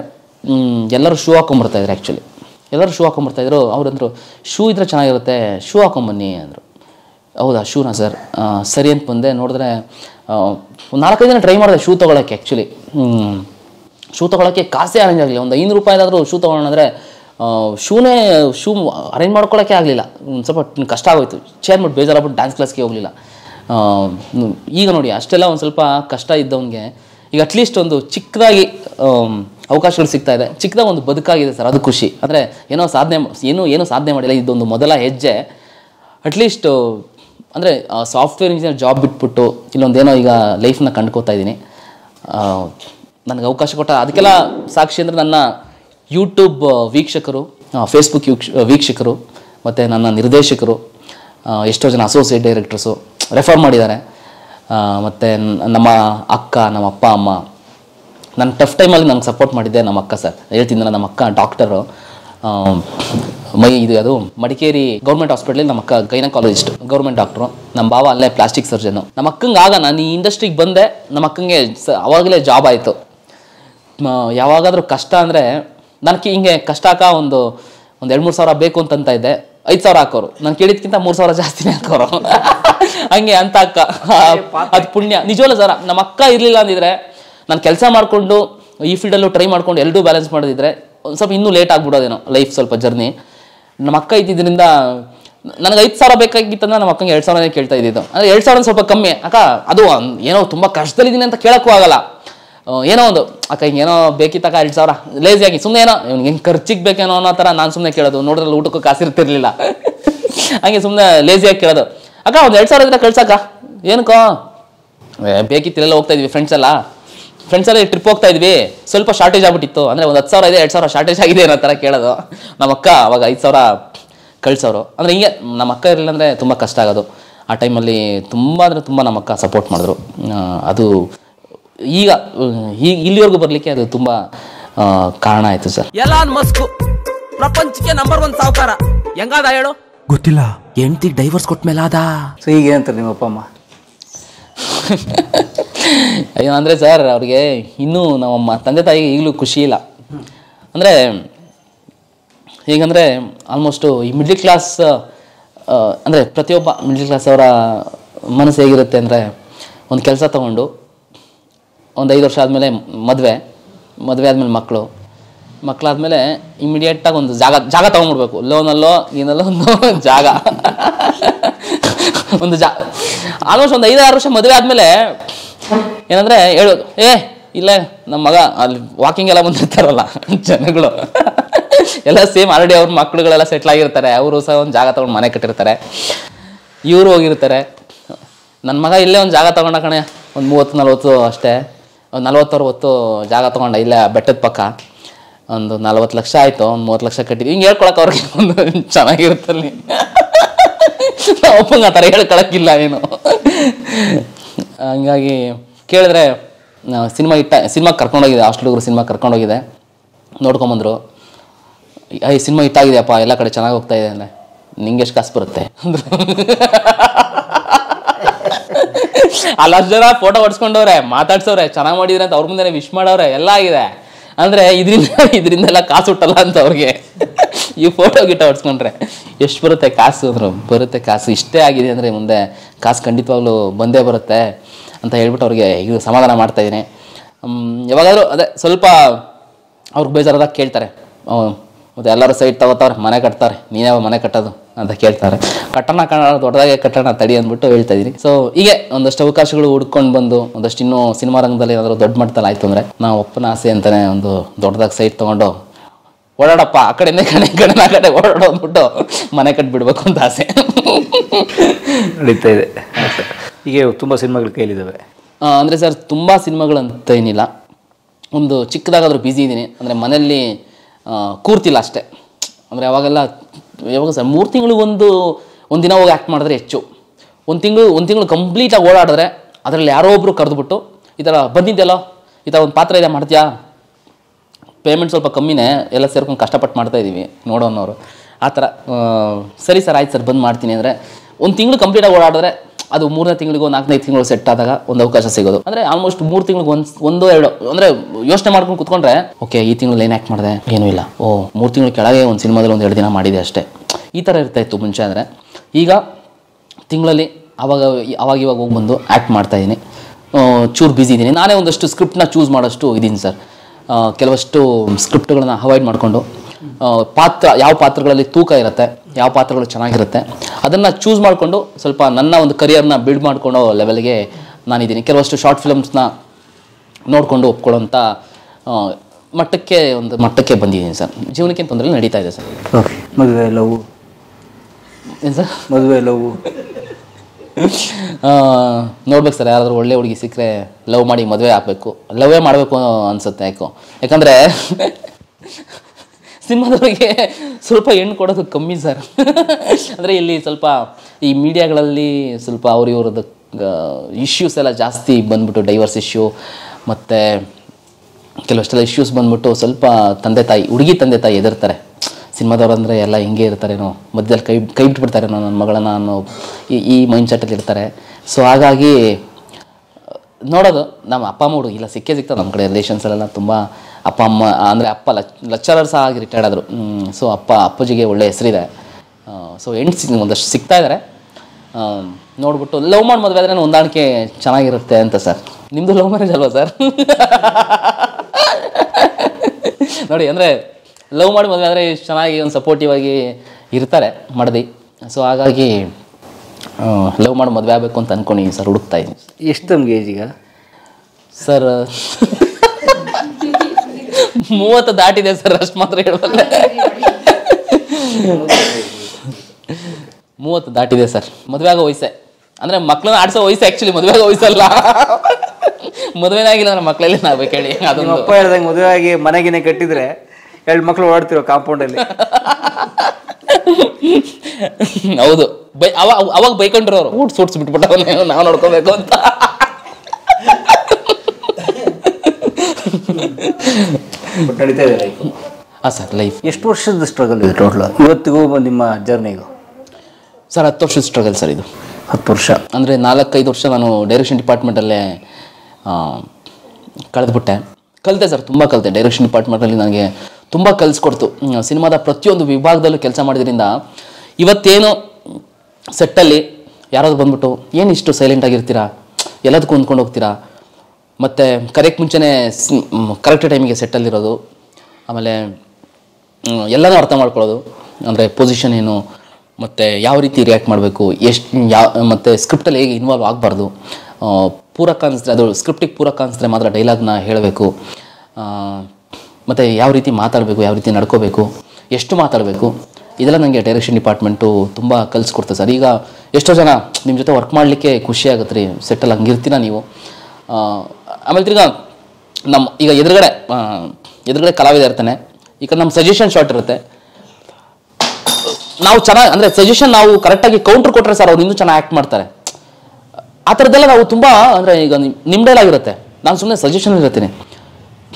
ಎಲ್ಲರೂ ಶೂ ಹಾಕೊಂಬರ್ತಾಯಿದ್ರೆ ಆ್ಯಕ್ಚುಲಿ ಎಲ್ಲರೂ ಶೂ ಹಾಕೊಂಬರ್ತಾಯಿದ್ರು ಅವ್ರಂದರು ಶೂ ಇದ್ರೆ ಚೆನ್ನಾಗಿರುತ್ತೆ ಶೂ ಹಾಕೊಂಬನ್ನಿ ಅಂದರು ಹೌದಾ ಶೂನಾ ಸರ್ ಸರಿ ಅಂತ ಬಂದೆ ನೋಡಿದ್ರೆ ಒಂದು ನಾಲ್ಕೈದು ದಿನ ಟ್ರೈ ಮಾಡಿದೆ ಶೂ ತೊಗೊಳಕ್ಕೆ ಆ್ಯಕ್ಚುಲಿ ಶೂ ತೊಗೊಳಕ್ಕೆ ಕಾಸೇ ಅರೇಂಜ್ ಆಗಲಿಲ್ಲ ಒಂದು ಐನೂರು ರೂಪಾಯಿದಾದರೂ ಶೂ ತೊಗೊಳ್ಳೋಣ ಶೂನೇ ಶೂ ಅರೇಂಜ್ ಮಾಡ್ಕೊಳ್ಳೋಕ್ಕೆ ಆಗಲಿಲ್ಲ ಒಂದು ಸ್ವಲ್ಪ ಕಷ್ಟ ಆಗೋಯ್ತು ಮಾಡಿ ಬೇಜಾರಾಗ್ಬಿಟ್ಟು ಡ್ಯಾನ್ಸ್ ಕ್ಲಾಸ್ಗೆ ಹೋಗಲಿಲ್ಲ ಈಗ ನೋಡಿ ಅಷ್ಟೆಲ್ಲ ಒಂದು ಸ್ವಲ್ಪ ಕಷ್ಟ ಇದ್ದವನಿಗೆ ಈಗ ಅಟ್ಲೀಸ್ಟ್ ಒಂದು ಚಿಕ್ಕದಾಗಿ um, ಅವಕಾಶಗಳು ಸಿಗ್ತಾ ಇದೆ ಚಿಕ್ಕದಾಗ ಒಂದು ಬದುಕಾಗಿದೆ ಸರ್ ಅದು ಖುಷಿ ಅಂದರೆ ಏನೋ ಸಾಧನೆ ಏನೂ ಏನೂ ಸಾಧನೆ ಮಾಡಿಲ್ಲ ಇದೊಂದು ಮೊದಲ ಹೆಜ್ಜೆ ಅಟ್ಲೀಸ್ಟ್ ಅಂದರೆ ಸಾಫ್ಟ್ವೇರ್ ಇಂಜಿನಿಯರ್ ಜಾಬ್ ಬಿಟ್ಬಿಟ್ಟು ಇಲ್ಲೊಂದೇನೋ ಈಗ ಲೈಫ್ನ ಕಂಡ್ಕೋತಾ ಇದ್ದೀನಿ ನನಗೆ ಅವಕಾಶ ಕೊಟ್ಟ ಅದಕ್ಕೆಲ್ಲ ಸಾಕ್ಷಿ ಅಂದರೆ ನನ್ನ ಯೂಟ್ಯೂಬ್ ವೀಕ್ಷಕರು ಫೇಸ್ಬುಕ್ ವೀಕ್ಷಕರು ಮತ್ತು ನನ್ನ ನಿರ್ದೇಶಕರು ಎಷ್ಟೋ ಜನ ಅಸೋಸಿಯೇಟ್ ಡೈರೆಕ್ಟರ್ಸು ರೆಫರ್ ಮಾಡಿದ್ದಾರೆ ಮತ್ತು ನಮ್ಮ ಅಕ್ಕ ನಮ್ಮ ಅಪ್ಪ ಅಮ್ಮ ನನ್ನ ಟಫ್ ಟೈಮಲ್ಲಿ ನಂಗೆ ಸಪೋರ್ಟ್ ಮಾಡಿದ್ದೆ ನಮ್ಮ ಅಕ್ಕ ಸರ್ ಹೇಳ್ತಿದ್ದೆ ನಮ್ಮ ಅಕ್ಕ ಡಾಕ್ಟರು ಮೈ ಇದು ಅದು ಮಡಿಕೇರಿ ಗೌರ್ಮೆಂಟ್ ಹಾಸ್ಪಿಟ್ಲಲ್ಲಿ ನಮ್ಮ ಅಕ್ಕ ಗೈನಕಾಲಜಿಸ್ಟ್ ಗೌರ್ಮೆಂಟ್ ಡಾಕ್ಟ್ರು ನಮ್ಮ ಬಾವ ಅಲ್ಲೇ ಪ್ಲಾಸ್ಟಿಕ್ ಸರ್ಜನು ನಮ್ಮ ಅಕ್ಕಂಗೆ ಆಗ ನಾನು ಈ ಇಂಡಸ್ಟ್ರಿಗೆ ಬಂದೆ ನಮ್ಮ ಅಕ್ಕಂಗೆ ಸ ಅವಾಗಲೇ ಜಾಬ್ ಆಯಿತು ಯಾವಾಗಾದರೂ ಕಷ್ಟ ಅಂದರೆ ನನಗೆ ಹಿಂಗೆ ಕಷ್ಟ ಹಾಕ ಒಂದು ಒಂದು ಎರಡು ಮೂರು ಸಾವಿರ ಬೇಕು ಅಂತಂತ ಇದ್ದೆ ಐದು ಸಾವಿರ ಹಾಕೋರು ನಾನು ಕೇಳಿದ್ಕಿಂತ ಮೂರು ಸಾವಿರ ಜಾಸ್ತಿನೇ ಹಾಕೋರು (laughs) ಹಂಗೆ ಅಂತ ಅಕ್ಕ ಅದು ಪುಣ್ಯ ನಿಜವಲ್ಲ ಸರ ನಮ್ಮ ಅಕ್ಕ ಇರಲಿಲ್ಲ ಅಂದಿದ್ರೆ ನಾನು ಕೆಲಸ ಮಾಡಿಕೊಂಡು ಈ ಫೀಲ್ಡಲ್ಲೂ ಟ್ರೈ ಮಾಡ್ಕೊಂಡು ಎಲ್ಲರೂ ಬ್ಯಾಲೆನ್ಸ್ ಮಾಡಿದ್ರೆ ಒಂದು ಸ್ವಲ್ಪ ಇನ್ನೂ ಲೇಟ್ ಆಗ್ಬಿಡೋದೇನೋ ಲೈಫ್ ಸ್ವಲ್ಪ ಜರ್ನಿ ನಮ್ಮ ಅಕ್ಕ ಇದ್ದಿದ್ದರಿಂದ ನನಗೆ ಐದು ಸಾವಿರ ಬೇಕಾಗಿತ್ತಂದ್ರೆ ನಮ್ಮ ಅಕ್ಕಂಗೆ ಎರಡು ಸಾವಿರನೇ ಕೇಳ್ತಾ ಇದ್ದಿದ್ದು ಅಂದರೆ ಎರಡು ಸಾವಿರ ಸ್ವಲ್ಪ ಕಮ್ಮಿ ಅಕ್ಕ ಅದು ಏನೋ ತುಂಬ ಕಷ್ಟದಲ್ಲಿದ್ದೀನಿ ಅಂತ ಕೇಳೋಕ್ಕೂ ಆಗಲ್ಲ ಏನೋ ಒಂದು ಅಕ್ಕ ಹಿಂಗೆ ಏನೋ ಬೇಕಿತ್ತಕ್ಕ ಎರಡು ಸಾವಿರ ಲೇಜಿಯಾಗಿ ಸುಮ್ಮನೆ ಏನೋ ಇವ್ನಿಗೆ ಹೆಂಗೆ ಖರ್ಚಿಗೆ ಬೇಕೇನೋ ಅನ್ನೋ ಥರ ನಾನು ಸುಮ್ಮನೆ ಕೇಳೋದು ನೋಡಿದ್ರಲ್ಲಿ ಊಟಕ್ಕೂ ಕಾಸಿರ್ತಿರ್ಲಿಲ್ಲ (laughs) ಹಂಗೆ ಸುಮ್ಮನೆ ಲೇಜಿಯಾಗಿ ಕೇಳೋದು ಅಕ್ಕ ಒಂದು ಎರಡು ಸಾವಿರ ಇದ್ರೆ ಕಳ್ಸಕ್ಕ ಏನಕ್ಕೋ ಬೇಕಿತ್ತಿಲ್ಲೆಲ್ಲ ಹೋಗ್ತಾ ಇದ್ವಿ ಫ್ರೆಂಡ್ಸ್ ಎಲ್ಲ ಫ್ರೆಂಡ್ಸ್ ಎಲ್ಲ ಟ್ರಿಪ್ ಹೋಗ್ತಾ ಇದ್ವಿ ಸ್ವಲ್ಪ ಶಾರ್ಟೇಜ್ ಆಗ್ಬಿಟ್ಟಿತ್ತು ಅಂದರೆ ಒಂದು ಹತ್ತು ಸಾವಿರ ಇದೆ ಎರಡು ಸಾವಿರ ಶಾರ್ಟೇಜ್ ಆಗಿದೆ ಅನ್ನೋ ಥರ ಕೇಳೋದು ನಮ್ಮ ಅಕ್ಕ ಅವಾಗ ಐದು ಸಾವಿರ ಕಳ್ಸೋರು ಅಂದರೆ ಹಿಂಗೆ ನಮ್ಮ ಅಕ್ಕ ಇರಲಿಲ್ಲ ಅಂದರೆ ತುಂಬ ಕಷ್ಟ ಆಗೋದು ಆ ಟೈಮಲ್ಲಿ ತುಂಬ ಅಂದರೆ ತುಂಬ ನಮ್ಮ ಅಕ್ಕ ಸಪೋರ್ಟ್ ಮಾಡಿದ್ರು ಅದು ಈಗ ಈಗ ಇಲ್ಲಿವರೆಗೂ ಬರಲಿಕ್ಕೆ ಅದು ತುಂಬ ಕಾರಣ ಆಯಿತು ಸರ್ ಎಲ್ಲ ಮಸ್ಕು ಪ್ರಪಂಚಕ್ಕೆ ನಂಬರ್ ಒನ್ ಸಾವುಕಾರ ಹೆಂಗಾದ ಹೇಳು ಗೊತ್ತಿಲ್ಲ ಹೆಂಡತಿಗೆ ಡೈವರ್ಸ್ ಕೊಟ್ಮೇಲೆ ಅದ ಸೊ ಈಗ ಏನಂತಾರೆ ನಿಮ್ಮ ಅಪ್ಪ ಅಮ್ಮ (laughs) ಅಯ್ಯೋ ಅಂದರೆ ಸರ್ ಅವ್ರಿಗೆ ಇನ್ನೂ ನಮ್ಮಮ್ಮ ತಂದೆ ತಾಯಿಗೆ ಈಗಲೂ ಖುಷಿ ಇಲ್ಲ ಅಂದರೆ ಹೇಗಂದರೆ ಆಲ್ಮೋಸ್ಟು ಈ ಮಿಡ್ಲ್ ಕ್ಲಾಸ್ ಅಂದರೆ ಪ್ರತಿಯೊಬ್ಬ ಮಿಡ್ಲ್ ಕ್ಲಾಸ್ ಅವರ ಮನಸ್ಸು ಹೇಗಿರುತ್ತೆ ಅಂದರೆ ಒಂದು ಕೆಲಸ ತಗೊಂಡು ಒಂದು ಐದು ವರ್ಷ ಆದಮೇಲೆ ಮದುವೆ ಮದುವೆ ಆದಮೇಲೆ ಮಕ್ಕಳು ಮಕ್ಕಳಾದ್ಮೇಲೆ ಇಮಿಡಿಯೇಟಾಗಿ ಒಂದು ಜಾಗ ಜಾಗ ತೊಗೊಂಡ್ಬಿಡ್ಬೇಕು ಲೋನಲ್ಲೋ ಏನಲ್ಲೋ ಒಂದು ಜಾಗ ಒಂದು ಜಾ ಆಲ್ಮೋಸ್ಟ್ ಒಂದು ಐದಾರು ವರ್ಷ ಮದುವೆ ಆದಮೇಲೆ ಏನಂದರೆ ಹೇಳೋದು ಏ ಇಲ್ಲ ನಮ್ಮ ಮಗ ಅಲ್ಲಿ ವಾಕಿಂಗ್ ಎಲ್ಲ ಬಂದಿರ್ತಾರಲ್ಲ ಜನಗಳು ಎಲ್ಲ ಸೇಮ್ ಆಲ್ರೆಡಿ ಅವ್ರ ಮಕ್ಳುಗಳೆಲ್ಲ ಸೆಟ್ಲ್ ಆಗಿರ್ತಾರೆ ಅವರು ಸಹ ಒಂದು ಜಾಗ ತೊಗೊಂಡು ಮನೆ ಕಟ್ಟಿರ್ತಾರೆ ಇವರು ಹೋಗಿರ್ತಾರೆ ನನ್ನ ಮಗ ಇಲ್ಲೇ ಒಂದು ಜಾಗ ತೊಗೊಂಡ ಕಣೆ ಒಂದು ಮೂವತ್ತು ನಲ್ವತ್ತು ಅಷ್ಟೇ ಒಂದು ನಲ್ವತ್ತು ಅರವತ್ತು ಜಾಗ ತೊಗೊಂಡ ಇಲ್ಲೇ ಬೆಟ್ಟದ ಪಕ್ಕ ಒಂದು ನಲ್ವತ್ತು ಲಕ್ಷ ಆಯಿತು ಒಂದು ಮೂವತ್ತು ಲಕ್ಷ ಕಟ್ಟಿದ್ವಿ ಹಿಂಗೆ ಹೇಳ್ಕೊಳಕ್ಕೆ ಅವ್ರಿಗೆ ಒಂದು ಚೆನ್ನಾಗಿರುತ್ತಲ್ಲಿ ಒಪ್ಪಂಗೆ ಆ ಥರ ಹೇಳ್ಕೊಳಕ್ಕಿಲ್ಲ ಏನು ಹಂಗಾಗಿ ಕೇಳಿದ್ರೆ ಸಿನಿಮಾ ಇಟ್ಟ ಸಿನಿಮಾ ಕರ್ಕೊಂಡೋಗಿದೆ ಹುಡುಗರು ಸಿನಿಮಾ ಕರ್ಕೊಂಡೋಗಿದೆ ನೋಡ್ಕೊಂಬಂದರು ಐ ಸಿನಿಮಾ ಇಟ್ಟಾಗಿದೆಯಪ್ಪ ಎಲ್ಲ ಕಡೆ ಚೆನ್ನಾಗಿ ಹೋಗ್ತಾ ಇದೆ ಅಂದರೆ ನಿಂಗೆ ಎಷ್ಟು ಕಾಸು ಬರುತ್ತೆ ಅಷ್ಟು ಜನ ಫೋಟೋ ಹೊಡ್ಸ್ಕೊಂಡವ್ರೆ ಮಾತಾಡ್ಸವ್ರೆ ಚೆನ್ನಾಗಿ ಮಾಡಿದ್ರೆ ಅಂತ ಅವ್ರ ಮುಂದೆ ವಿಶ್ ಮಾಡೋರೆ ಎಲ್ಲ ಆಗಿದೆ ಅಂದರೆ ಇದರಿಂದ (laughs) ಇದರಿಂದೆಲ್ಲ ಕಾಸು ಹುಟ್ಟಲ್ಲ ಅಂತ ಅವ್ರಿಗೆ ಈ ಫೋಟೋ ಗಿಟ್ಟ ಹೊಡ್ಸ್ಕೊಂಡ್ರೆ ಎಷ್ಟು ಬರುತ್ತೆ ಕಾಸು ಅಂದ್ರೆ ಬರುತ್ತೆ ಕಾಸು ಇಷ್ಟೇ ಆಗಿದೆ ಅಂದರೆ ಮುಂದೆ ಕಾಸು ಖಂಡಿತವಾಗ್ಲೂ ಬಂದೇ ಬರುತ್ತೆ ಅಂತ ಹೇಳ್ಬಿಟ್ಟು ಅವ್ರಿಗೆ ಇದು ಸಮಾಧಾನ ಮಾಡ್ತಾ ಮಾಡ್ತಾಯಿದ್ದೀನಿ ಯಾವಾಗಾದರೂ ಅದೇ ಸ್ವಲ್ಪ ಅವ್ರಿಗೆ ಬೇಜಾರದಾಗ ಕೇಳ್ತಾರೆ ಮತ್ತೆ ಎಲ್ಲರೂ ಸೈಟ್ ತಗೋತಾರೆ ಮನೆ ಕಟ್ತಾರೆ ನೀನೇ ಮನೆ ಕಟ್ಟೋದು ಅಂತ ಕೇಳ್ತಾರೆ ಕಟ್ಟಣ ಕನ್ನಡ ದೊಡ್ಡದಾಗೆ ಕಟ್ಟಣ ತಡಿ ಅಂದ್ಬಿಟ್ಟು ಹೇಳ್ತಾ ಇದೀನಿ ಸೊ ಹೀಗೆ ಒಂದಷ್ಟು ಅವಕಾಶಗಳು ಹುಡ್ಕೊಂಡು ಬಂದು ಒಂದಷ್ಟು ಇನ್ನೂ ಸಿನಿಮಾ ರಂಗದಲ್ಲಿ ಏನಾದರೂ ದೊಡ್ಡ ಮಟ್ಟದಲ್ಲಿ ಆಯಿತು ಅಂದರೆ ನಾವು ಒಪ್ಪನ ಆಸೆ ಅಂತಲೇ ಒಂದು ದೊಡ್ಡದಾಗಿ ಸೈಟ್ ತೊಗೊಂಡು ಓಡಾಡಪ್ಪ ಆ ಕಡೆ ಕಡೆ ಕಡೆ ಆ ಕಡೆ ಓಡಾಡೋ ಅಂದ್ಬಿಟ್ಟು ಮನೆ ಕಟ್ಬಿಡ್ಬೇಕು ಅಂತ ಆಸೆ ನಡೀತಾ ಇದೆ ಹೀಗೆ ತುಂಬ ಸಿನಿಮಾಗಳು ಕೈಲಿದ್ದಾವೆ ಅಂದರೆ ಸರ್ ತುಂಬ ಅಂತ ಏನಿಲ್ಲ ಒಂದು ಚಿಕ್ಕದಾಗಾದರೂ ಬ್ಯುಸಿ ಇದ್ದೀನಿ ಅಂದರೆ ಮನೆಯಲ್ಲಿ ಕೂರ್ತಿಲ್ಲ ಅಷ್ಟೇ ಅಂದರೆ ಅವಾಗೆಲ್ಲ ಯಾವಾಗ ಸರ್ ಮೂರು ತಿಂಗಳಿಗೊಂದು ಒಂದು ದಿನ ಹೋಗಿ ಆ್ಯಕ್ಟ್ ಮಾಡಿದ್ರೆ ಹೆಚ್ಚು ಒಂದು ತಿಂಗಳು ಒಂದು ತಿಂಗಳು ಕಂಪ್ಲೀಟಾಗಿ ಓಡಾಡಿದ್ರೆ ಅದರಲ್ಲಿ ಯಾರೋ ಒಬ್ಬರು ಕರೆದುಬಿಟ್ಟು ಈ ಥರ ಬಂದಿದ್ದೆಲ್ಲ ಈ ಥರ ಒಂದು ಪಾತ್ರ ಇದೆ ಮಾಡ್ತೀಯಾ ಪೇಮೆಂಟ್ ಸ್ವಲ್ಪ ಕಮ್ಮಿನೇ ಎಲ್ಲ ಸೇರ್ಕೊಂಡು ಕಷ್ಟಪಟ್ಟು ಮಾಡ್ತಾಯಿದ್ದೀವಿ ನೋಡೋನವರು ಆ ಥರ ಸರಿ ಸರ್ ಆಯ್ತು ಸರ್ ಬಂದು ಮಾಡ್ತೀನಿ ಅಂದರೆ ಒಂದು ತಿಂಗಳು ಕಂಪ್ಲೀಟಾಗಿ ಓಡಾಡಿದ್ರೆ ಅದು ಮೂರನೇ ತಿಂಗಳಿಗೂ ನಾಲ್ಕೈದು ತಿಂಗಳು ಸೆಟ್ ಆದಾಗ ಒಂದು ಅವಕಾಶ ಸಿಗೋದು ಅಂದರೆ ಆಲ್ಮೋಸ್ಟ್ ಮೂರು ತಿಂಗಳಿಗೆ ಒಂದು ಒಂದು ಎರಡು ಅಂದರೆ ಯೋಚನೆ ಮಾಡ್ಕೊಂಡು ಕುತ್ಕೊಂಡ್ರೆ ಓಕೆ ಈ ತಿಂಗಳು ಏನು ಆ್ಯಕ್ಟ್ ಮಾಡಿದೆ ಏನೂ ಇಲ್ಲ ಓ ಮೂರು ತಿಂಗಳ ಕೆಳಗೆ ಒಂದು ಸಿನಿಮಾದಲ್ಲಿ ಒಂದು ಎರಡು ದಿನ ಮಾಡಿದೆ ಅಷ್ಟೇ ಈ ಥರ ಇತ್ತು ಮುಂಚೆ ಅಂದರೆ ಈಗ ತಿಂಗಳಲ್ಲಿ ಅವಾಗ ಇವಾಗ ಹೋಗಿ ಬಂದು ಆ್ಯಕ್ಟ್ ಮಾಡ್ತಾಯಿದ್ದೀನಿ ಚೂರು ಬ್ಯುಸಿ ಇದ್ದೀನಿ ನಾನೇ ಒಂದಷ್ಟು ಸ್ಕ್ರಿಪ್ಟ್ನ ಚೂಸ್ ಮಾಡೋಷ್ಟು ಇದ್ದೀನಿ ಸರ್ ಕೆಲವಷ್ಟು ಸ್ಕ್ರಿಪ್ಟ್ಗಳನ್ನ ಅವಾಯ್ಡ್ ಮಾಡಿಕೊಂಡು ಪಾತ್ರ ಯಾವ ಪಾತ್ರಗಳಲ್ಲಿ ತೂಕ ಇರುತ್ತೆ ಯಾವ ಪಾತ್ರಗಳು ಚೆನ್ನಾಗಿರುತ್ತೆ ಅದನ್ನು ಚೂಸ್ ಮಾಡಿಕೊಂಡು ಸ್ವಲ್ಪ ನನ್ನ ಒಂದು ಕರಿಯರ್ನ ಬಿಲ್ಡ್ ಮಾಡಿಕೊಳ್ಳೋ ಲೆವೆಲ್ಗೆ ನಾನಿದ್ದೀನಿ ಕೆಲವಷ್ಟು ಶಾರ್ಟ್ ಫಿಲಮ್ಸ್ನ ನೋಡಿಕೊಂಡು ಒಪ್ಕೊಳ್ಳೋಂಥ ಮಟ್ಟಕ್ಕೆ ಒಂದು ಮಟ್ಟಕ್ಕೆ ಬಂದಿದ್ದೀನಿ ಸರ್ ಜೀವನಕ್ಕೆ ತೊಂದರೆ ನಡೀತಾ ಇದೆ ಸರ್ ಮದುವೆ ಲವ್ ಏನು ಸರ್ ಮದುವೆ ಲವ್ ನೋಡ್ಬೇಕು ಸರ್ ಯಾರಾದರೂ ಒಳ್ಳೆ ಹುಡುಗಿ ಸಿಕ್ಕರೆ ಲವ್ ಮಾಡಿ ಮದುವೆ ಆಗಬೇಕು ಲವೇ ಮಾಡಬೇಕು ಅನಿಸುತ್ತೆ ಯಾಕೋ ಯಾಕಂದರೆ ಸಿನಿಮಾದವರಿಗೆ ಸ್ವಲ್ಪ ಹೆಣ್ಣು ಕೊಡೋದು ಕಮ್ಮಿ ಸರ್ ಅಂದರೆ ಇಲ್ಲಿ ಸ್ವಲ್ಪ ಈ ಮೀಡಿಯಾಗಳಲ್ಲಿ ಸ್ವಲ್ಪ ಅವ್ರ ಇಶ್ಯೂಸ್ ಎಲ್ಲ ಜಾಸ್ತಿ ಬಂದ್ಬಿಟ್ಟು ಡೈವರ್ಸ್ ಇಶ್ಯೂ ಮತ್ತು ಕೆಲವಷ್ಟೆಲ್ಲ ಇಶ್ಯೂಸ್ ಬಂದ್ಬಿಟ್ಟು ಸ್ವಲ್ಪ ತಂದೆ ತಾಯಿ ಹುಡುಗಿ ತಂದೆ ತಾಯಿ ಎದುರ್ತಾರೆ ಸಿನಿಮಾದವ್ರು ಅಂದರೆ ಎಲ್ಲ ಹಿಂಗೆ ಇರ್ತಾರೇನೋ ಮಧ್ಯದಲ್ಲಿ ಕೈ ಕೈ ಬಿಟ್ಬಿಡ್ತಾರೇನೋ ನನ್ನ ಮಗಳನ್ನ ಅನ್ನೋ ಈ ಈ ಮೈಂಡ್ ಸೆಟ್ಟಲ್ಲಿ ಇರ್ತಾರೆ ಸೊ ಹಾಗಾಗಿ ನೋಡೋದು ನಮ್ಮ ಅಪ್ಪ ಅಮ್ಮ ಹುಡುಗಿ ಇಲ್ಲ ಸಿಕ್ಕೇ ಸಿಗ್ತದೆ ನಮ್ಮ ಕಡೆ ರಿಲೇಷನ್ಸಲ್ಲೆಲ್ಲ ತುಂಬ ಅಪ್ಪ ಅಮ್ಮ ಅಂದರೆ ಅಪ್ಪ ಲೆಕ್ಚರರ್ ಸಹ ಆಗಿ ರಿಟೈರ್ಡ್ ಆದರು ಸೊ ಅಪ್ಪ ಅಪ್ಪಾಜಿಗೆ ಒಳ್ಳೆಯ ಹೆಸರಿದೆ ಸೊ ಎಂಟು ಒಂದಷ್ಟು ಸಿಗ್ತಾ ಇದ್ದಾರೆ ನೋಡ್ಬಿಟ್ಟು ಲವ್ ಮಾಡಿ ಮದುವೆ ಆದರೆ ಹೊಂದಾಣಿಕೆ ಚೆನ್ನಾಗಿರುತ್ತೆ ಅಂತ ಸರ್ ನಿಮ್ಮದು ಲವ್ ಮ್ಯಾರೇಜ್ ಅಲ್ವಾ ಸರ್ (laughs) ನೋಡಿ ಅಂದರೆ ಲವ್ ಮಾಡಿ ಮದುವೆ ಆದರೆ ಚೆನ್ನಾಗಿ ಒಂದು ಸಪೋರ್ಟಿವ್ ಆಗಿ ಇರ್ತಾರೆ ಮಡದಿ ಸೊ ಹಾಗಾಗಿ ಲವ್ ಮಾಡಿ ಮದುವೆ ಆಗಬೇಕು ಅಂತ ಅಂದ್ಕೊಂಡು ಸರ್ ಹುಡುಕ್ತಾ ಇದ್ದೀನಿ ಎಷ್ಟು ನಮ್ಗೆ ಏಜ್ ಈಗ ಸರ್ ಮೂವತ್ತು ದಾಟಿದೆ ಸರ್ ಅಷ್ಟು ಮಾತ್ರ ಹೇಳಬಲ್ಲ ಮೂವತ್ತು ದಾಟಿದೆ ಸರ್ ಮದುವೆ ಆಗೋ ವಯಸ್ಸೆ ಅಂದರೆ ಮಕ್ಕಳನ್ನ ಆಡಿಸೋ ವಯಸ್ಸೆ ಆ್ಯಕ್ಚುಲಿ ಮದುವೆ ಆಗೋ ವಯಸ್ಸಲ್ಲ ಅಂದ್ರೆ ಮಕ್ಕಳಲ್ಲಿ ನಾವು ಬೇಕೇಳಿ ಅದನ್ನ ಅಪ್ಪ ಹೇಳ್ದಂಗೆ ಮದುವೆ ಆಗಿ ಮನೆಗಿನೇ ಕಟ್ಟಿದ್ರೆ ಎರಡು ಮಕ್ಕಳು ಓಡಾಡ್ತಿರೋ ಕಾಂಪೌಂಡಲ್ಲಿ ಹೌದು ಬೈ ಅವಾಗ ಅವಾಗ ಬೈಕೊಂಡ್ರು ಊಟ ಸೂಟ್ಸ್ ಬಿಟ್ಬಿಟ್ಟವನ್ನ ನಾವು ನೋಡ್ಕೋಬೇಕು ಅಂತ ಲೈಫ್ (laughs) ಹಾಂ ಸರ್ ಲೈಫ್ ಎಷ್ಟು ವರ್ಷದ ಸ್ಟ್ರಗಲ್ ಇದೆ ಟೋಟಲ್ ಇವತ್ತಿಗೂ ನಿಮ್ಮ ಜರ್ನಿಗೂ ಸರ್ ಹತ್ತು ವರ್ಷದ ಸ್ಟ್ರಗಲ್ ಸರ್ ಇದು ಹತ್ತು ವರ್ಷ ಅಂದರೆ ನಾಲ್ಕೈದು ವರ್ಷ ನಾನು ಡೈರೆಕ್ಷನ್ ಡಿಪಾರ್ಟ್ಮೆಂಟಲ್ಲೇ ಕಳೆದ್ಬಿಟ್ಟೆ ಕಲಿತೆ ಸರ್ ತುಂಬ ಕಲಿತೆ ಡೈರೆಕ್ಷನ್ ಡಿಪಾರ್ಟ್ಮೆಂಟಲ್ಲಿ ನನಗೆ ತುಂಬ ಕಲಿಸ್ಕೊಡ್ತು ಸಿನಿಮಾದ ಪ್ರತಿಯೊಂದು ವಿಭಾಗದಲ್ಲೂ ಕೆಲಸ ಮಾಡಿದ್ರಿಂದ ಇವತ್ತೇನು ಸೆಟ್ಟಲ್ಲಿ ಯಾರಾದ್ರು ಬಂದ್ಬಿಟ್ಟು ಏನು ಇಷ್ಟು ಸೈಲೆಂಟ್ ಆಗಿರ್ತೀರಾ ಎಲ್ಲದಕ್ಕೂ ಹೊಂದ್ಕೊಂಡು ಹೋಗ್ತೀರಾ ಮತ್ತು ಕರೆಕ್ಟ್ ಮುಂಚೆನೇ ಕರೆಕ್ಟ್ ಟೈಮಿಗೆ ಸೆಟ್ಟಲ್ಲಿರೋದು ಆಮೇಲೆ ಎಲ್ಲನೂ ಅರ್ಥ ಮಾಡ್ಕೊಳ್ಳೋದು ಅಂದರೆ ಪೊಸಿಷನ್ ಏನು ಮತ್ತು ಯಾವ ರೀತಿ ರಿಯಾಕ್ಟ್ ಮಾಡಬೇಕು ಎಷ್ಟು ಯಾವ ಮತ್ತು ಸ್ಕ್ರಿಪ್ಟಲ್ಲಿ ಹೇಗೆ ಇನ್ವಾಲ್ವ್ ಆಗಬಾರ್ದು ಪೂರಕ ಅನಿಸಿದ್ರೆ ಅದು ಸ್ಕ್ರಿಪ್ಟಿಗೆ ಪೂರಕ ಅನಿಸಿದ್ರೆ ಮಾತ್ರ ಡೈಲಾಗ್ನ ಹೇಳಬೇಕು ಮತ್ತು ಯಾವ ರೀತಿ ಮಾತಾಡಬೇಕು ಯಾವ ರೀತಿ ನಡ್ಕೋಬೇಕು ಎಷ್ಟು ಮಾತಾಡಬೇಕು ಇದೆಲ್ಲ ನನಗೆ ಡೈರೆಕ್ಷನ್ ಡಿಪಾರ್ಟ್ಮೆಂಟು ತುಂಬ ಕಲಿಸ್ಕೊಡ್ತಾರೆ ಸರ್ ಈಗ ಎಷ್ಟೋ ಜನ ನಿಮ್ಮ ಜೊತೆ ವರ್ಕ್ ಮಾಡಲಿಕ್ಕೆ ಖುಷಿಯಾಗತ್ತೆ ರೀ ಸೆಟ್ಟಲ್ಲಿ ಹಂಗಿರ್ತೀರ ನೀವು ಆಮೇಲೆ ತಿರ್ಗಾ ನಮ್ಮ ಈಗ ಎದುರುಗಡೆ ಎದುರುಗಡೆ ಕಲಾವಿದ ಇರ್ತಾನೆ ಈಗ ನಮ್ಮ ಸಜೆಷನ್ ಶಾರ್ಟ್ ಇರುತ್ತೆ ನಾವು ಚೆನ್ನಾಗಿ ಅಂದರೆ ಸಜೆಷನ್ ನಾವು ಕರೆಕ್ಟಾಗಿ ಕೌಂಟ್ರ್ ಕೊಟ್ಟರೆ ಸರ್ ಅವ್ರು ಇನ್ನೂ ಚೆನ್ನಾಗಿ ಆ್ಯಕ್ಟ್ ಮಾಡ್ತಾರೆ ಆ ಥರದ್ದೆಲ್ಲ ನಾವು ತುಂಬ ಅಂದರೆ ಈಗ ನಿಮ್ಮ ಡೈಲಾಗ್ ನಾನು ಸುಮ್ಮನೆ ಸಜೆಷನ್ ಇರ್ತೀನಿ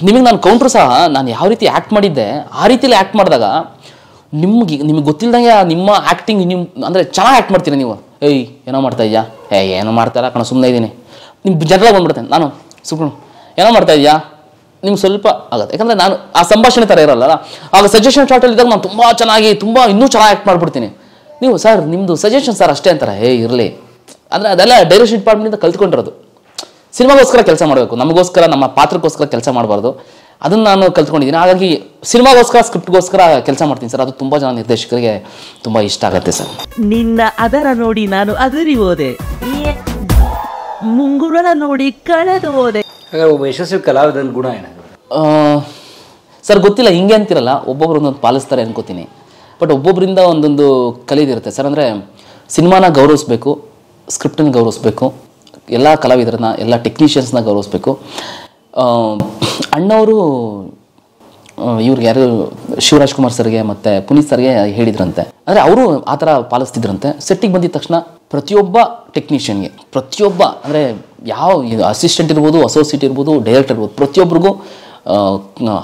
ನಿಮಗೆ ನಾನು ಕೌಂಟ್ರು ಸಹ ನಾನು ಯಾವ ರೀತಿ ಆ್ಯಕ್ಟ್ ಮಾಡಿದ್ದೆ ಆ ರೀತಿಯಲ್ಲಿ ಆ್ಯಕ್ಟ್ ಮಾಡಿದಾಗ ನಿಮ್ಗೆ ನಿಮಗೆ ಗೊತ್ತಿಲ್ಲದಂಗೆ ನಿಮ್ಮ ಆ್ಯಕ್ಟಿಂಗ್ ನಿಮ್ಮ ಅಂದರೆ ಚೆನ್ನಾಗಿ ಆ್ಯಕ್ಟ್ ಮಾಡ್ತೀರಿ ನೀವು ಏಯ್ ಏನೋ ಮಾಡ್ತಾ ಇದೆಯಾ ಏಯ್ ಏನೋ ಮಾಡ್ತಾರ ಕಣ ಸುಮ್ಮನೆ ಇದ್ದೀನಿ ನಿಮ್ಮ ಜನರಾಗಿ ಬಂದ್ಬಿಡ್ತೇನೆ ನಾನು ಸುಬ್ರಹ್ಮಣ್ಯ ಏನೋ ಮಾಡ್ತಾ ಇದೆಯಾ ನಿಮ್ಗೆ ಸ್ವಲ್ಪ ಆಗುತ್ತೆ ಯಾಕಂದರೆ ನಾನು ಆ ಸಂಭಾಷಣೆ ಥರ ಇರಲ್ಲ ಆಗ ಸಜೆಷನ್ ಶಾರ್ಟಲ್ಲಿ ಇದ್ದಾಗ ನಾನು ತುಂಬ ಚೆನ್ನಾಗಿ ತುಂಬ ಇನ್ನೂ ಚೆನ್ನಾಗಿ ಆ್ಯಕ್ಟ್ ಮಾಡಿಬಿಡ್ತೀನಿ ನೀವು ಸರ್ ನಿಮ್ಮದು ಸಜೆಷನ್ ಸರ್ ಅಷ್ಟೇ ಅಂತಾರೆ ಹೇ ಇರಲಿ ಅಂದರೆ ಅದೆಲ್ಲ ಡೈರೆಕ್ಷನ್ ಡಿಪಾರ್ಟ್ಮೆಂಟಿಂದ ಕಲ್ತ್ಕೊಂಡಿರೋದು ಸಿನಿಮಾಗೋಸ್ಕರ ಕೆಲಸ ಮಾಡಬೇಕು ನಮಗೋಸ್ಕರ ನಮ್ಮ ಪಾತ್ರಕ್ಕೋಸ್ಕರ ಕೆಲಸ ಮಾಡಬಾರ್ದು ಅದನ್ನು ನಾನು ಕಲ್ತ್ಕೊಂಡಿದ್ದೀನಿ ಹಾಗಾಗಿ ಸಿನಿಮಾಗೋಸ್ಕರ ಸ್ಕ್ರಿಪ್ಟ್ಗೋಸ್ಕರ ಕೆಲಸ ಮಾಡ್ತೀನಿ ಸರ್ ಅದು ತುಂಬ ಜನ ನಿರ್ದೇಶಕರಿಗೆ ತುಂಬ ಇಷ್ಟ ಆಗುತ್ತೆ ಸರ್ ನಿನ್ನ ಅದರ ನೋಡಿ ನಾನು ಅದರಿ ಹೋದೆ ಮುಂಗುರನ ನೋಡಿ ಕಳೆದು ಹೋದೆ ಒಬ್ಬ ಯಶಸ್ವಿ ಕಲಾವಿದ ಗುಣ ಏನ ಸರ್ ಗೊತ್ತಿಲ್ಲ ಹಿಂಗೆ ಅಂತಿರಲ್ಲ ಒಬ್ಬೊಬ್ರು ಒಂದೊಂದು ಪಾಲಿಸ್ತಾರೆ ಅನ್ಕೋತೀನಿ ಬಟ್ ಒಬ್ಬೊಬ್ಬರಿಂದ ಒಂದೊಂದು ಕಲಿದಿರುತ್ತೆ ಸರ್ ಅಂದರೆ ಸಿನಿಮಾನ ಗೌರವಿಸ್ಬೇಕು ಸ್ಕ್ರಿಪ್ಟನ್ನು ಗೌರವಿಸ್ಬೇಕು ಎಲ್ಲ ಕಲಾವಿದರನ್ನ ಎಲ್ಲ ಟೆಕ್ನಿಷಿಯನ್ಸ್ನ ಗೌರವಿಸ್ಬೇಕು ಅಣ್ಣವರು ಇವ್ರಿಗೆ ಯಾರು ಶಿವರಾಜ್ ಕುಮಾರ್ ಸರ್ಗೆ ಮತ್ತು ಪುನೀತ್ ಸರ್ಗೆ ಹೇಳಿದ್ರಂತೆ ಅಂದರೆ ಅವರು ಆ ಥರ ಪಾಲಿಸ್ತಿದ್ರಂತೆ ಸೆಟ್ಟಿಗೆ ಬಂದಿದ ತಕ್ಷಣ ಪ್ರತಿಯೊಬ್ಬ ಟೆಕ್ನಿಷಿಯನ್ಗೆ ಪ್ರತಿಯೊಬ್ಬ ಅಂದರೆ ಯಾವ ಅಸಿಸ್ಟೆಂಟ್ ಇರ್ಬೋದು ಅಸೋಸಿಯೇಟ್ ಇರ್ಬೋದು ಡೈರೆಕ್ಟರ್ ಇರ್ಬೋದು ಪ್ರತಿಯೊಬ್ಬರಿಗೂ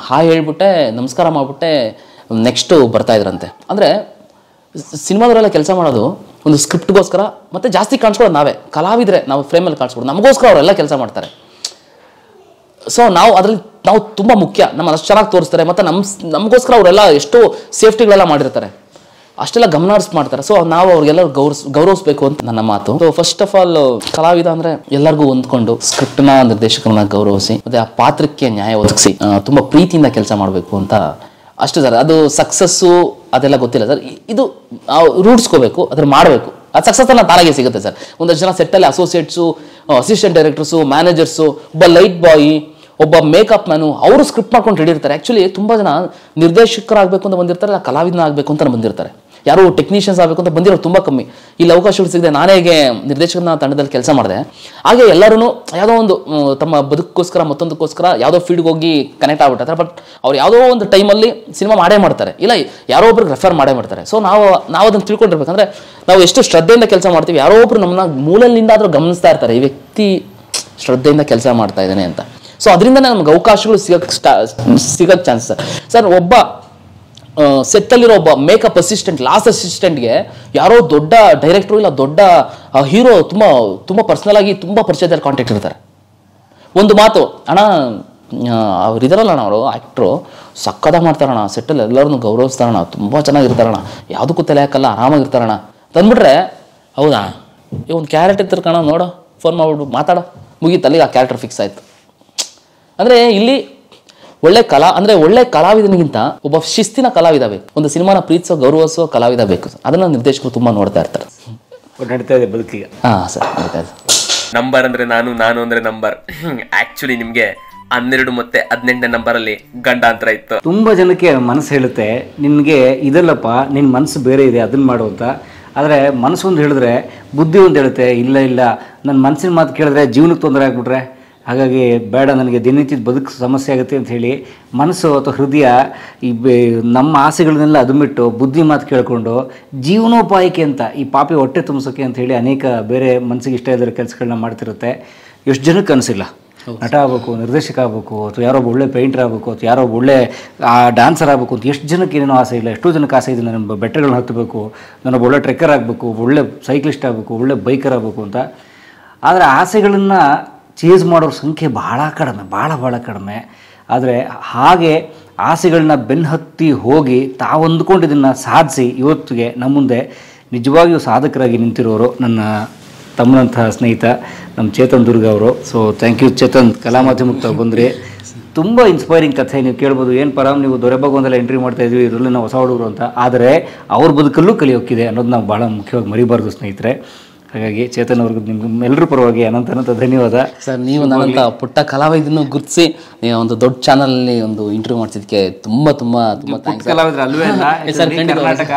ಹಾಯ್ ಹೇಳ್ಬಿಟ್ಟೆ ನಮಸ್ಕಾರ ಮಾಡಿಬಿಟ್ಟೆ ನೆಕ್ಸ್ಟು ಬರ್ತಾಯಿದ್ರಂತೆ ಅಂದರೆ ಸಿನಿಮಾದವರೆಲ್ಲ ಕೆಲಸ ಮಾಡೋದು ಒಂದು ಸ್ಕ್ರಿಪ್ಟ್ಗೋಸ್ಕರ ಮತ್ತು ಜಾಸ್ತಿ ಕಾಣಿಸ್ಕೊಳ್ಳೋದು ನಾವೇ ಕಲಾವಿದ್ರೆ ನಾವು ಫ್ರೇಮಲ್ಲಿ ಕಾಣಿಸ್ಕೊಡೋದು ನಮಗೋಸ್ಕರ ಅವರೆಲ್ಲ ಕೆಲಸ ಮಾಡ್ತಾರೆ ಸೊ ನಾವು ಅದರಲ್ಲಿ ನಾವು ತುಂಬ ಮುಖ್ಯ ನಮ್ಮ ಅಷ್ಟು ಚೆನ್ನಾಗಿ ತೋರಿಸ್ತಾರೆ ಮತ್ತು ನಮ್ಮ ನಮಗೋಸ್ಕರ ಅವರೆಲ್ಲ ಎಷ್ಟು ಸೇಫ್ಟಿಗಳೆಲ್ಲ ಮಾಡಿರ್ತಾರೆ ಅಷ್ಟೆಲ್ಲ ಗಮನ ಹರಿಸ್ ಮಾಡ್ತಾರೆ ಸೊ ನಾವು ಅವ್ರಿಗೆಲ್ಲ ಗೌರವಿಸಬೇಕು ಗೌರವಿಸ್ಬೇಕು ಅಂತ ನನ್ನ ಮಾತು ಸೊ ಫಸ್ಟ್ ಆಫ್ ಆಲ್ ಕಲಾವಿದ ಅಂದ್ರೆ ಎಲ್ಲರಿಗೂ ಹೊಂದ್ಕೊಂಡು ಸ್ಕ್ರಿಪ್ಟ್ನ ನಿರ್ದೇಶಕರನ್ನ ಗೌರವಿಸಿ ಮತ್ತೆ ಆ ಪಾತ್ರಕ್ಕೆ ನ್ಯಾಯ ಒದಗಿಸಿ ತುಂಬ ಪ್ರೀತಿಯಿಂದ ಕೆಲಸ ಮಾಡಬೇಕು ಅಂತ ಅಷ್ಟು ಸರ್ ಅದು ಸಕ್ಸಸ್ಸು ಅದೆಲ್ಲ ಗೊತ್ತಿಲ್ಲ ಸರ್ ಇದು ರೂಢಿಸ್ಕೋಬೇಕು ಅದ್ರ ಮಾಡಬೇಕು ಅದು ಸಕ್ಸಸ್ ಅನ್ನ ತಾನಾಗೆ ಸಿಗುತ್ತೆ ಸರ್ ಒಂದಷ್ಟು ಜನ ಸೆಟ್ಟಲ್ಲಿ ಅಸೋಸಿಯೇಟ್ಸು ಅಸಿಸ್ಟೆಂಟ್ ಡೈರೆಕ್ಟರ್ಸು ಮ್ಯಾನೇಜರ್ಸು ಒಬ್ಬ ಲೈಟ್ ಬಾಯಿ ಒಬ್ಬ ಮೇಕಪ್ ಮ್ಯಾನು ಅವರು ಸ್ಕ್ರಿಪ್ಟ್ ಮಾಡ್ಕೊಂಡು ರೆಡಿರ್ತಾರೆ ಆ್ಯಕ್ಚುಲಿ ತುಂಬ ಜನ ನಿರ್ದೇಶಕರಾಗಬೇಕು ಅಂತ ಬಂದಿರ್ತಾರೆ ಕಲಾವಿದನ ಆಗಬೇಕು ಅಂತ ಬಂದಿರ್ತಾರೆ ಯಾರು ಟೆಕ್ನಿಷಿಯನ್ಸ್ ಆಗಬೇಕು ಅಂತ ಬಂದಿರೋ ತುಂಬ ಕಮ್ಮಿ ಇಲ್ಲಿ ಅವಕಾಶಗಳು ಸಿಗದೆ ನಾನೇ ನಿರ್ದೇಶಕನ ತಂಡದಲ್ಲಿ ಕೆಲಸ ಮಾಡಿದೆ ಹಾಗೆ ಎಲ್ಲರೂ ಯಾವುದೋ ಒಂದು ತಮ್ಮ ಬದುಕೋಸ್ಕರ ಮತ್ತೊಂದಕ್ಕೋಸ್ಕರ ಯಾವುದೋ ಫೀಲ್ಡ್ಗೆ ಹೋಗಿ ಕನೆಕ್ಟ್ ಆಗ್ಬಿಟ್ಟಾರೆ ಬಟ್ ಅವ್ರು ಯಾವುದೋ ಒಂದು ಟೈಮಲ್ಲಿ ಸಿನಿಮಾ ಮಾಡೇ ಮಾಡ್ತಾರೆ ಇಲ್ಲ ಯಾರೋ ಒಬ್ರಿಗೆ ರೆಫರ್ ಮಾಡೇ ಮಾಡ್ತಾರೆ ಸೊ ನಾವು ನಾವು ಅದನ್ನು ತಿಳ್ಕೊಂಡಿರ್ಬೇಕಂದ್ರೆ ನಾವು ಎಷ್ಟು ಶ್ರದ್ಧೆಯಿಂದ ಕೆಲಸ ಮಾಡ್ತೀವಿ ಯಾರೋ ಒಬ್ರು ನಮ್ಮನ್ನ ಮೂಲಲ್ಲಿಂದ ಗಮನಿಸ್ತಾ ಇರ್ತಾರೆ ಈ ವ್ಯಕ್ತಿ ಶ್ರದ್ಧೆಯಿಂದ ಕೆಲಸ ಮಾಡ್ತಾ ಇದ್ದಾನೆ ಅಂತ ಸೊ ಅದರಿಂದ ನಮ್ಗೆ ಅವಕಾಶಗಳು ಸಿಗಕ್ಕೆ ಸ್ಟಾ ಸಿಗಕ್ಕೆ ಚಾನ್ಸಸ್ ಸರ್ ಒಬ್ಬ ಸೆಟ್ಟಲ್ಲಿರೋ ಒಬ್ಬ ಮೇಕಪ್ ಅಸಿಸ್ಟೆಂಟ್ ಲಾಸ್ಟ್ ಅಸಿಸ್ಟೆಂಟ್ಗೆ ಯಾರೋ ದೊಡ್ಡ ಡೈರೆಕ್ಟ್ರು ಇಲ್ಲ ದೊಡ್ಡ ಹೀರೋ ತುಂಬ ತುಂಬ ಪರ್ಸ್ನಲ್ ಆಗಿ ತುಂಬ ಪರಿಚಯದಲ್ಲಿ ಕಾಂಟ್ಯಾಕ್ಟ್ ಇರ್ತಾರೆ ಒಂದು ಮಾತು ಅಣ್ಣ ಅವ್ರು ಇದಾರಲ್ಲ ಅಣ್ಣ ಅವರು ಆ್ಯಕ್ಟ್ರು ಸಕ್ಕದ ಮಾಡ್ತಾರಣ ಸೆಟ್ಟಲ್ಲಿ ಎಲ್ಲರನ್ನೂ ಗೌರವಿಸ್ತಾರಣ ತುಂಬ ಚೆನ್ನಾಗಿರ್ತಾರಣ ಯಾವುದಕ್ಕೂ ತಲೆ ಹಾಕಲ್ಲ ಆರಾಮಾಗಿರ್ತಾರಣ ತಂದ್ಬಿಟ್ರೆ ಹೌದಾ ಈ ಒಂದು ಕ್ಯಾರೆಕ್ಟರ್ ಇರ್ತಾರೆ ಕಣ ನೋಡೋ ಫೋನ್ ಮಾಡ್ಬಿಟ್ಟು ಮಾತಾಡೋ ಮುಗಿ ಆ ಕ್ಯಾರೆಕ್ಟರ್ ಫಿಕ್ಸ್ ಆಯಿತು ಅಂದ್ರೆ ಇಲ್ಲಿ ಒಳ್ಳೆ ಕಲಾ ಅಂದ್ರೆ ಒಳ್ಳೆ ಕಲಾವಿದನಿಗಿಂತ ಒಬ್ಬ ಶಿಸ್ತಿನ ಕಲಾವಿದ ಬೇಕು ಒಂದು ಸಿನಿಮಾನ ಪ್ರೀತಿಸೋ ಗೌರವಿಸೋ ಕಲಾವಿದ ಬೇಕು ಅದನ್ನು ನಿರ್ದೇಶಕರು ತುಂಬಾ ನೋಡ್ತಾ ಇರ್ತಾರೆ ನಡೀತಾ ಇದೆ ಬದುಕಿಗೆ ಹಾಂ ಸರ್ ನಂಬರ್ ಅಂದರೆ ನಾನು ನಾನು ಅಂದ್ರೆ ನಂಬರ್ ಆಕ್ಚುಲಿ (clears throat) ನಿಮಗೆ ಹನ್ನೆರಡು ಮತ್ತೆ ಹದಿನೆಂಟನೇ ನಂಬರಲ್ಲಿ ಗಂಡಾಂತರ ಇತ್ತು ತುಂಬಾ ಜನಕ್ಕೆ ಮನಸ್ಸು ಹೇಳುತ್ತೆ ನಿಮಗೆ ಇದಲ್ಲಪ್ಪ ನಿನ್ ಮನಸ್ಸು ಬೇರೆ ಇದೆ ಅದನ್ನ ಮಾಡು ಅಂತ ಆದರೆ ಮನಸ್ಸು ಒಂದು ಹೇಳಿದ್ರೆ ಬುದ್ಧಿ ಒಂದು ಹೇಳುತ್ತೆ ಇಲ್ಲ ಇಲ್ಲ ನನ್ನ ಮನಸ್ಸಿನ ಮಾತು ಕೇಳಿದ್ರೆ ಜೀವನಕ್ಕೆ ತೊಂದರೆ ಆಗ್ಬಿಟ್ರೆ ಹಾಗಾಗಿ ಬೇಡ ನನಗೆ ದಿನನಿತ್ಯದ ಬದುಕು ಸಮಸ್ಯೆ ಆಗುತ್ತೆ ಅಂತ ಹೇಳಿ ಮನಸ್ಸು ಅಥವಾ ಹೃದಯ ಈ ನಮ್ಮ ಆಸೆಗಳನ್ನೆಲ್ಲ ಅದುಮಿಟ್ಟು ಬುದ್ಧಿ ಮಾತು ಕೇಳಿಕೊಂಡು ಜೀವನೋಪಾಯಕ್ಕೆ ಅಂತ ಈ ಪಾಪಿ ಹೊಟ್ಟೆ ತುಂಬಿಸೋಕೆ ಅಂತ ಹೇಳಿ ಅನೇಕ ಬೇರೆ ಮನಸ್ಸಿಗೆ ಇಷ್ಟ ಇದ್ದಾರೆ ಕೆಲಸಗಳನ್ನ ಮಾಡ್ತಿರುತ್ತೆ ಎಷ್ಟು ಜನಕ್ಕೆ ಅನಿಸಿಲ್ಲ ನಟ ಆಗಬೇಕು ನಿರ್ದೇಶಕ ಆಗಬೇಕು ಅಥವಾ ಯಾರೋ ಒಳ್ಳೆ ಪೇಂಟರ್ ಆಗಬೇಕು ಅಥವಾ ಯಾರೋ ಒಳ್ಳೆ ಡ್ಯಾನ್ಸರ್ ಆಗಬೇಕು ಅಂತ ಎಷ್ಟು ಜನಕ್ಕೆ ಏನೇನೋ ಆಸೆ ಇಲ್ಲ ಎಷ್ಟೋ ಜನಕ್ಕೆ ಆಸೆ ಇದೆ ನಾನು ಬೆಟ್ಟಗಳನ್ನ ಹತ್ತಬೇಕು ಒಬ್ಬ ಒಳ್ಳೆ ಟ್ರೆಕ್ಕರ್ ಆಗಬೇಕು ಒಳ್ಳೆ ಸೈಕ್ಲಿಸ್ಟ್ ಆಗಬೇಕು ಒಳ್ಳೆ ಬೈಕರ್ ಆಗಬೇಕು ಅಂತ ಆದರೆ ಆಸೆಗಳನ್ನು ಚೇಸ್ ಮಾಡೋರ ಸಂಖ್ಯೆ ಭಾಳ ಕಡಿಮೆ ಭಾಳ ಭಾಳ ಕಡಿಮೆ ಆದರೆ ಹಾಗೆ ಆಸೆಗಳನ್ನ ಬೆನ್ನಹತ್ತಿ ಹೋಗಿ ಇದನ್ನು ಸಾಧಿಸಿ ಇವತ್ತಿಗೆ ನಮ್ಮ ಮುಂದೆ ನಿಜವಾಗಿಯೂ ಸಾಧಕರಾಗಿ ನಿಂತಿರೋರು ನನ್ನ ತಮ್ಮನಂತಹ ಸ್ನೇಹಿತ ನಮ್ಮ ಚೇತನ್ ದುರ್ಗ ಅವರು ಸೊ ಥ್ಯಾಂಕ್ ಯು ಚೇತನ್ ಕಲಾ ಮಾಧ್ಯಮಕ್ಕೆ ಬಂದ್ರಿ ತುಂಬ ಇನ್ಸ್ಪೈರಿಂಗ್ ಕಥೆ ನೀವು ಕೇಳ್ಬೋದು ಏನು ಪರಾಮ್ ನೀವು ದೊರೆಬಾಗೊಂದೆಲ್ಲ ಎಂಟ್ರಿ ಮಾಡ್ತಾ ಇದ್ವಿ ಇದರಲ್ಲಿ ನಾವು ಹೊಸ ಹುಡುಗರು ಅಂತ ಆದರೆ ಅವ್ರ ಬದುಕಲ್ಲೂ ಕಲಿಯೋಕ್ಕಿದೆ ಅನ್ನೋದು ನಾವು ಭಾಳ ಮುಖ್ಯವಾಗಿ ಮರಿಬಾರ್ದು ಸ್ನೇಹಿತರೆ ಹಾಗಾಗಿ ಚೇತನ್ ಅವ್ರಿಗೆ ನಿಮ್ಗೆಲ್ಲರೂ ಪರವಾಗಿ ಅನಂತ ಅನಂತ ಧನ್ಯವಾದ ಸರ್ ನೀವು ನನ್ನಂತ ಪುಟ್ಟ ಕಲಾವಿದನ್ನು ಗುರುತಿಸಿ ಒಂದು ದೊಡ್ಡ ಅಲ್ಲಿ ಒಂದು ಇಂಟರ್ವ್ಯೂ ಮಾಡಿಸಿದಕ್ಕೆ ತುಂಬಾ ತುಂಬಾ ತುಂಬ ಅಲ್ವೇ ಅಲ್ಲ (laughs) ಕರ್ನಾಟಕ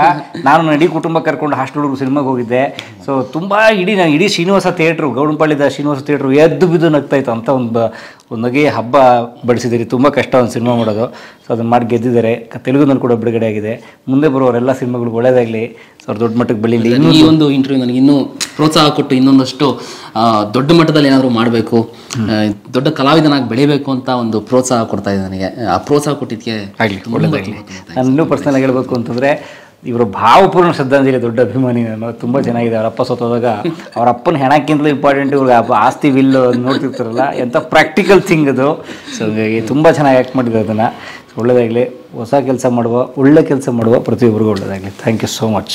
ನಾನು ಇಡೀ ಕುಟುಂಬ ಕರ್ಕೊಂಡು ಹಾಸ್ಟೆಲ್ ಹುಡುಗರು ಸಿನಿಮಾಗೆ ಹೋಗಿದ್ದೆ ಸೊ ತುಂಬಾ ಇಡೀ ಇಡೀ ಶ್ರೀನಿವಾಸ ಥಿಯೇಟ್ರು ಗೌಡನಪಾಳ್ಯದ ಶ್ರೀನಿವಾಸ ಥಿಯೇಟ್ರು ಎದ್ದು ಬಿದ್ದು ಇತ್ತು ಅಂತ ಒಂದು ಒಂದು ಹಬ್ಬ ಬಡಿಸಿದ್ದೀರಿ ತುಂಬ ಕಷ್ಟ ಒಂದು ಸಿನಿಮಾ ಮಾಡೋದು ಸೊ ಅದನ್ನು ಮಾಡಿ ಗೆದ್ದಿದ್ದಾರೆ ತೆಲುಗುನಲ್ಲಿ ಕೂಡ ಬಿಡುಗಡೆ ಆಗಿದೆ ಮುಂದೆ ಬರೋರೆಲ್ಲ ಸಿನಿಮಾಗಳು ಒಳ್ಳೆಯದಾಗಲಿ ಸೊ ಅವ್ರು ದೊಡ್ಡ ಮಟ್ಟಕ್ಕೆ ಬೆಳೀಲಿ ಈ ಒಂದು ಇಂಟರ್ವ್ಯೂ ನನಗೆ ಇನ್ನೂ ಪ್ರೋತ್ಸಾಹ ಕೊಟ್ಟು ಇನ್ನೊಂದಷ್ಟು ದೊಡ್ಡ ಮಟ್ಟದಲ್ಲಿ ಏನಾದರೂ ಮಾಡಬೇಕು ದೊಡ್ಡ ಕಲಾವಿದನಾಗಿ ಬೆಳಿಬೇಕು ಅಂತ ಒಂದು ಪ್ರೋತ್ಸಾಹ ಕೊಡ್ತಾ ಇದೆ ನನಗೆ ಆ ಪ್ರೋತ್ಸಾಹ ಕೊಟ್ಟಿದ್ದಕ್ಕೆ ಆಗಲಿ ಒಳ್ಳೆಯದಾಗಲಿ ನಾನು ಇನ್ನೂ ಪರ್ಸನಲ್ ಹೇಳ್ಬೇಕು ಅಂತಂದರೆ ಇವರು ಭಾವಪೂರ್ಣ ಶ್ರದ್ಧಾಂಜಲಿ ದೊಡ್ಡ ಅಭಿಮಾನಿ ನಾನು ತುಂಬ ಚೆನ್ನಾಗಿದೆ ಅವರಪ್ಪ ಸೋತೋದಾಗ ಅವರ ಅಪ್ಪನ ಹೆಣಕ್ಕಿಂತಲೂ ಇಂಪಾರ್ಟೆಂಟ್ ಇವ್ರಿಗೆ ಆಸ್ತಿ ವಿಲ್ಲ ನೋಡ್ತಿರ್ತಾರಲ್ಲ ಎಂಥ ಪ್ರಾಕ್ಟಿಕಲ್ ಥಿಂಗ್ ಅದು ಸೊ ಹಾಗಾಗಿ ತುಂಬ ಚೆನ್ನಾಗಿ ಆ್ಯಕ್ಟ್ ಮಾಡಿದ್ರು ಅದನ್ನು ಒಳ್ಳೆಯದಾಗಲಿ ಹೊಸ ಕೆಲಸ ಮಾಡುವ ಒಳ್ಳೆ ಕೆಲಸ ಮಾಡುವ ಪ್ರತಿಯೊಬ್ಬರಿಗೂ ಒಳ್ಳೆಯದಾಗಲಿ ಥ್ಯಾಂಕ್ ಯು ಸೋ ಮಚ್